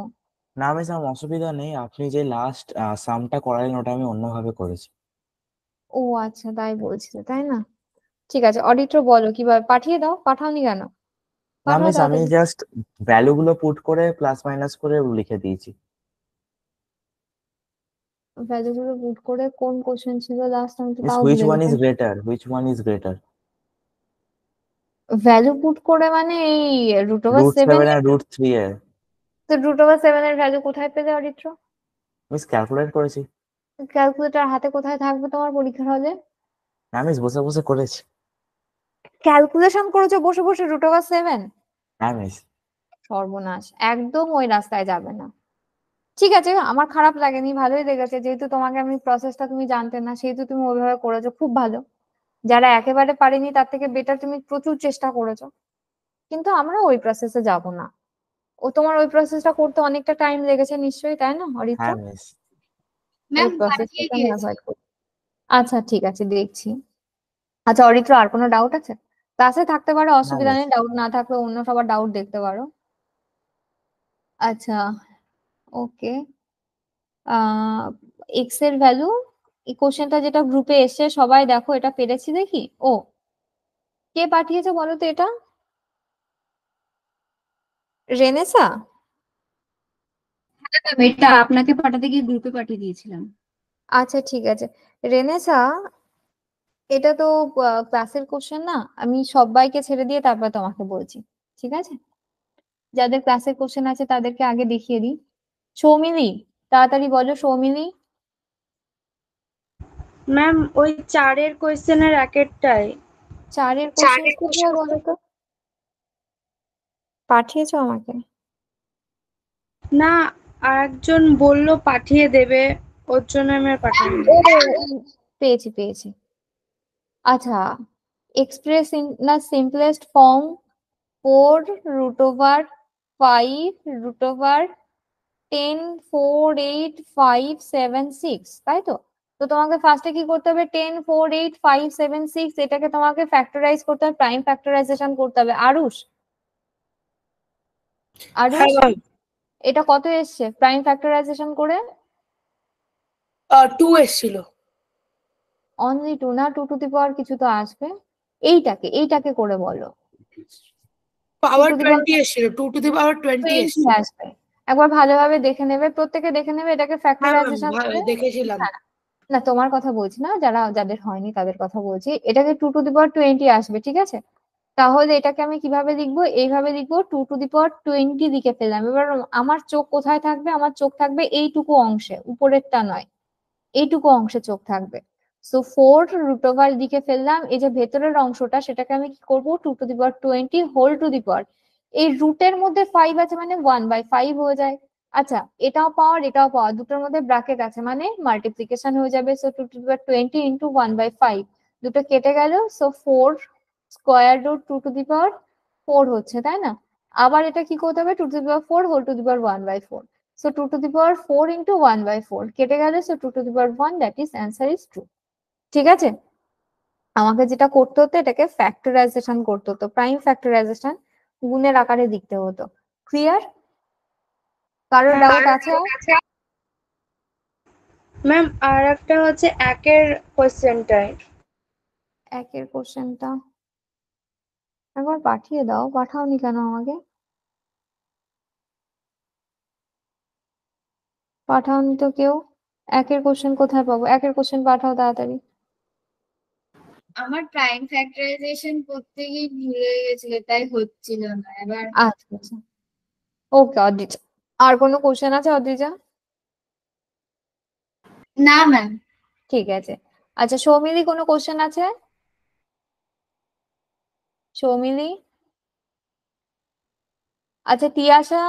না ম্যাম অসুবিধা নেই আপনি যে লাস্ট সামটা করালেন ওটা আমি অন্যভাবে করেছি ও আচ্ছা তাই বলছিলে তাই না ঠিক আছে অডিটর বলো কিভাবে পাঠিয়ে দাও পাঠাওনি কেন না মিস আমি জাস্ট ভ্যালুগুলো পুট করে প্লাস মাইনাস করে লিখে দিয়েছি ভ্যালুগুলো পুট করে কোন কোশ্চেন ছিল লাস্ট আমি তো তাও which one is greater which one is greater value put করে মানে এই রুট ওভার সেভেন আর রুট থ্রি এর তো রুট ওভার সেভেন এর ভ্যালু কোথায় পেলে অরিত্র মিস ক্যালকুলেট করেছি ক্যালকুলেটর হাতে কোথায় থাকবে তোমার পরীক্ষার হলে না মিস বসে বসে করেছি ক্যালকুলেশন করেছো বসে বসে রুট ওভার সেভেন না মিস সর্বনাশ একদম ওই রাস্তায় যাবে না ঠিক আছে আমার খারাপ লাগেনি ভালোই লেগেছে যেহেতু তোমাকে আমি প্রসেসটা তুমি জানতে না সেহেতু তুমি ওইভাবে করেছো খুব ভালো যারা একেবারে পারেনি তার থেকে বেটার তুমি প্রচুর চেষ্টা করেছো কিন্তু আমরা ওই প্রসেসে যাব না ও তোমার ওই প্রসেসটা করতে অনেকটা টাইম লেগেছে নিশ্চয়ই তাই না অরিতা হ্যাঁ, আচ্ছা ঠিক আছে দেখছি আচ্ছা অরিত্র আর কোনো ডাউট আছে ক্লাসে থাকতে পারো অসুবিধা নেই ডাউট না থাকলে অন্য সবার ডাউট দেখতে পারো আচ্ছা ওকে এক্স এর ভ্যালু এই কোশ্চেনটা যেটা গ্রুপে এসছে সবাই দেখো এটা পেরেছি দেখি ও কে পাঠিয়েছে বলো তো এটা রেনেসা হ্যাঁ এটা আপনাকে পাঠাতে গিয়ে গ্রুপে পাঠিয়ে দিয়েছিলাম আচ্ছা ঠিক আছে রেনেসা এটা তো ক্লাসের কোশ্চেন না আমি সবাইকে ছেড়ে দিয়ে তারপর তোমাকে বলছি ঠিক আছে যাদের ক্লাসের কোশ্চেন আছে তাদেরকে আগে দেখিয়ে দিই সৌমিলি তাড়াতাড়ি বলো সৌমিলি ম্যাম ওই চারের কোয়েশ্চেনের র্যাকেটটাই চারের কোশ্চেন কোথায় বলো তো পাঠিয়েছো আমাকে না আর একজন বলল পাঠিয়ে দেবে ওর জন্য আমি আর পাঠাইনি পেয়েছি পেয়েছি আচ্ছা এক্সপ্রেস ইন না simplest form four root over five root over ten four eight five seven six তাই তো তো তোমাকে ফার্স্টে কি করতে হবে ten four eight five seven six এটাকে তোমাকে ফ্যাক্টরাইজ করতে হবে প্রাইম ফ্যাক্টরাইজেশন করতে হবে আরুষ আর এটা কত এসছে প্রাইম ফ্যাক্টরাইজেশন করে টু এসছিল অনলি টু না টু টু দি পাওয়ার কিছু তো আসবে এইটাকে এইটাকে করে বলো পাওয়ার টোয়েন্টি এসছিল two to the power twenty আসবে একবার ভালোভাবে দেখে নেবে প্রত্যেকে দেখে নেবে এটাকে ফ্যাক্টরাইজেশন দেখেছিলাম না তোমার কথা বলছি না যারা যাদের হয়নি তাদের কথা বলছি এটাকে two to the power twenty আসবে ঠিক আছে তাহলে এটাকে আমি কিভাবে লিখবো এইভাবে লিখবো two to the power twenty দিকে ফেললাম এবার আমার চোখ কোথায় থাকবে আমার চোখ থাকবে এইটুকু অংশে উপরেরটা নয় এইটুকু অংশে চোখ থাকবে সো ফোর রুট ওভার দিকে ফেললাম এই যে ভেতরের অংশটা সেটাকে আমি কি করবো two to the power twenty whole to the power এই রুটের মধ্যে ফাইভ আছে মানে ওয়ান বাই ফাইভ হয়ে যায় আচ্ছা এটাও পাওয়ার এটাও পাওয়ার দুটোর মধ্যে ব্রাকেট আছে মানে মাল্টিপ্লিকেশন হয়ে যাবে so two to the power twenty into one by five দুটো কেটে গেল so four square root two to the power four হচ্ছে তাই না আবার এটা কি করতে হবে two to the power four whole to the power one by four so two to the power four into one by four কেটে গেলে so two to the power one that is answer is two ঠিক আছে আমাকে যেটা করতে হতো এটাকে factorisation করতে হতো প্রাইম ফ্যাক্টরাইজেশন গুণের আকারে দেখতে হতো ক্লিয়ার কারো ডাউট আছে ম্যাম আর একটা হচ্ছে একের কোশ্চেনটাই একের কোশ্চেনটা একবার পাঠিয়ে দাও পাঠাওনি কেন আমাকে পাঠাওনি তো কেউ একের কোশ্চেন কোথায় পাবো একের কোশ্চেন পাঠাও তাড়াতাড়ি আমার প্রাইম ফ্যাক্টরাইজেশন করতে গিয়ে ভুলে গেছিল তাই হচ্ছিল না এবার আচ্ছা ওকে আচ্ছা। অদ্রিজা আর কোনো কোশ্চেন আছে অদ্রিজা না ম্যাম ঠিক আছে আচ্ছা সৌমিদি কোনো কোশ্চেন আছে সৌমিলি আচ্ছা তিয়াশা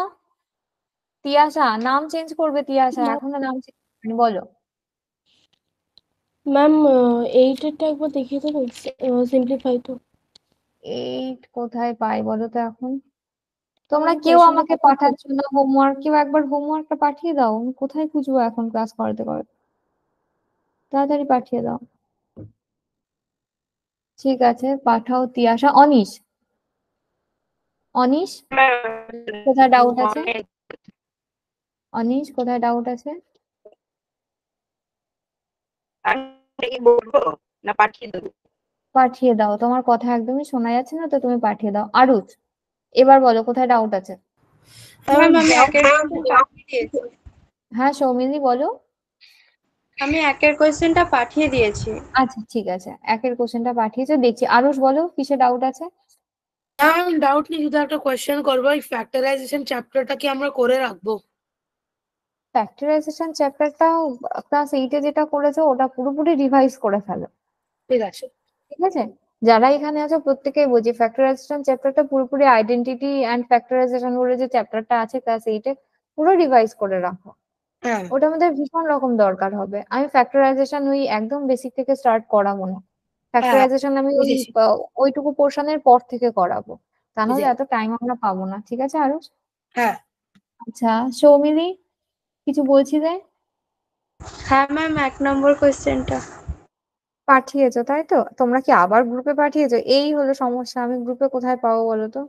তিয়াশা নাম চেঞ্জ করবে তিয়াশা এখনো নাম চেঞ্জ বলো ম্যাম এইটেরটা একবার দেখিয়ে দেবো সিম্পলিফাই তো এইট কোথায় পাই বলো তো এখন তোমরা কেউ আমাকে পাঠাচ্ছ না হোমওয়ার্ক কেউ একবার হোমওয়ার্কটা পাঠিয়ে দাও কোথায় খুঁজবো এখন ক্লাস করাতে করাতে তাড়াতাড়ি পাঠিয়ে দাও ঠিক আছে পাঠাও তিয়াশা অনিশ অনিশ কোথায় ডাউট আছে অনিশ কোথায় ডাউট আছে পাঠিয়ে দাও তোমার কথা একদমই শোনা যাচ্ছে না তো তুমি পাঠিয়ে দাও আরুজ এবার বলো কোথায় ডাউট আছে হ্যাঁ সৌমিনী বলো আমি একের কোশ্চেনটা পাঠিয়ে দিয়েছি আচ্ছা ঠিক আছে একের কোশ্চেনটা পাঠিয়েছো দেখছি আরুষ বলো কিসে ডাউট আছে আমি ডাউট নেই শুধু একটা কোশ্চেন করবো এই ফ্যাক্টরাইজেশন চ্যাপ্টারটা কি আমরা করে রাখবো ফ্যাক্টরাইজেশন চ্যাপ্টারটা ক্লাস এইটে যেটা করেছো ওটা পুরোপুরি রিভাইজ করে ফেলো ঠিক আছে ঠিক আছে যারা এখানে আছে প্রত্যেকেই বুঝি ফ্যাক্টরাইজেশন চ্যাপ্টারটা পুরোপুরি আইডেন্টিটি অ্যান্ড ফ্যাক্টরাইজেশন বলে যে চ্যাপ্টারটা আছে ক্লাস এইটে পুরো রিভাইজ করে রাখো হ্যাঁ। ওটা আমাদের ভীষণ রকম দরকার হবে আমি ফ্যাক্টরাইজেশন ওই একদম বেসিক থেকে স্টার্ট করাবো না ফ্যাক্টরাইজেশন আমি ওইটুকু পোর্শনের পর থেকে করাবো তা নাহলে এত টাইম আমরা পাবো না ঠিক আছে আরো হ্যাঁ। আচ্ছা সৌমিলি কিছু বলছি যে হ্যাঁ ম্যাম এক নম্বর কোয়েশ্চেনটা পাঠিয়েছো তাই তো তোমরা কি আবার গ্রুপে পাঠিয়েছো এই হলো সমস্যা আমি গ্রুপে কোথায় পাবো বলো তো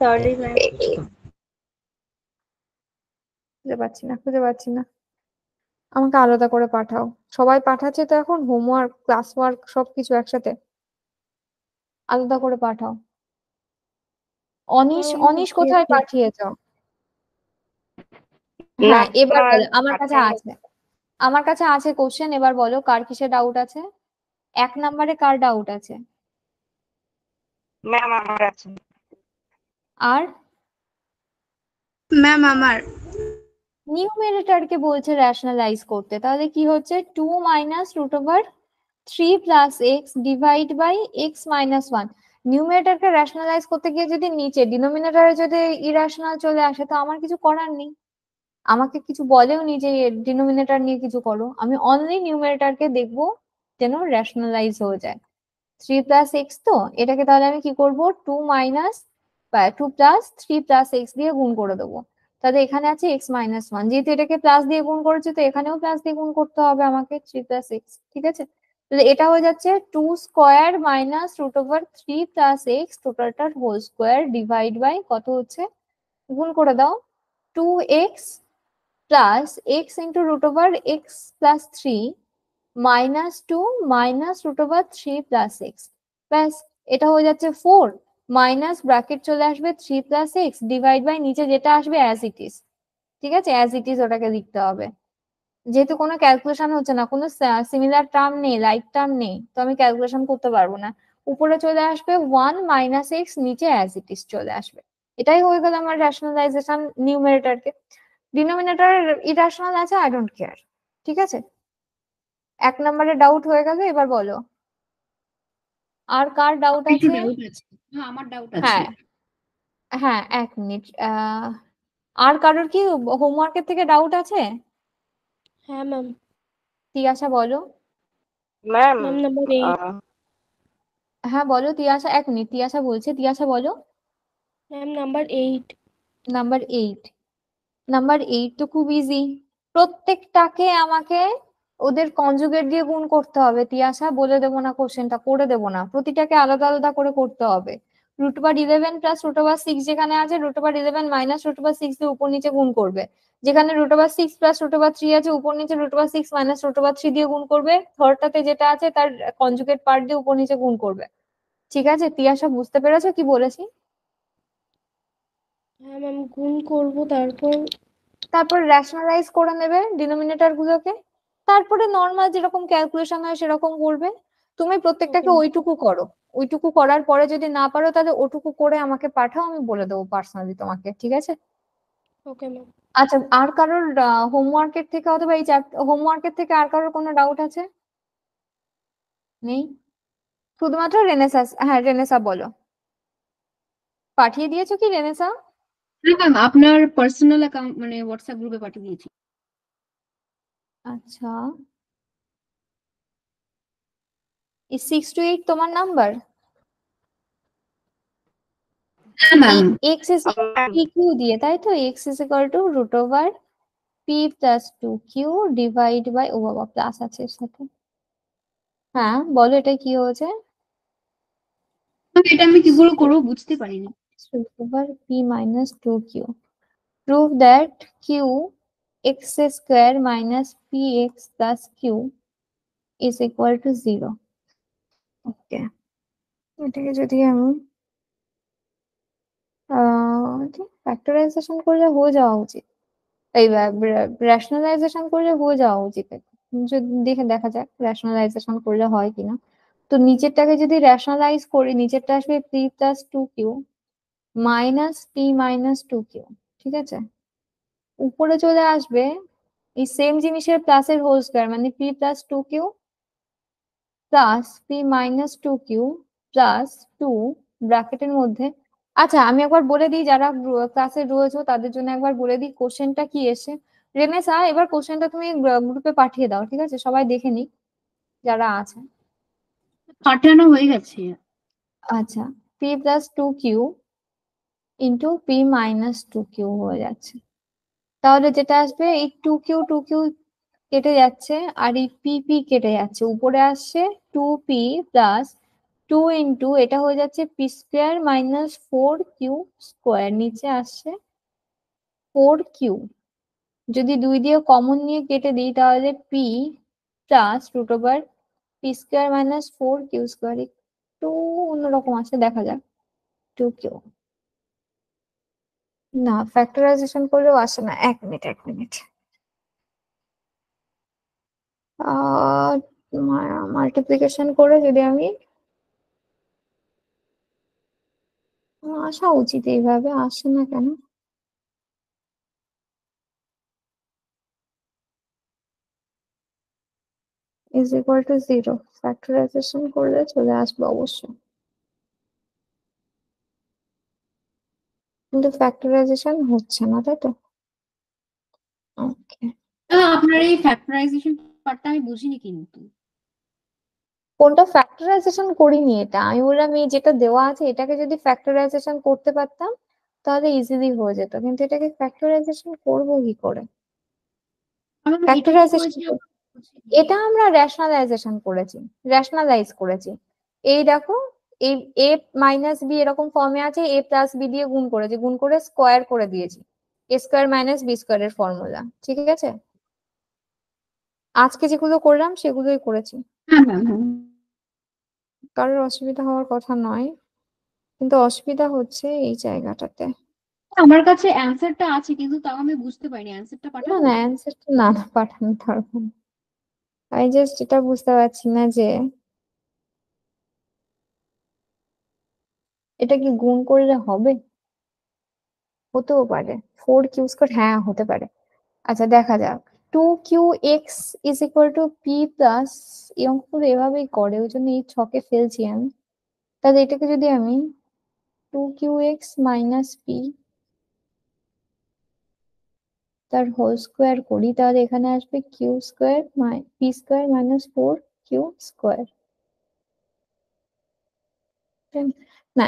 সরি ম্যাম খুঁজে পাচ্ছি না খুঁজে পাচ্ছি না আমাকে আলাদা করে পাঠাও সবাই পাঠাচ্ছে তো এখন হোমওয়ার্ক ক্লাস ওয়ার্ক সবকিছু একসাথে আলাদা করে পাঠাও অনিশ হ্যাঁ, অনিশ কোথায় পাঠিয়েছ হ্যাঁ এবার আমার কাছে আছে আমার কাছে আছে কোশ্চেন এবার বলো কার কিসে ডাউট আছে এক নম্বরে কার ডাউট আছে ম্যাম আমার আছে আর ম্যাম আমার কে বলছে রেশনালাইজ করতে তাহলে কি হচ্ছে two minus root over three plus x divide by x minus one নিউমিরেটরকে রেশনালাইজ করতে গিয়ে যদি নিচে ডিনোমিনেটরে যদি ইরাশনাল চলে আসে তো আমার কিছু করার নেই আমাকে কিছু বলেও নি যে ডিনোমিনেটর নিয়ে কিছু করো আমি অনলি নিউমিরেটরকে দেখবো যেন রেশনালাইজ হয়ে যায় থ্রি প্লাস এক্স তো এটাকে তাহলে আমি কি করব two minus two plus three plus x দিয়ে গুণ করে দেবো তাহলে এখানে আছে এক্স মাইনাস ওয়ান যেহেতু এটাকে প্লাস দিয়ে গুণ করেছে তো এখানেও প্লাস দিয়ে গুণ করতে হবে আমাকে থ্রি প্লাস এক্স ঠিক আছে তাহলে এটা হয়ে যাচ্ছে two square minus root over three plus x টোটালটার হোল স্কোয়ার ডিভাইড বাই কত হচ্ছে গুণ করে দাও two x plus x into root over x plus three minus two minus root over three plus x ব্যাস এটা হয়ে যাচ্ছে ফোর মাইনাস ব্র্যাকেট চলে আসবে three plus x divide by নিচে যেটা আসবে অ্যাজ ইট ইজ ঠিক আছে অ্যাজ ইট ইজ ওটাকে লিখতে হবে যেহেতু কোনো ক্যালকুলেশন হচ্ছে না কোনো সিমিলার টার্ম নেই লাইক টার্ম নেই তো আমি ক্যালকুলেশন করতে পারবো না উপরে চলে আসবে ওয়ান মাইনাস এক্স নিচে অ্যাজ ইট ইজ চলে আসবে এটাই হয়ে গেল আমার রেশনালাইজেশন নিউমেরেটারকে ডিনোমিনেটার ইরাশনাল আছে আই ডোন্ট কেয়ার ঠিক আছে এক নম্বরে ডাউট হয়ে গেল এবার বলো আর কার ডাউট আছে হ্যাঁ, হ্যাঁ, হ্যাঁ এক মিনিট আর কারোর কি হোমওয়ার্কের থেকে ডাউট আছে হ্যাঁ ম্যাম বলো হ্যাঁ বলো এক মিনিট বলো number eight number eight number eight তো খুব ইজি প্রত্যেকটাকে আমাকে ওদের কনজুগেট দিয়ে গুণ করতে হবে তিয়াসা বলে দেবো না কোশ্চেনটা করে দেবো না প্রতিটাকে আলাদা আলাদা করে করতে হবে root over eleven plus root over six যেখানে আছে root over eleven minus root over six দিয়ে উপর নিচে গুণ করবে যেখানে root over six plus root over three আছে উপর নিচে root over six minus root over three দিয়ে গুণ করবে থার্ডটাতে যেটা আছে তার কনজুগেট পার্ট দিয়ে উপর নিচে গুণ করবে ঠিক আছে তিয়াসা বুঝতে পেরেছো কি বলেছি হ্যাঁ গুণ করব তারপর তারপর রেশনালাইজ করে নেবে ডিনোমিনেটর গুলোকে তারপরে নর্মাল যেরকম ক্যালকুলেশন হয় সেরকম করবে তুমি প্রত্যেকটাকে ওইটুকু করো ওইটুকু করার পরে যদি না পারো তাহলে ওটুকু করে আমাকে পাঠাও আমি বলে দেবো পার্সোনালি তোমাকে ঠিক আছে আচ্ছা আর কারোর হোমওয়ার্কের থেকে অথবা এই হোমওয়ার্কের থেকে আর কারোর কোনো ডাউট আছে নেই শুধুমাত্র রেনেসা হ্যাঁ রেনেসা বলো পাঠিয়ে দিয়েছো কি রেনেসা হ্যাঁ, আপনার পার্সোনাল অ্যাকাউন্ট মানে হোয়াটসঅ্যাপ গ্রুপে পাঠিয়ে দিয়েছি আচ্ছা এই সিক্স টু এইট তোমার নাম্বার এক্স ইজ কিউ দিয়ে তাই তো x is equal to root p plus two q divide by ও প্লাস আছে এর হ্যাঁ বলো এটা কি হয়েছে এটা আমি করবো বুঝতে পারিনি two q prove that q x square minus px plus q is equal to 0 okay এটাকে যদি আমি ফ্যাক্টরাইজেশন করলে হয়ে যাওয়া উচিত এই রেশনালাইজেশন করলে হয়ে যাওয়া উচিত যদি দেখে দেখা যাক রেশনালাইজেশন করলে হয় কিনা তো নিচেরটাকে যদি রেশনালাইজ করি নিচেরটা আসবে p plus two q minus p minus two q ঠিক আছে উপরে চলে আসবে এই সেম জিনিসের প্লাসের হোল স্কোয়ার মানে p plus two q plus p minus two q plus two ব্র্যাকেটের মধ্যে আচ্ছা আমি একবার বলে দিই যারা ক্লাসে রয়েছে তাদের জন্য একবার বলে দিই কোশ্চেনটা কি এসে রেনেসা এবার কোশ্চেনটা তুমি গ্রুপে পাঠিয়ে দাও ঠিক আছে সবাই দেখে নি যারা আছে পাঠানো হয়ে গেছে আচ্ছা p plus two q into p minus two q হয়ে যাচ্ছে তাহলে যেটা আসবে এই টু কিউ টু কিউ কেটে যাচ্ছে আর এই পি পি কেটে যাচ্ছে উপরে আসছে two p plus two into এটা হয়ে যাচ্ছে p square minus four q square নিচে আসছে ফোর কিউ যদি দুই দিয়ে কমন নিয়ে কেটে দিই তাহলে p plus root over p square minus four q square একটু অন্যরকম আছে দেখা যাক টু কিউ না ফ্যাক্টরাইজেশন করলেও আসে না এক মিনিট এক মিনিট মাল্টিপ্লিকেশন করে যদি আমি আসা উচিত এইভাবে আসে না কেন is equal to zero factorisation করলে চলে আসবে অবশ্যই কিন্তু ফ্যাক্টরাইজেশন হচ্ছে না তাই তো ওকে আপনার এই ফ্যাক্টরাইজেশন পার্টটা আমি বুঝিনি কিন্তু কোনটা ফ্যাক্টরাইজেশন করিনি এটা আমি বললাম এই যেটা দেওয়া আছে এটাকে যদি ফ্যাক্টরাইজেশন করতে পারতাম তাহলে ইজিলি হয়ে যেত কিন্তু এটাকে ফ্যাক্টরাইজেশন করব কি করে ফ্যাক্টরাইজেশন এটা আমরা রেশনালাইজেশন করেছি রেশনালাইজ করেছি এই দেখো এই এ মাইনাস বি এরকম ফর্মে আছে এ প্লাস বি দিয়ে গুণ করেছি গুণ করে স্কোয়ার করে দিয়েছি এ স্কোয়ার মাইনাস বি স্কোয়ারের ফর্মুলা ঠিক আছে আজকে যেগুলো করলাম সেগুলোই করেছি হ্যাঁ, হ্যাঁ, হ্যাঁ। কারোর অসুবিধা হওয়ার কথা নয় কিন্তু অসুবিধা হচ্ছে এই জায়গাটাতে আমার কাছে অ্যানসারটা আছে কিন্তু তাও আমি বুঝতে পারিনি অ্যানসারটা পাঠাও না অ্যানসারটা না না পাঠানো তার আমি জাস্ট এটা বুঝতে পারছি না যে এটা কি গুণ করলে হবে হতেও পারে ফোর কিউ স্কোয়ার হ্যাঁ হতে পারে আচ্ছা দেখা যাক two q x is equal to p plus এই অঙ্কগুলো এভাবেই করে ওই জন্য এই ছকে ফেলছি আমি তাহলে এটাকে যদি আমি two q x minus p তার হোল স্কোয়ার করি তাহলে এখানে আসবে q square p square minus four q square না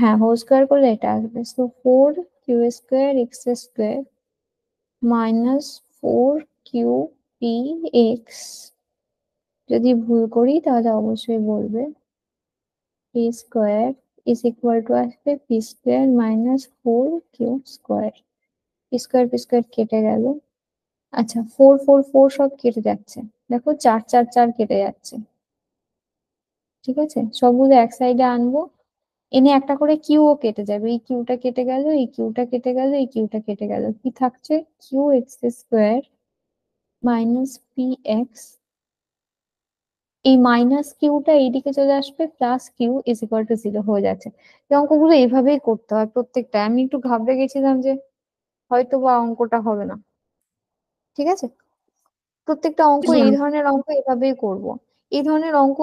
হ্যাঁ হোল স্কোয়ার করলে এটা আসবে so four q square x square minus four q p x যদি ভুল করি তাহলে অবশ্যই বলবে p square is equal to আসবে p square minus four q square p square p square কেটে গেল আচ্ছা ফোর ফোর ফোর সব কেটে যাচ্ছে দেখো চার চার চার কেটে যাচ্ছে ঠিক আছে সবগুলো এক সাইডে আনবো এনে একটা করে কিউও কেটে যাবে এই কিউটা কেটে গেল এই কিউটা কেটে গেল এই কিউটা কেটে গেল কি থাকছে q x square minus p x এই মাইনাস কিউটা এইদিকে চলে আসবে plus q is equal to zero হয়ে যাচ্ছে এই অঙ্কগুলো এইভাবেই করতে হয় প্রত্যেকটা আমি একটু ঘাবড়ে গেছিলাম যে হয়তো বা অঙ্কটা হবে না ঠিক আছে প্রত্যেকটা অঙ্ক এই ধরনের অঙ্ক এভাবেই করব এই ধরনের অঙ্ক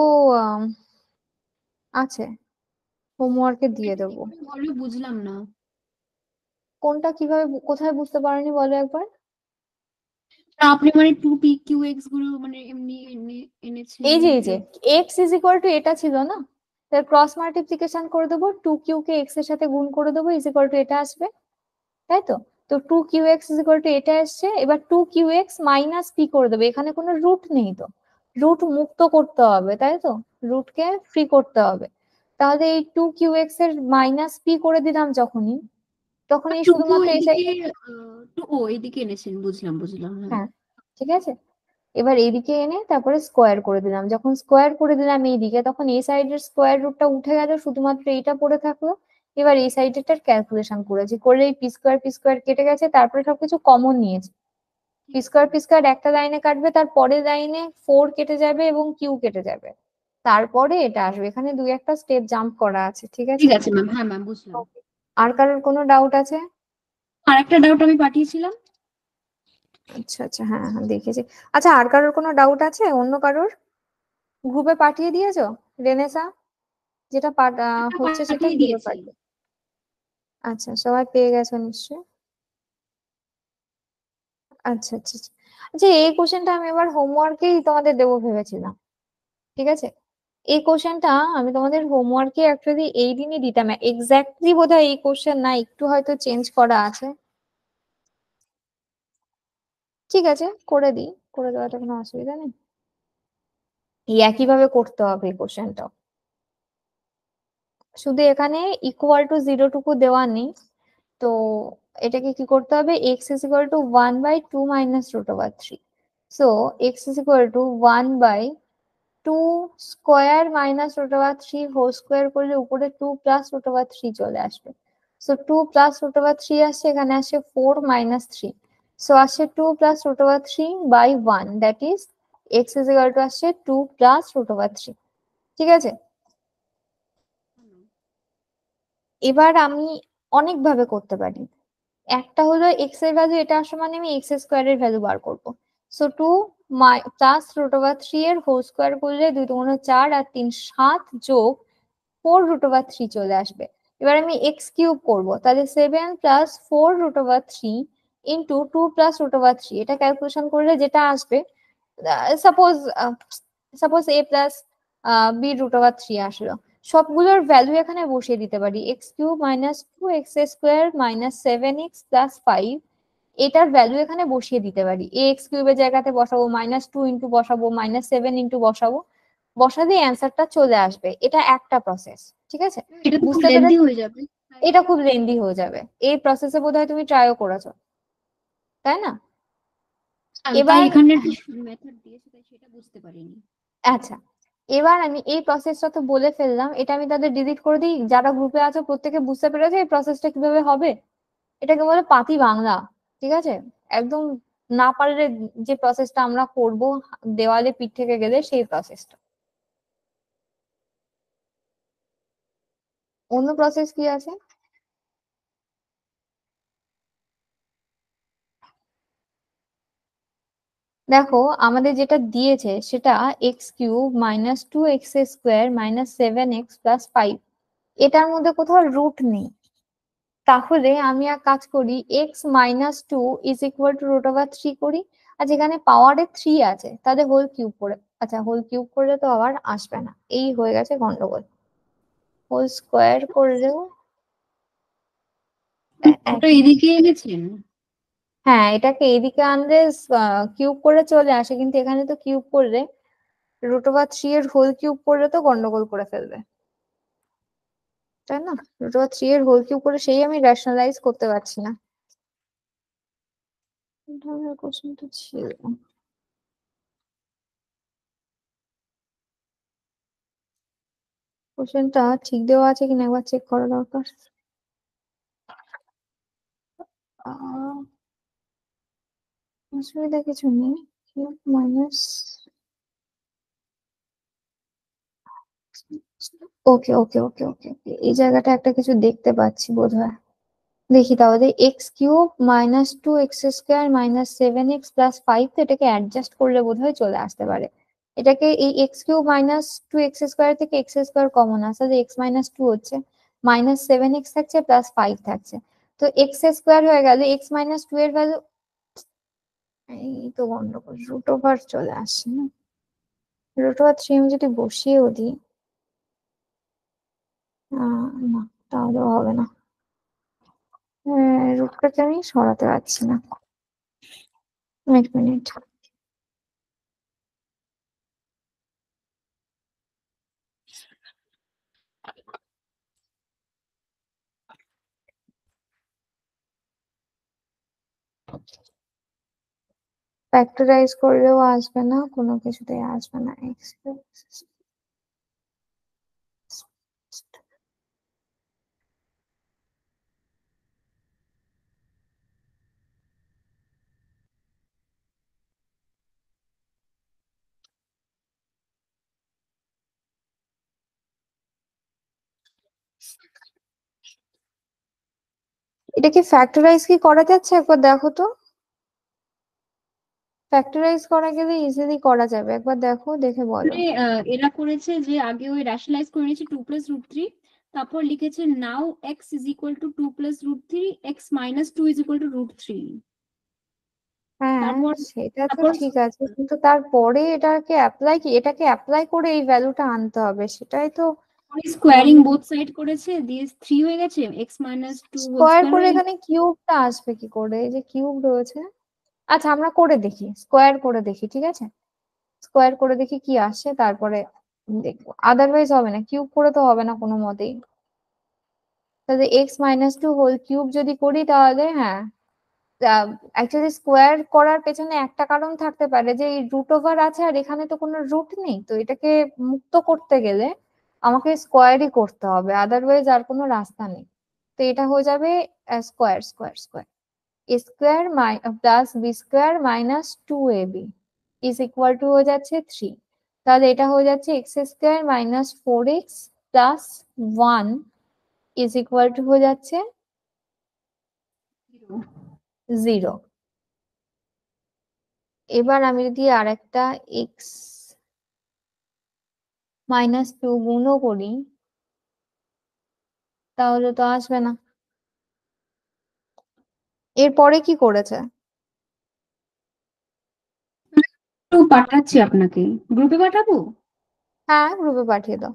আছে হোমওয়ার্কে দিয়ে দেবো বলো বুঝলাম না কোনটা কিভাবে কোথায় বুঝতে পারেনি বলো একবার আপনি মানে টু পি কিউ এক্স গুলো মানে এমনি এনে এনেছেন এই যে এই যে এক্স ইজ ইকুয়াল টু এটা ছিল না তার ক্রস মাল্টিপ্লিকেশন করে দেবো টু কিউ কে এক্স এর সাথে গুণ করে দেবো ইজ ইকুয়াল টু এটা আসবে তাই তো তো two q x is equal to এটা আসছে এবার two q x minus p করে দেবে এখানে কোনো রুট নেই তো রুট মুক্ত করতে হবে তাই তো রুটকে ফ্রি করতে হবে তাহলে এই টু কিউ এক্স এর মাইনাস পি করে দিলাম যখনই তখন শুধুমাত্র ও এদিকে এনেছেন বুঝলাম বুঝলাম হ্যাঁ, হ্যাঁ ঠিক আছে এবার এদিকে এনে তারপরে স্কোয়ার করে দিলাম যখন স্কোয়ার করে দিলাম এইদিকে তখন এই সাইডের স্কোয়ার রুটটা উঠে গেল শুধুমাত্র এইটা পড়ে থাকলো এবার এই সাইডেরটার ক্যালকুলেশন করেছি করে এই পি স্কোয়ার পি স্কোয়ার কেটে গেছে তারপরে সবকিছু কমন নিয়েছে পি স্কোয়ার পি স্কোয়ার একটা লাইনে কাটবে তার পরের লাইনে ফোর কেটে যাবে এবং কিউ কেটে যাবে তারপরে এটা আসবে এখানে দুই একটা স্টেপ জাম্প করা আছে ঠিক আছে ঠিক আছে ম্যাম হ্যাঁ ম্যাম বুঝলাম আর কারোর কোনো ডাউট আছে আর একটা ডাউট আমি পাঠিয়েছিলাম আচ্ছা আচ্ছা হ্যাঁ হ্যাঁ দেখেছি আচ্ছা আর কারোর কোনো ডাউট আছে অন্য কারোর গ্রুপে পাঠিয়ে দিয়েছো রেনেসা যেটা হচ্ছে সেটা দিয়ে পারবে আচ্ছা সবাই পেয়ে গেছো নিশ্চয়ই আচ্ছা আচ্ছা আচ্ছা, আচ্ছা এই কোশ্চেনটা আমি এবার হোমওয়ার্কেই তোমাদের দেবো ভেবেছিলাম ঠিক আছে এই কোশ্চেনটা আমি তোমাদের হোমওয়ার্কে অ্যাকচুয়ালি এই দিনই দিতাম এক্স্যাক্টলি বোধহয় এই কোশ্চেন না একটু হয়তো চেঞ্জ করা আছে ঠিক আছে করে দিই করে দেওয়াটা কোনো অসুবিধা নেই এই একইভাবে করতে হবে এই কোয়েশ্চেনটা শুধু এখানে ইকুয়াল টু জিরো টুকু দেওয়া নেই তো এটাকে কি করতে হবে x is equal to one by two minus root over three so x is equal to one by two square minus root over three whole square করলে উপরে two plus root over three চলে আসবে so two plus root over three আসছে এখানে আসে four minus three so আসে two plus root over three by one that is x is equal to আসছে two plus root over three ঠিক আছে এবার আমি অনেকভাবে করতে পারি একটা হলো এক্স এর ভ্যালু এটা আসার মানে আমি এক্স স্কোয়ার এর ভ্যালু বার করব so two plus root over three এর হোল স্কোয়ার করলে দুই দু চার আর তিন সাত যোগ ফোর রুট ওভার থ্রি চলে আসবে এবার আমি এক্স কিউব করবো তাহলে seven plus four root over three into two plus root over three এটা ক্যালকুলেশন করলে যেটা আসবে suppose suppose a plus b root over three আসলো সবগুলোর ভ্যালু এখানে বসিয়ে দিতে পারি x cube minus two x square minus seven x plus five এটার ভ্যালু এখানে বসিয়ে দিতে পারি এ এক্স কিউবের জায়গাতে বসাবো মাইনাস টু ইন্টু বসাবো মাইনাস সেভেন ইন্টু বসাবো বসা দিয়ে অ্যান্সারটা চলে আসবে এটা একটা প্রসেস ঠিক আছে বুঝতে এটা খুব লেন্দি হয়ে যাবে এই প্রসেসে বোধ হয় তুমি ট্রাইও করেছো তাই না এবার বুঝতে পারিনি আচ্ছা এবার আমি এই প্রসেসটা তো বলে ফেললাম এটা আমি তাদের ডিলিট করে দিই যারা গ্রুপে আছে প্রত্যেকে বুঝতে পেরেছে এই প্রসেসটা কিভাবে হবে এটাকে বলে পাতি বাংলা ঠিক আছে একদম না পারলে যে প্রসেসটা আমরা করব দেওয়ালে পিঠ থেকে গেলে সেই প্রসেসটা অন্য প্রসেস কি আছে দেখো আমাদের যেটা দিয়েছে সেটা x cube minus two x square minus seven x plus five এটার মধ্যে কোথাও রুট নেই তাহলে আমি এক কাজ করি x minus two is equal to root over three করি আর যেখানে পাওয়ারে থ্রি আছে তাদের হোল কিউব করে আচ্ছা হোল কিউব করলে তো আবার আসবে না এই হয়ে গেছে গন্ডগোল হোল স্কোয়ার করলেও এদিকে হ্যাঁ এটাকে এদিকে আনলে কিউব করে চলে আসে কিন্তু এখানে তো কিউব করলে রুট ওভার থ্রি এর হোল কিউব করলে তো গন্ডগোল করে ফেলবে তাই না রুট ওভার থ্রি এর হোল কিউব করে সেই আমি রেশনালাইজ করতে পারছি না কোশ্চেন তো ছিল কোশ্চেনটা ঠিক দেওয়া আছে কিনা একবার চেক করা দরকার অসুবিধা কিছু নেই কিউব মাইনাস ওকে ওকে ওকে ওকে ওকে এই জায়গাটা একটা কিছু দেখতে পাচ্ছি বোধ হয় দেখি তাহলে x cube minus two x square minus seven x plus five তো এটাকে অ্যাডজাস্ট করলে বোধ হয় চলে আসতে পারে এটাকে এই x cube minus two x square থেকে এক্স স্কোয়ার কমন আসে যে এক্স মাইনাস টু হচ্ছে মাইনাস সেভেন এক্স থাকছে প্লাস ফাইভ থাকছে তো এক্স স্কোয়ার হয়ে গেল এক্স মাইনাস টু এর ভ্যালু এই তো গন্ডগোল রুট ওভার চলে আসে না রুট ওভার থ্রি আমি যদি বসিয়েও দিই না তাহলেও হবে না হ্যাঁ, রুটটাকে আমি সরাতে পারছি না এক মিনিট ফ্যাক্টরাইজ করলেও আসবে না কোনো কিছুতেই আসবে না এক্সপ্রেস এটাকে ফ্যাক্টরাইজ কি করা যাচ্ছে একবার দেখো তো ফ্যাক্টরাইজ করা গেলে ইজিলি করা যাবে একবার দেখো দেখে বলো মানে, এরা করেছে যে আগে ওই রেশনালাইজ করে নিয়েছে টু প্লাস রুট থ্রি তারপর লিখেছে now x is equal to two plus root three x minus two is equal to root three তারপর সেটা তো ঠিক আছে কিন্তু তারপরে এটাকে অ্যাপ্লাই কি এটাকে অ্যাপ্লাই করে এই ভ্যালুটা আনতে হবে সেটাই তো স্কোয়ারিং বোথ সাইড করেছে দিস 3 হয়ে গেছে x 2 স্কয়ার করে এখানে কিউবটা আসবে কি করে এই যে কিউব রয়েছে আচ্ছা আমরা করে দেখি স্কোয়ার করে দেখি ঠিক আছে স্কোয়ার করে দেখি কি আসে তারপরে দেখব আদারওয়াইজ হবে না কিউব করে তো হবে না কোনো মতেই তাহলে x minus two whole cube যদি করি তাহলে হ্যাঁ অ্যাকচুয়ালি স্কোয়ার করার পেছনে একটা কারণ থাকতে পারে যে এই রুট ওভার আছে আর এখানে তো কোনো রুট নেই তো এটাকে মুক্ত করতে গেলে আমাকে স্কোয়ারই করতে হবে আদারওয়াইজ আর কোনো রাস্তা নেই তো এটা হয়ে যাবে square square square square plus b square minus two a b is equal to হয়ে যাচ্ছে থ্রি তাহলে এটা হয়ে যাচ্ছে x square minus four x plus one is equal to হয়ে যাচ্ছে জিরো এবার আমি যদি আর একটা এক্স মাইনাস টু গুণও করি তাহলে তো আসবে না এরপরে কি করেছে পাঠাচ্ছি আপনাকে গ্রুপে পাঠাবো হ্যাঁ গ্রুপে পাঠিয়ে দাও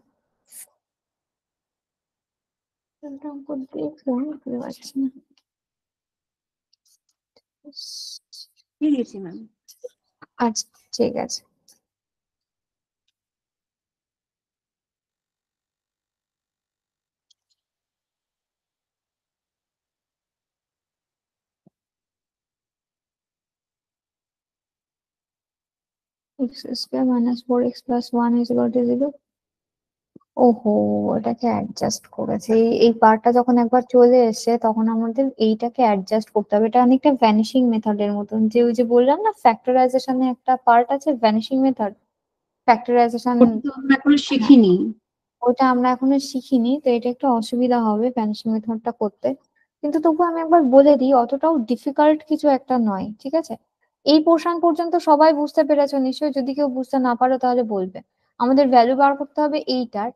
ঠিক আচ্ছা ঠিক আছে x square minus four x plus one is equal to zero ওহো এটাকে অ্যাডজাস্ট করেছে এই এই পার্টটা যখন একবার চলে এসছে তখন আমাদের এইটাকে অ্যাডজাস্ট করতে হবে এটা অনেকটা ভ্যানিশিং মেথডের মতন যে ওই যে বললাম না ফ্যাক্টরাইজেশনে একটা পার্ট আছে ভ্যানিশিং মেথড ফ্যাক্টরাইজেশন আমরা এখনো হ্যাঁ। শিখিনি ওটা আমরা এখনো শিখিনি তো এটা একটু অসুবিধা হবে ভ্যানিশিং মেথডটা করতে কিন্তু তবু আমি একবার বলে দিই অতটাও ডিফিকাল্ট কিছু একটা নয় ঠিক আছে এই পোর্শন পর্যন্ত সবাই বুঝতে পেরেছ নিশ্চয়ই যদি কেউ বুঝতে না পারো তাহলে বলবে আমাদের ভ্যালু বার করতে হবে এইটার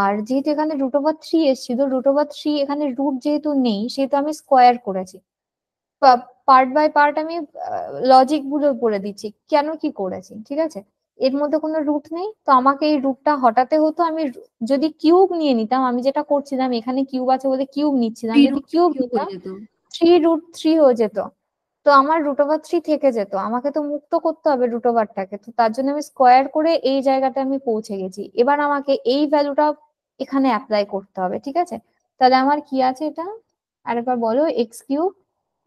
আর যেহেতু এখানে রুট ওভার থ্রি এসেছিল রুট ওভার থ্রি এখানে রুট যেহেতু নেই সেহেতু আমি স্কোয়ার করেছি পার্ট বাই পার্ট আমি লজিক গুলো করে দিচ্ছি কেন কি করেছি ঠিক আছে এর মধ্যে কোনো রুট নেই তো আমাকে এই রুটটা হটাতে হতো আমি যদি কিউব নিয়ে নিতাম আমি যেটা করছিলাম এখানে কিউব আছে বলে কিউব নিচ্ছিলাম যদি কিউব নিতাম থ্রি রুট থ্রি হয়ে যেত তো আমার রুট ওভার থ্রি থেকে যেত আমাকে তো মুক্ত করতে হবে রুট ওভারটাকে তো তার জন্য আমি স্কোয়ার করে এই জায়গাটা আমি পৌঁছে গেছি এবার আমাকে এই ভ্যালুটা এখানে অ্যাপ্লাই করতে হবে ঠিক আছে তাহলে আমার কি আছে এটা আরেকবার বলো x cube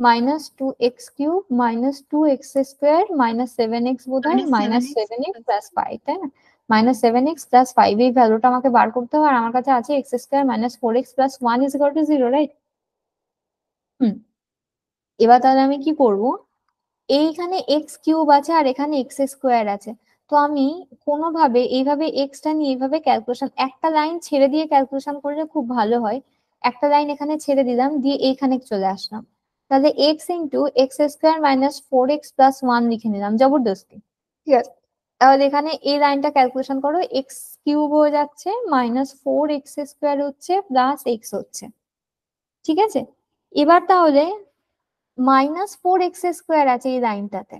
minus two x cube minus two x square minus seven x বোধ হয় minus seven x plus five তাই না minus seven x plus five এই ভ্যালুটা আমাকে বার করতে হবে আর আমার কাছে আছে x square minus four x plus one is equal to zero right hmm এবার তাহলে আমি কি করব এইখানে এক্স কিউব আছে আর এখানে এক্স স্কোয়ার আছে তো আমি কোনোভাবে এইভাবে এক্সটা নিয়ে এইভাবে ক্যালকুলেশন একটা লাইন ছেড়ে দিয়ে ক্যালকুলেশন করলে খুব ভালো হয় একটা লাইন এখানে ছেড়ে দিলাম দিয়ে এইখানে চলে আসলাম তাহলে x into x square minus four x plus one লিখে নিলাম জবরদস্তি ঠিক আছে তাহলে এখানে এই লাইনটা ক্যালকুলেশন করো এক্স কিউব হয়ে যাচ্ছে মাইনাস ফোর এক্স স্কোয়ার হচ্ছে প্লাস এক্স হচ্ছে ঠিক আছে এবার তাহলে মাইনাস ফোর এক্স স্কোয়ার আছে এই লাইনটাতে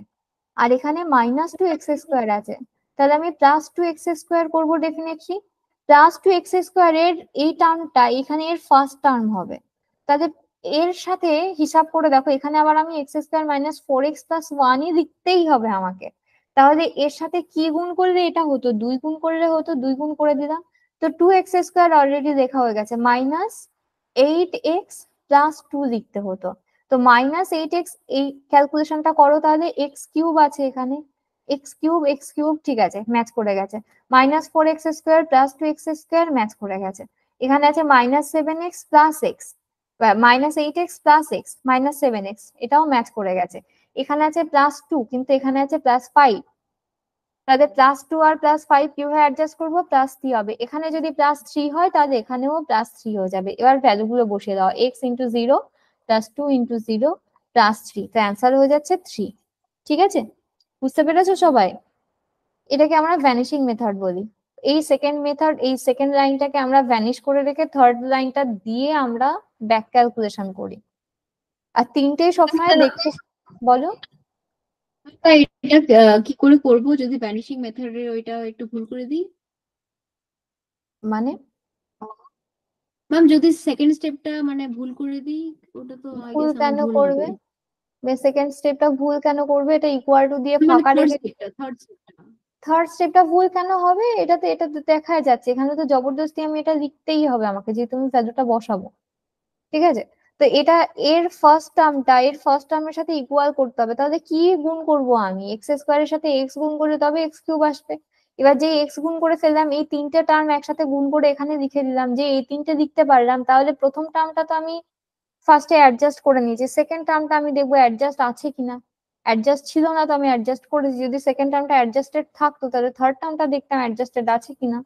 আর এখানে মাইনাস টু এক্স স্কোয়ার আছে তাহলে আমি প্লাস টু এক্স স্কোয়ার করবো definitely plus two x square এর এই টার্মটা এখানে এর ফার্স্ট টার্ম হবে তাহলে এর সাথে হিসাব করে দেখো এখানে আবার আমি x square minus four x plus ওয়ানই লিখতেই হবে আমাকে তাহলে এর সাথে কি গুণ করলে এটা হতো দুই গুণ করলে হতো দুই গুণ করে দিলাম তো টু এক্স স্কোয়ার অলরেডি লেখা হয়ে গেছে minus eight x plus two লিখতে হতো তো মাইনাস এইট এক্স এই ক্যালকুলেশনটা করো তাহলে এক্স কিউব আছে এখানে এক্স কিউব এক্স কিউব ঠিক আছে ম্যাচ করে গেছে minus four x square plus two x square match করে গেছে এখানে আছে minus seven x plus x minus eight x plus x minus seven x এটাও ম্যাচ করে গেছে এখানে আছে প্লাস টু কিন্তু এখানে আছে প্লাস ফাইভ তাহলে প্লাস টু আর প্লাস ফাইভ কিভাবে অ্যাডজাস্ট করবো প্লাস থ্রি হবে এখানে যদি প্লাস থ্রি হয় তাহলে এখানেও প্লাস থ্রি হয়ে যাবে এবার ভ্যালুগুলো বসিয়ে দাও x into zero plus two into zero plus three তো অ্যান্সার হয়ে যাচ্ছে থ্রি ঠিক আছে বুঝতে পেরেছো সবাই এটাকে আমরা ভ্যানিশিং মেথড বলি এই সেকেন্ড মেথড এই সেকেন্ড লাইনটাকে আমরা ভ্যানিশ করে রেখে থার্ড লাইনটা দিয়ে আমরা ব্যাক ক্যালকুলেশন করি আর তিনটে সবসময় আচ্ছা, দেখতে বলো আচ্ছা, কি করে করব যদি ভ্যানিশিং মেথডের ওইটা একটু ভুল করে দিই মানে ম্যাম যদি সেকেন্ড স্টেপটা মানে ভুল করে দিই ওটা তো ভুল কেন করবে সেকেন্ড মানে স্টেপটা ভুল কেন করবে এটা ইকুয়াল টু দিয়ে মানে ফাঁকা রেখে থার্ড স্টেপটা থার্ড স্টেপটা ভুল কেন হবে এটা তো এটা দেখা যাচ্ছে এখানে তো জবরদস্তি আমি এটা লিখতেই হবে আমাকে যেহেতু আমি ভ্যালুটা বসাবো ঠিক আছে তো এটা এর ফার্স্ট টার্মটা এর ফার্স্ট টার্মের সাথে ইকুয়াল করতে হবে তাহলে কি গুণ করব আমি এক্স স্কোয়ারের সাথে এক্স গুণ করে তবে এক্স কিউব আসবে এবার যে এক্স গুণ করে ফেললাম এই তিনটে টার্ম একসাথে গুণ করে এখানে লিখে দিলাম যে এই তিনটে লিখতে পারলাম তাহলে প্রথম টার্মটা তো আমি ফার্স্টে অ্যাডজাস্ট করে নিয়েছি সেকেন্ড টার্মটা আমি দেখবো অ্যাডজাস্ট আছে কিনা অ্যাডজাস্ট ছিল না তো আমি অ্যাডজাস্ট করেছি যদি সেকেন্ড টার্মটা অ্যাডজাস্টেড থাকতো তাহলে থার্ড টার্মটা দেখতাম অ্যাডজাস্টেড আছে কিনা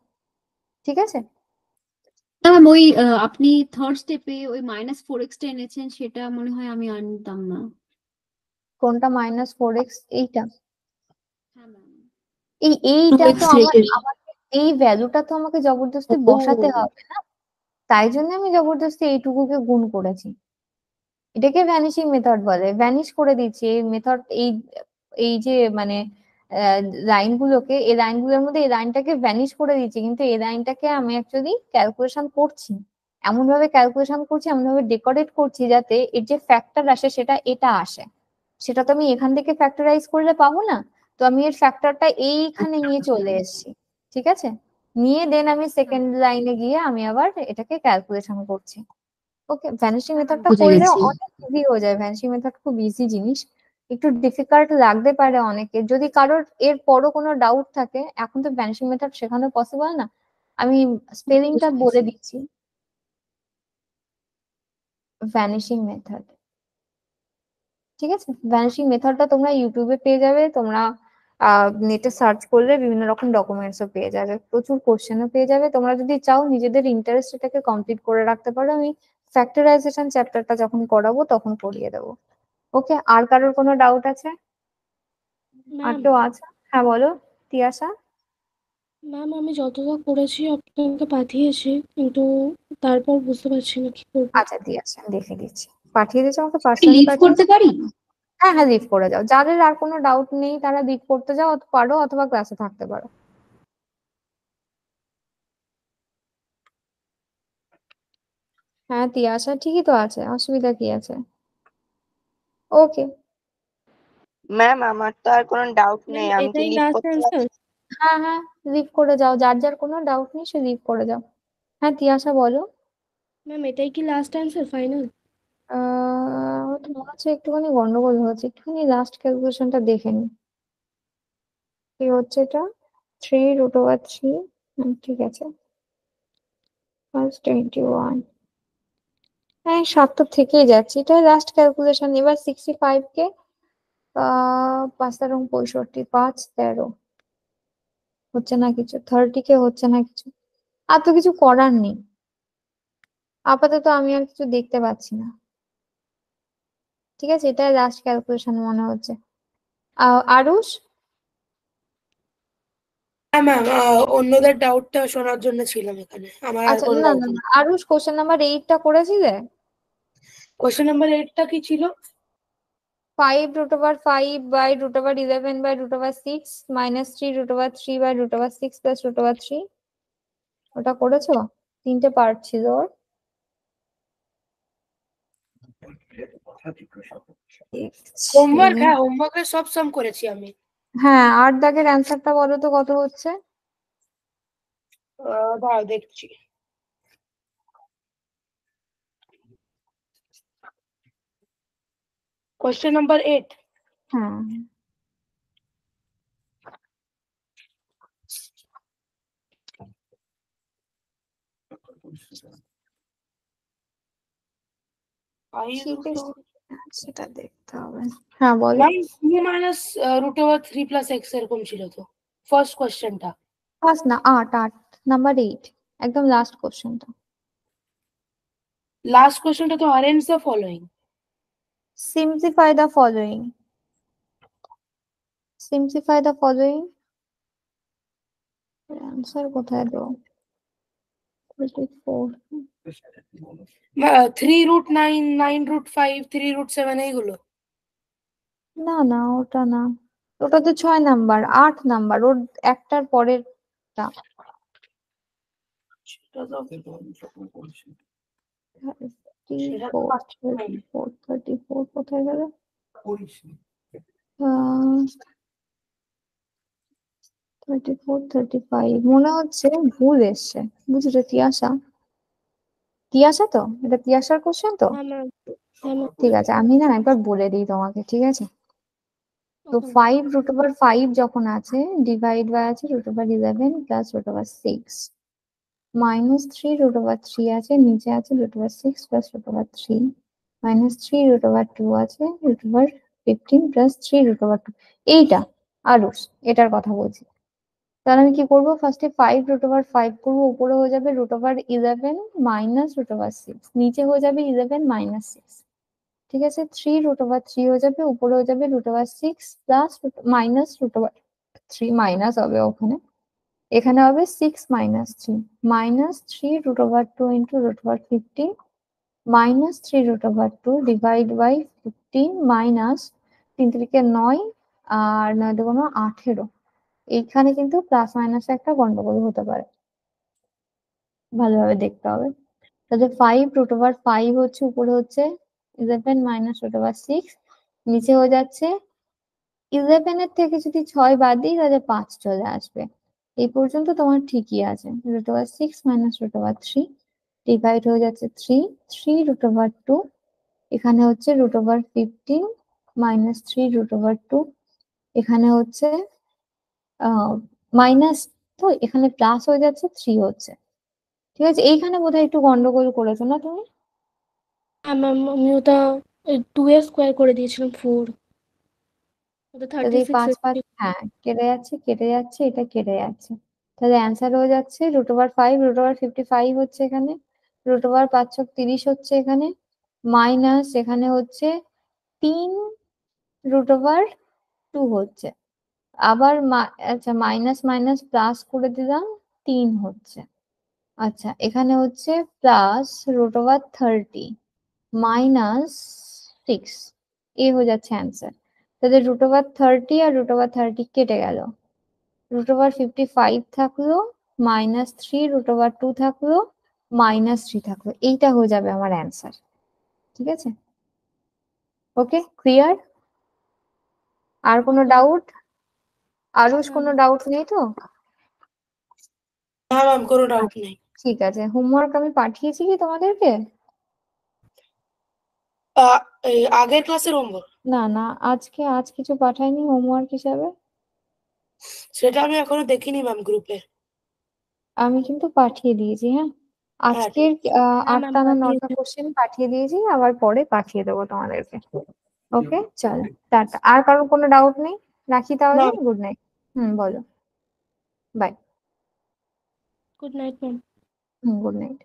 ঠিক আছে ম্যাম ওই আপনি থার্ড স্টেপে ওই মাইনাস ফোর এক্সটা এনেছেন সেটা মনে হয় আমি আনতাম না কোনটা মাইনাস ফোর এক্স এইটা এই এইটা তো এই ভ্যালুটা তো আমাকে জবরদস্তি বসাতে হবে না তাই জন্য আমি জবরদস্তি এইটুকুকে গুণ করেছি এটাকে ভ্যানিশিং মেথড বলে ভ্যানিশ করে দিচ্ছি এই মেথড এই এই যে মানে লাইনগুলোকে এই লাইনগুলোর মধ্যে এই লাইনটাকে ভ্যানিশ করে দিচ্ছি কিন্তু এই লাইনটাকে আমি অ্যাকচুয়ালি ক্যালকুলেশন করছি এমন ভাবে ক্যালকুলেশন করছি এমন ভাবে ডেকোরেট করছি যাতে এর যে ফ্যাক্টর আসে সেটা এটা আসে সেটা তো আমি এখান থেকে ফ্যাক্টরাইজ করলে পাবো না তো আমি এর ফ্যাক্টরটা এইখানে আচ্ছা, নিয়ে আচ্ছা। চলে এসেছি ঠিক আছে নিয়ে দেন আমি সেকেন্ড লাইনে গিয়ে আমি আবার এটাকে ক্যালকুলেশন করছি ওকে ভ্যানিশিং মেথডটা করলে অনেক ইজি হয়ে যায় ভ্যানিশিং মেথড খুব ইজি জিনিস একটু ডিফিকাল্ট লাগতে পারে অনেকে যদি কারোর এর পরও কোনো ডাউট থাকে এখন তো ভ্যানিশিং মেথড শেখানো পসিবল না আমি স্পেলিংটা বলে দিচ্ছি ভ্যানিশিং মেথড ঠিক আছে ভ্যানিশিং মেথডটা তোমরা ইউটিউবে পেয়ে যাবে তোমরা নেটে সার্চ করলে বিভিন্ন রকম ডকুমেন্টসও পেয়ে যাবে প্রচুর কোশ্চেনও পেয়ে যাবে তোমরা যদি চাও নিজেদের ইন্টারেস্ট এটাকে কমপ্লিট করে রাখতে পারো আমি ফ্যাক্টরাইজেশন চ্যাপ্টারটা যখন করাবো তখন করিয়ে দেবো ওকে আর কারোর কোনো ডাউট আছে আর কেউ আছে হ্যাঁ বলো তিয়াসা ম্যাম আমি যতটা করেছি আপনাকে পাঠিয়েছি কিন্তু তারপর বুঝতে পারছি না কি করব আচ্ছা দিয়ে দেখে দিচ্ছি পাঠিয়ে দিয়েছি আমাকে পার্সোনালি করতে পারি হ্যাঁ হ্যাঁ লিভ করে যাও যাদের আর কোনো ডাউট নেই তারা লিভ করতে যাও পারো অথবা ক্লাসে থাকতে পারো হ্যাঁ তিয়াশা ঠিকই তো আছে অসুবিধা কি আছে ওকে ম্যাম আমার তো আর কোনো ডাউট নেই আমি কি লিভ করতে হ্যাঁ হ্যাঁ লিভ করে যাও যার যার কোনো ডাউট নেই সে লিভ করে যাও হ্যাঁ তিয়াশা বলো ম্যাম এটাই কি লাস্ট অ্যান্সার ফাইনাল আমার তো মনে হচ্ছে একটুখানি গন্ডগোল হয়েছে একটুখানি লাস্ট ক্যালকুলেশনটা দেখে নি কি হচ্ছে এটা থ্রি রুট ওভার থ্রি ঠিক আছে ফার্স্ট টোয়েন্টি ওয়ান হ্যাঁ সাত তো থেকেই যাচ্ছে এটা লাস্ট ক্যালকুলেশন এবার সিক্সটি ফাইভ কে পাঁচ তেরো পঁয়ষট্টি পাঁচ তেরো হচ্ছে না কিছু থার্টি কে হচ্ছে না কিছু আর তো কিছু করার নেই আপাতত আমি আর কিছু দেখতে পাচ্ছি না ঠিক আছে এটা লাস্ট ক্যালকুলেশন মনে হচ্ছে আরুষ হ্যাঁ, অন্যদের ডাউটটা শোনার জন্য ছিলাম এখানে কোশ্চেন নাম্বার নাম্বার কি ছিল ওটা করেছো তিনটে পার্ট ছিল ওর হোমওয়ার্ক হ্যাঁ হোমওয়ার্কের সব সম করেছি আমি হ্যাঁ আট দাগের অ্যান্সারটা বলো তো কত হচ্ছে দাও দেখছি কোশ্চেন নাম্বার এইট হ্যাঁ I সেটা দেখতে হবে হ্যাঁ বলো two minus root over three plus x এরকম ছিল তো ফার্স্ট কোয়েশ্চেনটা ফার্স্ট না আট আট নাম্বার এইট একদম লাস্ট কোয়েশ্চেনটা লাস্ট কোয়েশ্চেনটা তো arrange the following simplify the following simplify the following answer কোথায় দাও 34 three root nine nine root five three root seven এইগুলো না না ওটা না ওটা তো ছয় নাম্বার আট নাম্বার ওর একটার পরেরটা কোথায় গেল থার্টি ফোর থার্টি ফাইভ মনে হচ্ছে ভুল এসছে বুঝলে তিয়াশা তিয়াসা তো এটা তিয়াসার কোশ্চেন তো ঠিক আছে আমি না একবার বলে দিই তোমাকে ঠিক আছে তো ফাইভ রুট ওভার ফাইভ যখন আছে ডিভাইড বাই আছে root over eleven plus root over six minus three root over three আছে নিচে আছে root over six plus root over three minus three root over two আছে root over fifteen plus three root over two এইটা আরুষ এটার কথা বলছি তাহলে আমি কি করবো ফার্স্টে ফাইভ রুট ওভার ফাইভ করবো উপরে হয়ে যাবে root over eleven minus root over six নিচে হয়ে যাবে ইলেভেন মাইনাস সিক্স ঠিক আছে থ্রি রুট ওভার থ্রি হয়ে যাবে উপরে হয়ে যাবে root over six plus minus root over three minus হবে ওখানে এখানে হবে six minus three minus three root over two into root over fifteen minus three root over two divide by fifteen minus তিন থেকে নয় আর নয় দেবো না আঠেরো এইখানে কিন্তু প্লাস মাইনাস একটা গন্ডগোল হতে পারে ভালোভাবে দেখতে হবে তাহলে ফাইভ রুট ওভার ফাইভ হচ্ছে উপরে হচ্ছে eleven minus root over six নিচে হয়ে যাচ্ছে ইলেভেন এর থেকে যদি ছয় বাদ দিই তাহলে পাঁচ চলে আসবে এই পর্যন্ত তোমার ঠিকই আছে root over six minus root over three divide হয়ে যাচ্ছে three three root over two এখানে হচ্ছে root over fifteen minus three root over two এখানে হচ্ছে মাইনাস তো এখানে প্লাস হয়ে যাচ্ছে থ্রি হচ্ছে ঠিক আছে এইখানে বোধহয় একটু গন্ডগোল করেছো না তুমি হ্যাঁ, আমি ওটা টু এর স্কোয়ার করে দিয়েছিলাম ফোর হ্যাঁ কেটে যাচ্ছে কেটে যাচ্ছে এটা কেটে যাচ্ছে তাহলে হয়ে যাচ্ছে ফাইভ ফিফটি ফাইভ হচ্ছে এখানে ওভার তিরিশ হচ্ছে এখানে মাইনাস এখানে হচ্ছে তিন রুট ওভার টু হচ্ছে আবার আচ্ছা মাইনাস মাইনাস প্লাস করে দিলাম তিন হচ্ছে আচ্ছা এখানে হচ্ছে plus root over thirty minus six এ হয়ে যাচ্ছে অ্যান্সার তাহলে রুট ওভার থার্টি আর রুট ওভার থার্টি কেটে গেল রুট ওভার ফিফটি ফাইভ থাকলো minus three root over two থাকলো মাইনাস থ্রি থাকলো এইটা হয়ে যাবে আমার অ্যান্সার ঠিক আছে ওকে ক্লিয়ার আর কোনো ডাউট আরুষ কোনো ডাউট নেই তো ঠিক আছে হোমওয়ার্ক আমি পাঠিয়েছি কি তোমাদেরকে আগের ক্লাসের হোমওয়ার্ক না না আজকে আজ কিছু পাঠাইনি হোমওয়ার্ক হিসাবে সেটা আমি এখনো দেখিনি ম্যাম গ্রুপে আমি কিন্তু পাঠিয়ে দিয়েছি হ্যাঁ আজকের আটটা না নটা কোশ্চেন পাঠিয়ে দিয়েছি আবার পরে পাঠিয়ে দেবো তোমাদেরকে ওকে চল টাটা আর কারোর কোনো ডাউট নেই রাখি তাহলে গুড নাইট হুম বলো bye good night ma'am hmm good night